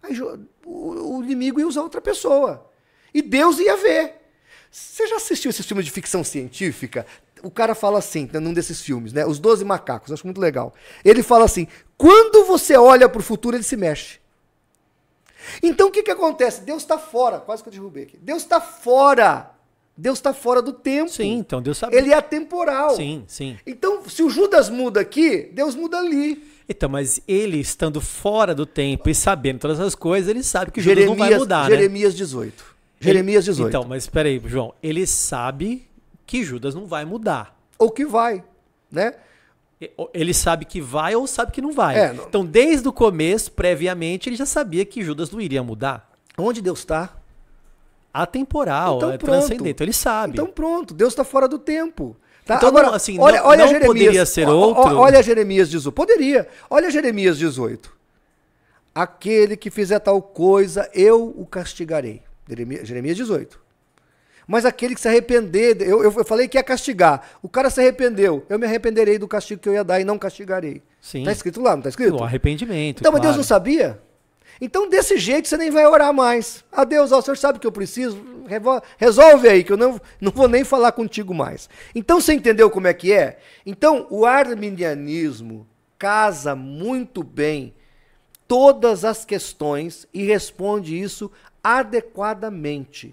Aí o inimigo ia usar outra pessoa. E Deus ia ver. Você já assistiu esses filmes de ficção científica? O cara fala assim, né, num desses filmes, né? Os Doze Macacos, acho muito legal. Ele fala assim: quando você olha para o futuro, ele se mexe. Então o que, que acontece? Deus está fora, quase que eu derrubei aqui. Deus está fora. Deus está fora do tempo. Sim, então Deus sabe. Ele é atemporal. Sim, sim. Então, se o Judas muda aqui, Deus muda ali. Então, mas ele estando fora do tempo e sabendo todas as coisas, ele sabe que o Judas não vai mudar, né? Jeremias 18. Jeremias 18. Então, mas espera aí, João. Ele sabe que Judas não vai mudar. Ou que vai, né? Ele sabe que vai ou sabe que não vai. É, então, desde o começo, previamente, ele já sabia que Judas não iria mudar. Onde Deus está? Atemporal, então, é transcendente. Ele sabe. Então pronto, Deus está fora do tempo. Tá? Então, Agora, não, assim, olha, não, olha não Jeremias, poderia ser outro. Olha Jeremias 18. Poderia. Olha Jeremias 18. Aquele que fizer tal coisa, eu o castigarei. Jeremias 18. Mas aquele que se arrepender, eu, eu falei que ia castigar. O cara se arrependeu. Eu me arrependerei do castigo que eu ia dar e não castigarei. Sim. Tá escrito lá, não tá escrito? O arrependimento. Então, claro. mas Deus não sabia? Então, desse jeito, você nem vai orar mais. A ah, Deus, ó, o senhor sabe que eu preciso, resolve aí, que eu não, não vou nem falar contigo mais. Então, você entendeu como é que é? Então, o arminianismo casa muito bem todas as questões e responde isso adequadamente.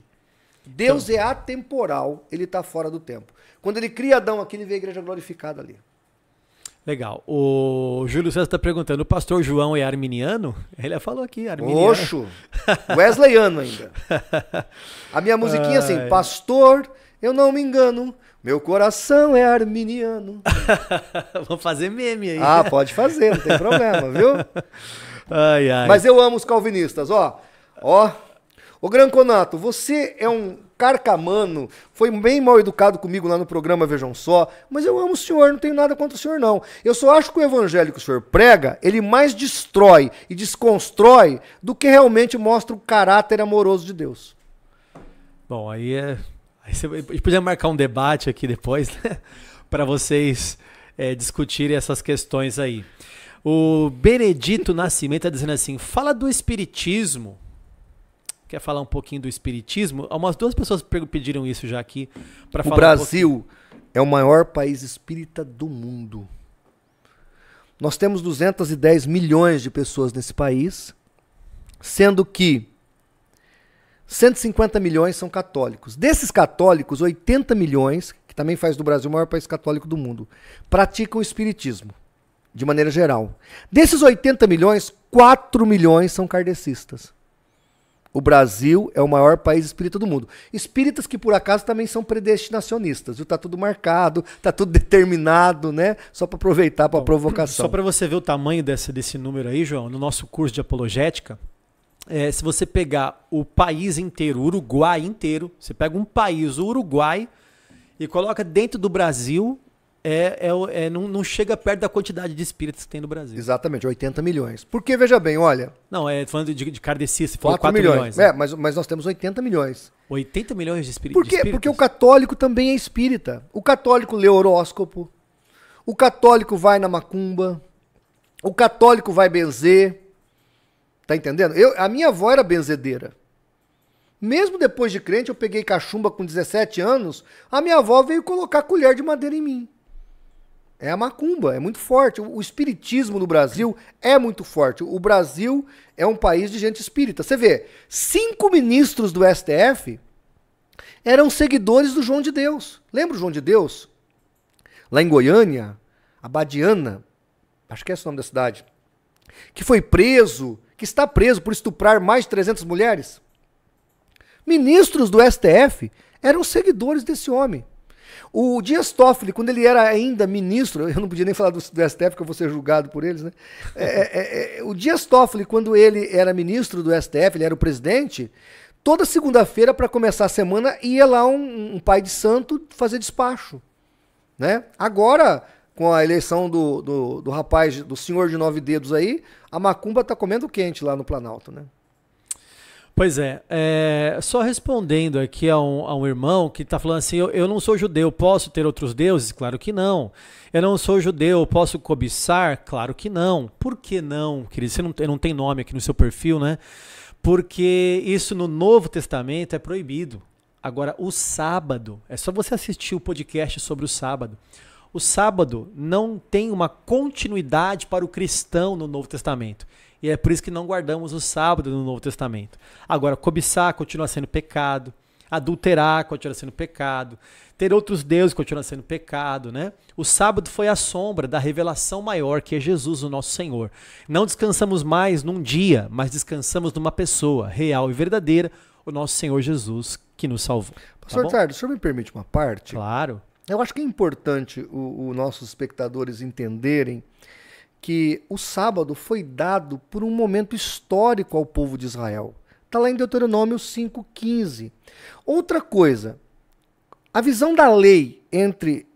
Deus então, é atemporal, ele está fora do tempo. Quando ele cria Adão aqui, ele vê a igreja glorificada ali. Legal. O Júlio César está perguntando: o pastor João é arminiano? Ele falou aqui, arminiano. Oxo! Wesleyano ainda. A minha musiquinha é assim: Pastor, eu não me engano, meu coração é arminiano. Vamos [laughs] fazer meme aí. Ah, pode fazer, não tem problema, viu? Ai, ai. Mas eu amo os calvinistas, ó. Ó. Ô Granconato, você é um carcamano, foi bem mal educado comigo lá no programa Vejam Só, mas eu amo o senhor, não tenho nada contra o senhor não. Eu só acho que o evangelho que o senhor prega, ele mais destrói e desconstrói do que realmente mostra o caráter amoroso de Deus. Bom, aí é... Aí você... podia marcar um debate aqui depois, né? [laughs] Para vocês é, discutirem essas questões aí. O Benedito Nascimento está dizendo assim, fala do espiritismo quer falar um pouquinho do espiritismo. Algumas duas pessoas pediram isso já aqui para falar. O Brasil um é o maior país espírita do mundo. Nós temos 210 milhões de pessoas nesse país, sendo que 150 milhões são católicos. Desses católicos, 80 milhões, que também faz do Brasil o maior país católico do mundo, praticam o espiritismo, de maneira geral. Desses 80 milhões, 4 milhões são kardecistas o Brasil é o maior país espírita do mundo. Espíritas que, por acaso, também são predestinacionistas, Está Tá tudo marcado, tá tudo [laughs] determinado, né? Só para aproveitar para provocação. Só para você ver o tamanho desse, desse número aí, João, no nosso curso de apologética, é, se você pegar o país inteiro, o Uruguai inteiro, você pega um país, o Uruguai, e coloca dentro do Brasil é, é, é não, não, chega perto da quantidade de espíritos que tem no Brasil. Exatamente, 80 milhões. Porque, veja bem, olha. Não, é falando de, de se você 4, 4 milhões. milhões né? É, mas, mas nós temos 80 milhões. 80 milhões de, espí... Por de espíritos? Porque o católico também é espírita. O católico lê horóscopo. O católico vai na macumba. O católico vai benzer. Tá entendendo? Eu, a minha avó era benzedeira. Mesmo depois de crente, eu peguei cachumba com 17 anos, a minha avó veio colocar colher de madeira em mim. É a macumba, é muito forte. O espiritismo no Brasil é muito forte. O Brasil é um país de gente espírita. Você vê, cinco ministros do STF eram seguidores do João de Deus. Lembra o João de Deus? Lá em Goiânia, Abadiana, acho que é esse o nome da cidade, que foi preso, que está preso por estuprar mais de 300 mulheres. Ministros do STF eram seguidores desse homem. O Dias Toffoli, quando ele era ainda ministro, eu não podia nem falar do, do STF, porque eu vou ser julgado por eles, né? É, é, é, é o Dias Toffoli, quando ele era ministro do STF, ele era o presidente, toda segunda-feira, para começar a semana, ia lá um, um, pai de santo fazer despacho. Né? Agora, com a eleição do, do, do rapaz, do senhor de nove dedos aí, a macumba está comendo quente lá no Planalto, né? Pois é, é, só respondendo aqui a um, a um irmão que está falando assim: eu, eu, não sou judeu, posso ter outros deuses? Claro que não. Eu não sou judeu, posso cobiçar? Claro que não. Por que não, querido? Você não, não tem nome aqui no seu perfil, né? Porque isso no Novo Testamento é proibido. Agora, o sábado, é só você assistir o podcast sobre o sábado. O sábado não tem uma continuidade para o cristão no Novo Testamento e é por isso que não guardamos o sábado no Novo Testamento. Agora, cobiçar continua sendo pecado, adulterar continua sendo pecado, ter outros deuses continua sendo pecado, né? O sábado foi a sombra da revelação maior que é Jesus, o nosso Senhor. Não descansamos mais num dia, mas descansamos numa pessoa real e verdadeira, o nosso Senhor Jesus que nos salvou. Tá Pastor tá Tardo, o senhor me permite uma parte? Claro. Eu acho que é importante os nossos espectadores entenderem que o sábado foi dado por um momento histórico ao povo de Israel. Está lá em Deuteronômio 5,15. Outra coisa, a visão da lei entre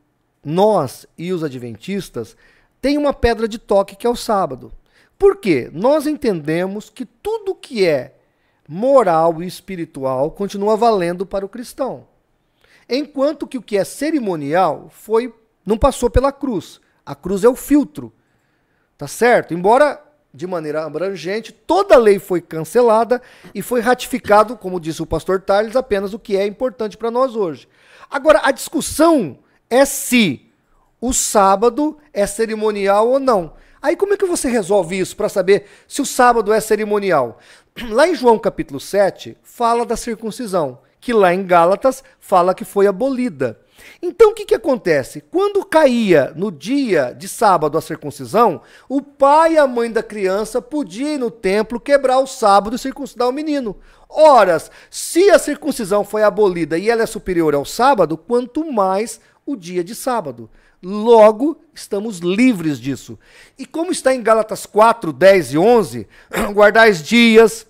nós e os adventistas tem uma pedra de toque que é o sábado. Por quê? Nós entendemos que tudo que é moral e espiritual continua valendo para o cristão. Enquanto que o que é cerimonial foi não passou pela cruz. A cruz é o filtro. Tá certo? Embora de maneira abrangente, toda lei foi cancelada e foi ratificado, como disse o pastor Tales, apenas o que é importante para nós hoje. Agora, a discussão é se o sábado é cerimonial ou não. Aí como é que você resolve isso para saber se o sábado é cerimonial? Lá em João capítulo 7, fala da circuncisão que lá em Gálatas fala que foi abolida. Então o que, que acontece? Quando caía no dia de sábado a circuncisão, o pai e a mãe da criança podiam ir no templo quebrar o sábado e circuncidar o menino. Horas, se a circuncisão foi abolida e ela é superior ao sábado, quanto mais o dia de sábado. Logo, estamos livres disso. E como está em Gálatas 4, 10 e 11, [clears throat] guardais dias,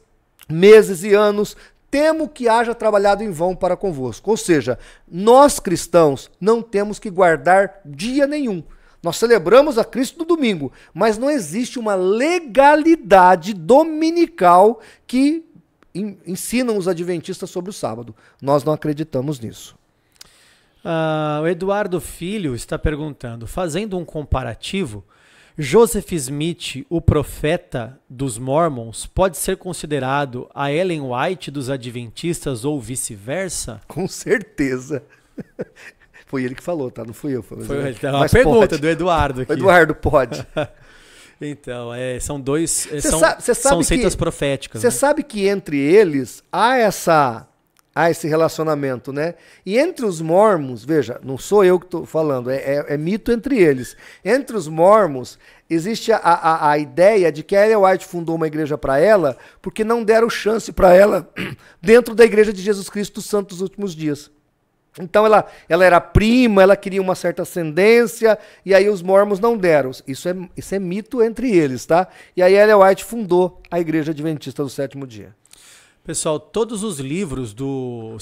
meses e anos, temo que haja trabalhado em vão para convosco. Ou seja, nós cristãos não temos que guardar dia nenhum. Nós celebramos a Cristo no domingo, mas não existe uma legalidade dominical que ensinam os adventistas sobre o sábado. Nós não acreditamos nisso. Uh, o Eduardo Filho está perguntando, fazendo um comparativo, Joseph Smith, o profeta dos Mormons, pode ser considerado a Ellen White dos Adventistas ou vice-versa? Com certeza. [laughs] Foi ele que falou, tá? Não fui eu. Foi, foi uma então, mas pergunta pode. do Eduardo aqui. O Eduardo, pode. [laughs] então, é, são dois. É, são, sabe, sabe são que, seitas proféticas. Você né? sabe que entre eles há essa a esse relacionamento, né? E entre os mormons, veja, não sou eu que estou falando, é, é, é, mito entre eles. Entre os mormons existe a, a, a ideia de que a Ellen White fundou uma igreja para ela porque não deram chance para ela [clears throat] dentro da igreja de Jesus Cristo dos Santos dos Últimos Dias. Então ela, ela era prima, ela queria uma certa ascendência, e aí os mormons não deram. Isso é, isso é mito entre eles, tá? E aí Ellen White fundou a Igreja Adventista do Sétimo Dia. Pessoal, todos os livros do,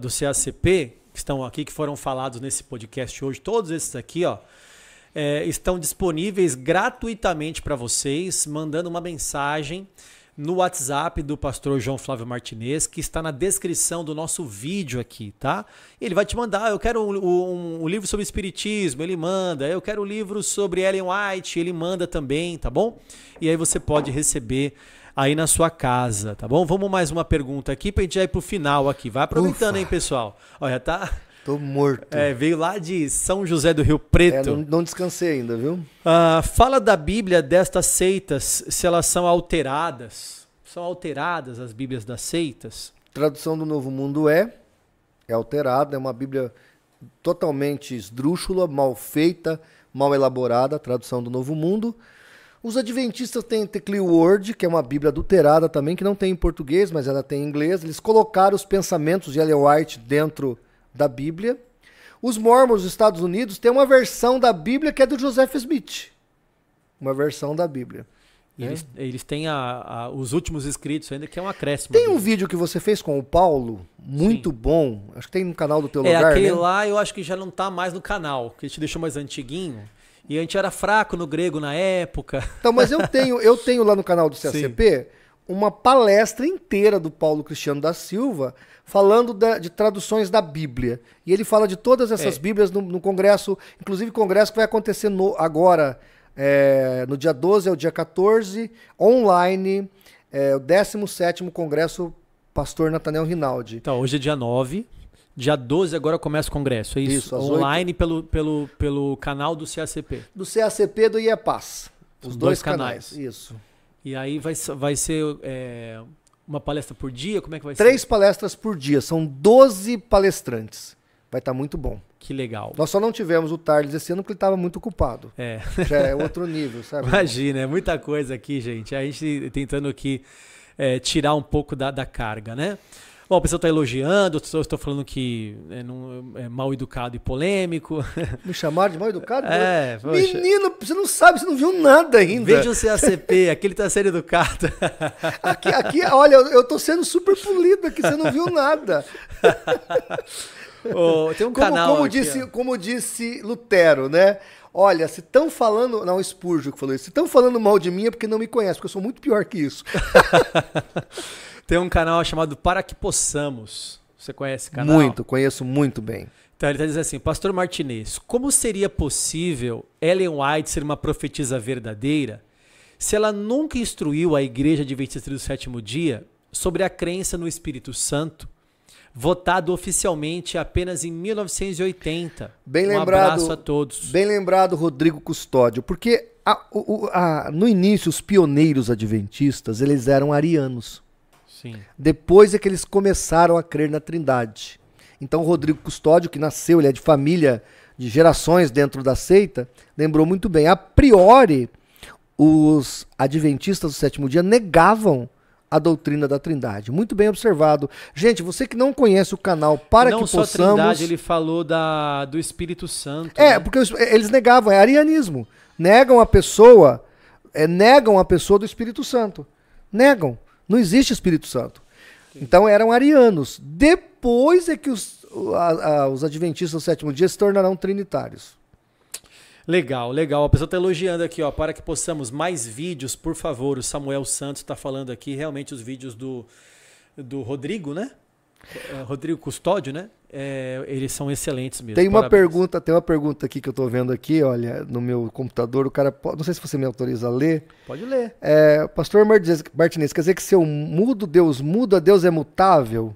do CACP que estão aqui, que foram falados nesse podcast hoje, todos esses aqui, ó, é, estão disponíveis gratuitamente para vocês, mandando uma mensagem no WhatsApp do pastor João Flávio Martinez, que está na descrição do nosso vídeo aqui, tá? Ele vai te mandar, eu quero um, um, um, livro sobre Espiritismo, ele manda, eu quero um livro sobre Ellen White, ele manda também, tá bom? E aí você pode receber aí na sua casa, tá bom? Vamos mais uma pergunta aqui pra gente já ir pro final aqui. Vai aproveitando, Ufa. hein, pessoal? Olha, tá. [laughs] Tô morto. É, veio lá de São José do Rio Preto. É, não, não, descansei ainda, viu? Ah, fala da Bíblia destas seitas, se elas são alteradas. São alteradas as Bíblias das seitas? Tradução do Novo Mundo é. É alterada, é uma Bíblia totalmente esdrúxula, mal feita, mal elaborada, tradução do Novo Mundo. Os adventistas têm The Clear Word, que é uma bíblia adulterada também, que não tem em português, mas ela tem em inglês. Eles colocaram os pensamentos de Ellen White dentro da bíblia. Os mormons dos Estados Unidos têm uma versão da bíblia que é do Joseph Smith. Uma versão da bíblia. Eles, eles, têm a, a, os últimos escritos ainda, que é um acréscimo. Tem um vídeo que você fez com o Paulo, muito Sim. bom. Acho que tem no canal do teu é, lugar. Aquele né? lá eu acho que já não está mais no canal, que te deixou mais antiguinho. E a gente era fraco no grego na época. Então, mas eu [laughs] tenho, eu tenho lá no canal do CACP Sim. uma palestra inteira do Paulo Cristiano da Silva falando da, de traduções da Bíblia. E ele fala de todas essas é. Bíblias no, no, congresso, inclusive congresso que vai acontecer no, agora, é, no dia 12 ao dia 14, online, é, o 17 Congresso Pastor Nathaniel Rinaldi. Então, hoje é dia 9. Dia 12 agora começa o congresso, é isso? isso online pelo, pelo, pelo canal do CACP. Do CACP e do IEPAS. Os, dois, dois canais. canais. Isso. E aí vai, vai ser é, uma palestra por dia? Como é que vai Três ser? Três palestras por dia, são 12 palestrantes. Vai estar tá muito bom. Que legal. Nós só não tivemos o Tarles esse ano porque ele estava muito ocupado. É. [laughs] Já é outro nível, sabe? Imagina, é muita coisa aqui, gente. A gente tentando aqui é, tirar um pouco da, da carga, né? Bom, a pessoa está elogiando, outras pessoas estão falando que é, não, é, mal educado e polêmico. [laughs] Me chamaram de mal educado? É, Menino, você não sabe, você não viu nada ainda. Veja o CACP, aquele está sendo educado. [laughs] Aqui, aqui olha, eu estou sendo super polido aqui, você não viu nada. Oh, tem um como, canal. Como, aqui, disse, como disse Lutero, né? Olha, se estão falando. Não, o Spurgeon que falou isso. Se estão falando mal de mim é porque não me conhece, porque eu sou muito pior que isso. [laughs] Tem um canal chamado Para Que Possamos. Você conhece esse canal? Muito, conheço muito bem. Então ele está dizendo assim, Pastor Martinez, como seria possível Ellen White ser uma profetisa verdadeira se ela nunca instruiu a igreja adventista do sétimo dia sobre a crença no Espírito Santo, votado oficialmente apenas em 1980? Bem um lembrado, abraço a todos. Bem lembrado, Rodrigo Custódio, porque a, a, no início os pioneiros adventistas eles eram arianos. Sim. Depois é que eles começaram a crer na Trindade. Então, Rodrigo Custódio, que nasceu, ele é de família, de gerações dentro da seita, lembrou muito bem. A priori, os adventistas do sétimo dia negavam a doutrina da Trindade. Muito bem observado. Gente, você que não conhece o canal, para não que só possamos. Trindade, ele falou da, do Espírito Santo. É, né? porque eles negavam, é arianismo. Negam a pessoa, é, negam a pessoa do Espírito Santo. Negam. Não existe Espírito Santo. Sim. Então eram arianos. Depois é que os, a, a, os adventistas do sétimo dia se tornarão trinitários. Legal, legal. A pessoa está elogiando aqui, ó, para que possamos mais vídeos, por favor. O Samuel Santos está falando aqui, realmente os vídeos do, do Rodrigo, né? É, Rodrigo Custódio, né? É, eles são excelentes mesmo. Tem uma Parabéns. pergunta, tem uma pergunta aqui que eu estou vendo aqui, olha, no meu computador, o cara, pode, não sei se você me autoriza a ler. Pode ler. É, Pastor Martinez, quer dizer que se eu mudo, Deus muda, Deus é mutável?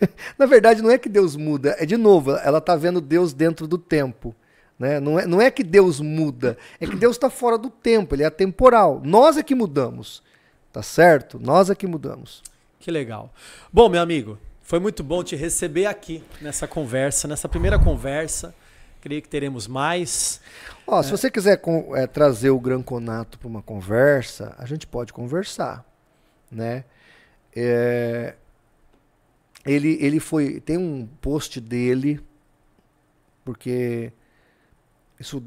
[laughs] Na verdade, não é que Deus muda, é de novo, ela está vendo Deus dentro do tempo. Né? Não, é, não é que Deus muda, é que Deus está fora do tempo, ele é atemporal. Nós é que mudamos, tá certo? Nós é que mudamos. Que legal. Bom, meu amigo, foi muito bom te receber aqui nessa conversa, nessa primeira conversa. Creio que teremos mais. Ó, é. Se você quiser com, é, trazer o Gran Conato para uma conversa, a gente pode conversar, né? É, ele, ele foi. Tem um post dele, porque isso.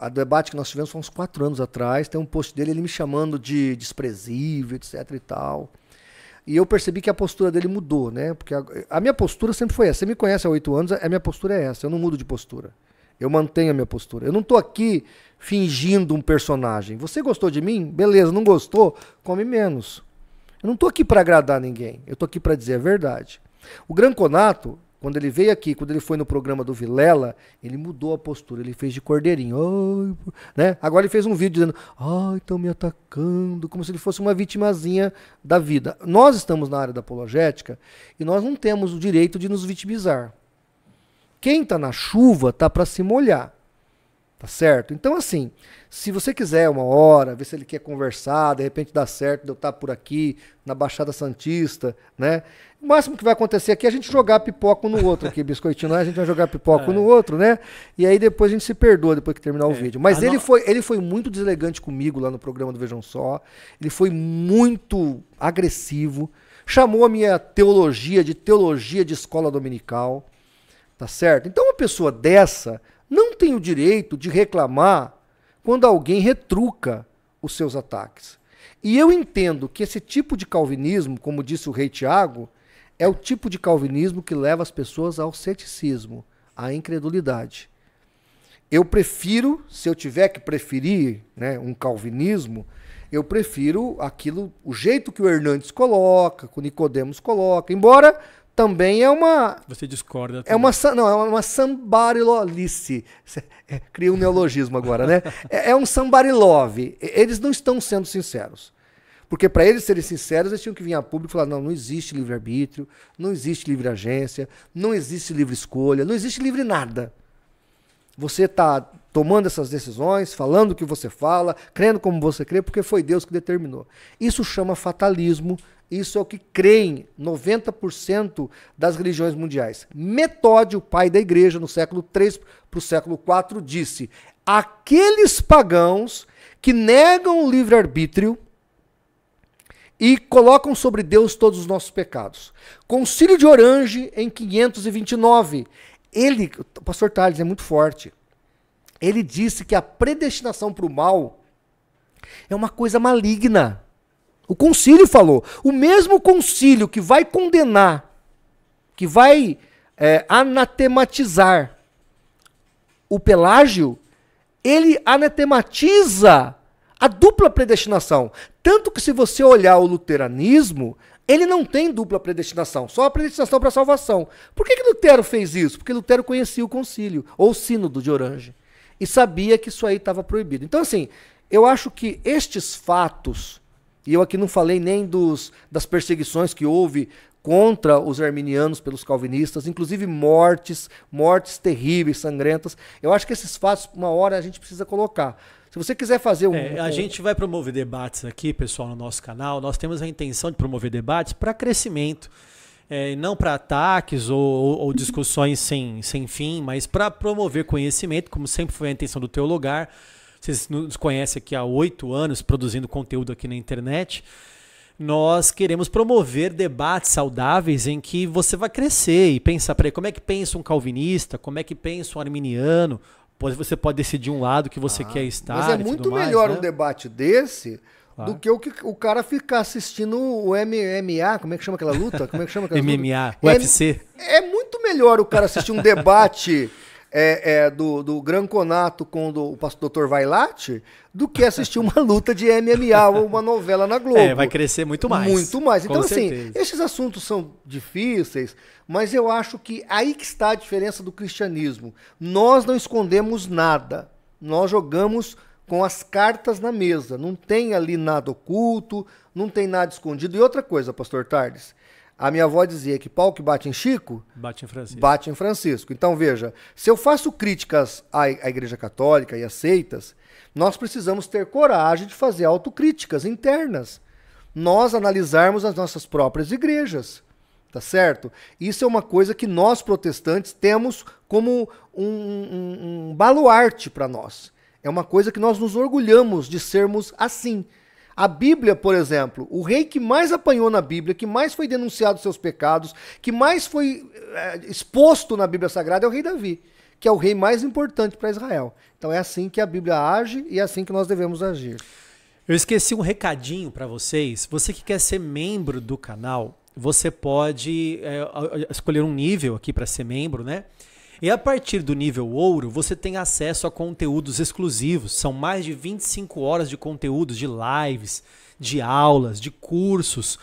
A debate que nós tivemos foi uns quatro anos atrás. Tem um post dele, ele me chamando de desprezível, etc e tal. E eu percebi que a postura dele mudou, né? Porque a, a minha postura sempre foi essa. Você me conhece há oito anos, a minha postura é essa. Eu não mudo de postura. Eu mantenho a minha postura. Eu não estou aqui fingindo um personagem. Você gostou de mim? Beleza, não gostou? Come menos. Eu não estou aqui para agradar ninguém. Eu estou aqui para dizer a verdade. O Gran Conato, quando ele veio aqui, quando ele foi no programa do Vilela, ele mudou a postura, ele fez de cordeirinho. Oh, né? Agora ele fez um vídeo dizendo, ai, oh, estão me atacando, como se ele fosse uma vitimazinha da vida. Nós estamos na área da apologética e nós não temos o direito de nos vitimizar. Quem está na chuva está para se molhar. Tá certo? Então, assim, se você quiser uma hora, ver se ele quer conversar, de repente dá certo de eu estar por aqui, na Baixada Santista, né? O máximo que vai acontecer aqui é a gente jogar pipoca no outro aqui, [laughs] biscoitinho, né? a gente vai jogar pipoca é. no outro, né? E aí depois a gente se perdoa depois que terminar é. o vídeo. Mas ele, no... foi, ele foi muito deselegante comigo lá no programa do Vejam Só, ele foi muito agressivo, chamou a minha teologia de teologia de escola dominical, tá certo? Então, uma pessoa dessa não tem o direito de reclamar quando alguém retruca os seus ataques. E eu entendo que esse tipo de calvinismo, como disse o rei Tiago, é o tipo de calvinismo que leva as pessoas ao ceticismo, à incredulidade. Eu prefiro, se eu tiver que preferir né, um calvinismo, eu prefiro aquilo, o jeito que o Hernandes coloca, que o Nicodemos coloca, embora também é uma. Você discorda. Também. É uma, não, é uma sambarilolice. É, cria um neologismo agora, né? [laughs] É, é um sambarilove. Eles não estão sendo sinceros. Porque para eles serem sinceros, eles tinham que vir a público e falar: não, não existe livre-arbítrio, não existe livre agência, não existe livre escolha, não existe livre nada. Você está tomando essas decisões, falando o que você fala, crendo como você crê, porque foi Deus que determinou. Isso chama fatalismo isso é o que creem 90% das religiões mundiais. Metódio, pai da igreja, no século 3 para o século 4, disse: aqueles pagãos que negam o livre-arbítrio e colocam sobre Deus todos os nossos pecados. Concílio de Orange, em 529. Ele, o pastor Tales é muito forte. Ele disse que a predestinação para o mal é uma coisa maligna. O concílio falou. O mesmo concílio que vai condenar, que vai é, anatematizar o Pelágio, ele anatematiza a dupla predestinação. Tanto que, se você olhar o luteranismo, ele não tem dupla predestinação, só a predestinação para a salvação. Por que, que Lutero fez isso? Porque Lutero conhecia o concílio, ou o sínodo de Orange, e sabia que isso aí estava proibido. Então, assim, eu acho que estes fatos e eu aqui não falei nem dos, das perseguições que houve contra os arminianos pelos calvinistas, inclusive mortes, mortes terríveis, sangrentas. Eu acho que esses fatos, uma hora, a gente precisa colocar. Se você quiser fazer um. É, a um... gente vai promover debates aqui, pessoal, no nosso canal. Nós temos a intenção de promover debates para crescimento. É, não para ataques ou, ou, ou, discussões sem, sem fim, mas para promover conhecimento, como sempre foi a intenção do teu lugar vocês nos conhecem aqui há oito anos produzindo conteúdo aqui na internet. Nós queremos promover debates saudáveis em que você vai crescer e pensar, peraí, como é que pensa um calvinista, como é que pensa um arminiano? pois Você pode decidir um lado que você ah, quer estar. Mas é muito melhor né? um debate desse Claro. do que o, que o cara ficar assistindo o MMA, como é que chama aquela luta? Como é que chama aquela [laughs] MMA, luta? UFC. É, é muito melhor o cara assistir um debate [laughs] é, é, do, do Gran Conato com do, o Dr. Vailate do que assistir uma [laughs] luta de MMA ou uma novela na Globo. É, vai crescer muito mais. Muito mais. Então, assim, certeza. esses assuntos são difíceis, mas eu acho que aí que está a diferença do cristianismo. Nós não escondemos nada. Nós jogamos com as cartas na mesa. Não tem ali nada oculto, não tem nada escondido. E outra coisa, pastor Tardes, a minha avó dizia que pau que bate em Chico. Bate em Francisco. Bate em Francisco. Então, veja, se eu faço críticas à, Igreja Católica e aceitas, seitas, nós precisamos ter coragem de fazer autocríticas internas. Nós analisarmos as nossas próprias igrejas. Tá certo? Isso é uma coisa que nós protestantes temos como um, um, um baluarte para nós. É uma coisa que nós nos orgulhamos de sermos assim. A Bíblia, por exemplo, o rei que mais apanhou na Bíblia, que mais foi denunciado seus pecados, que mais foi é, exposto na Bíblia Sagrada é o rei Davi, que é o rei mais importante para Israel. Então é assim que a Bíblia age e é assim que nós devemos agir. Eu esqueci um recadinho para vocês. Você que quer ser membro do canal, você pode é, escolher um nível aqui para ser membro, né? E a partir do nível ouro, você tem acesso a conteúdos exclusivos. São mais de 25 horas de conteúdos, de lives, de aulas, de cursos.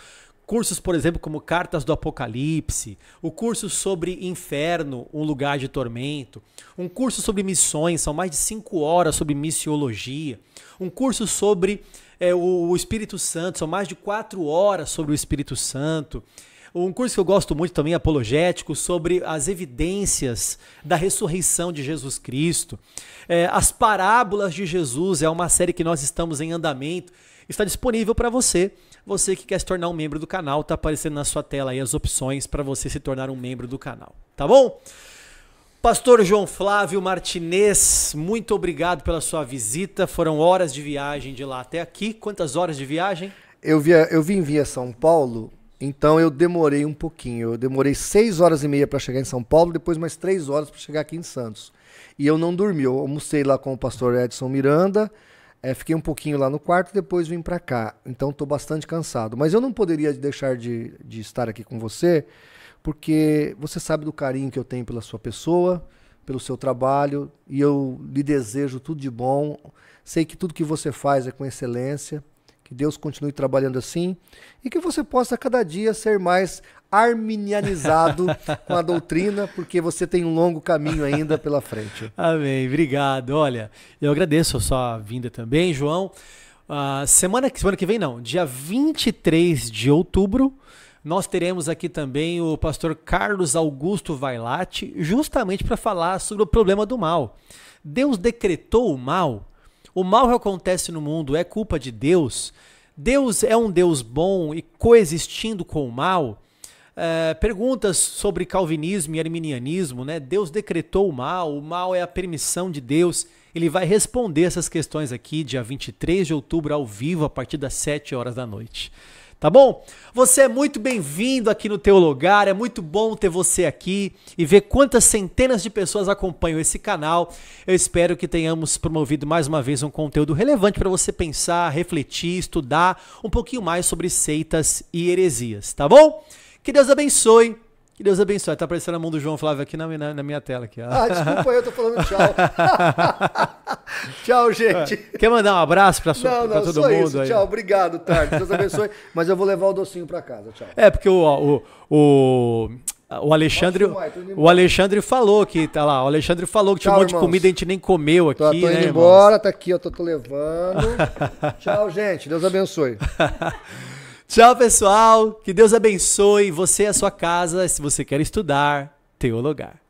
Cursos, por exemplo, como Cartas do Apocalipse, o curso sobre Inferno, um lugar de tormento, um curso sobre missões, são mais de 5 horas sobre missiologia, um curso sobre é, o, o Espírito Santo, são mais de 4 horas sobre o Espírito Santo. Um curso que eu gosto muito também, apologético, sobre as evidências da ressurreição de Jesus Cristo. É, as parábolas de Jesus é uma série que nós estamos em andamento. Está disponível para você. Você que quer se tornar um membro do canal, está aparecendo na sua tela aí as opções para você se tornar um membro do canal, tá bom? Pastor João Flávio Martinez, muito obrigado pela sua visita. Foram horas de viagem de lá até aqui. Quantas horas de viagem? Eu, via, eu vim via São Paulo então eu demorei um pouquinho. Eu demorei seis horas e meia para chegar em São Paulo, depois mais três horas para chegar aqui em Santos. E eu não dormi. Eu almocei lá com o pastor Edson Miranda, é, fiquei um pouquinho lá no quarto, depois vim para cá. Então estou bastante cansado. Mas eu não poderia deixar de, de estar aqui com você, porque você sabe do carinho que eu tenho pela sua pessoa, pelo seu trabalho, e eu lhe desejo tudo de bom. Sei que tudo que você faz é com excelência. Que Deus continue trabalhando assim e que você possa cada dia ser mais arminianizado [laughs] com a doutrina, porque você tem um longo caminho ainda pela frente. Amém. Obrigado. Olha, eu agradeço a sua vinda também, João. Uh, semana, semana que vem, não, dia 23 de outubro, nós teremos aqui também o pastor Carlos Augusto Vailate, justamente para falar sobre o problema do mal. Deus decretou o mal o mal que acontece no mundo é culpa de Deus, Deus é um Deus bom e coexistindo com o mal. Uh, perguntas sobre calvinismo e arminianismo, né? Deus decretou o mal, o mal é a permissão de Deus. Ele vai responder essas questões aqui dia 23 de outubro ao vivo a partir das 7 horas da noite tá bom? Você é muito bem-vindo aqui no teu lugar, é muito bom ter você aqui e ver quantas centenas de pessoas acompanham esse canal. Eu espero que tenhamos promovido mais uma vez um conteúdo relevante para você pensar, refletir, estudar um pouquinho mais sobre seitas e heresias, tá bom? Que Deus abençoe que Deus abençoe. Tá aparecendo a mão do João Flávio aqui na, na, na minha tela. Aqui, ó. Ah, desculpa, eu tô falando tchau. [laughs] tchau, gente. É. Quer mandar um abraço pra, sua, não, não, todo só mundo? Isso. Aí. Tchau, obrigado, Tarde. Deus abençoe. Mas eu vou levar o docinho pra casa. Tchau. É, porque o, o, o... O Alexandre, então, o Alexandre falou que tá lá. O Alexandre falou que Tchau, tinha um monte irmãos. de comida e a gente nem comeu aqui. Tô, tô indo né, embora, irmãos? tá aqui, eu tô, tô levando. Tchau, gente. Deus abençoe. [laughs] Tchau, pessoal. Que Deus abençoe você e a sua casa, se você quer estudar, teologar.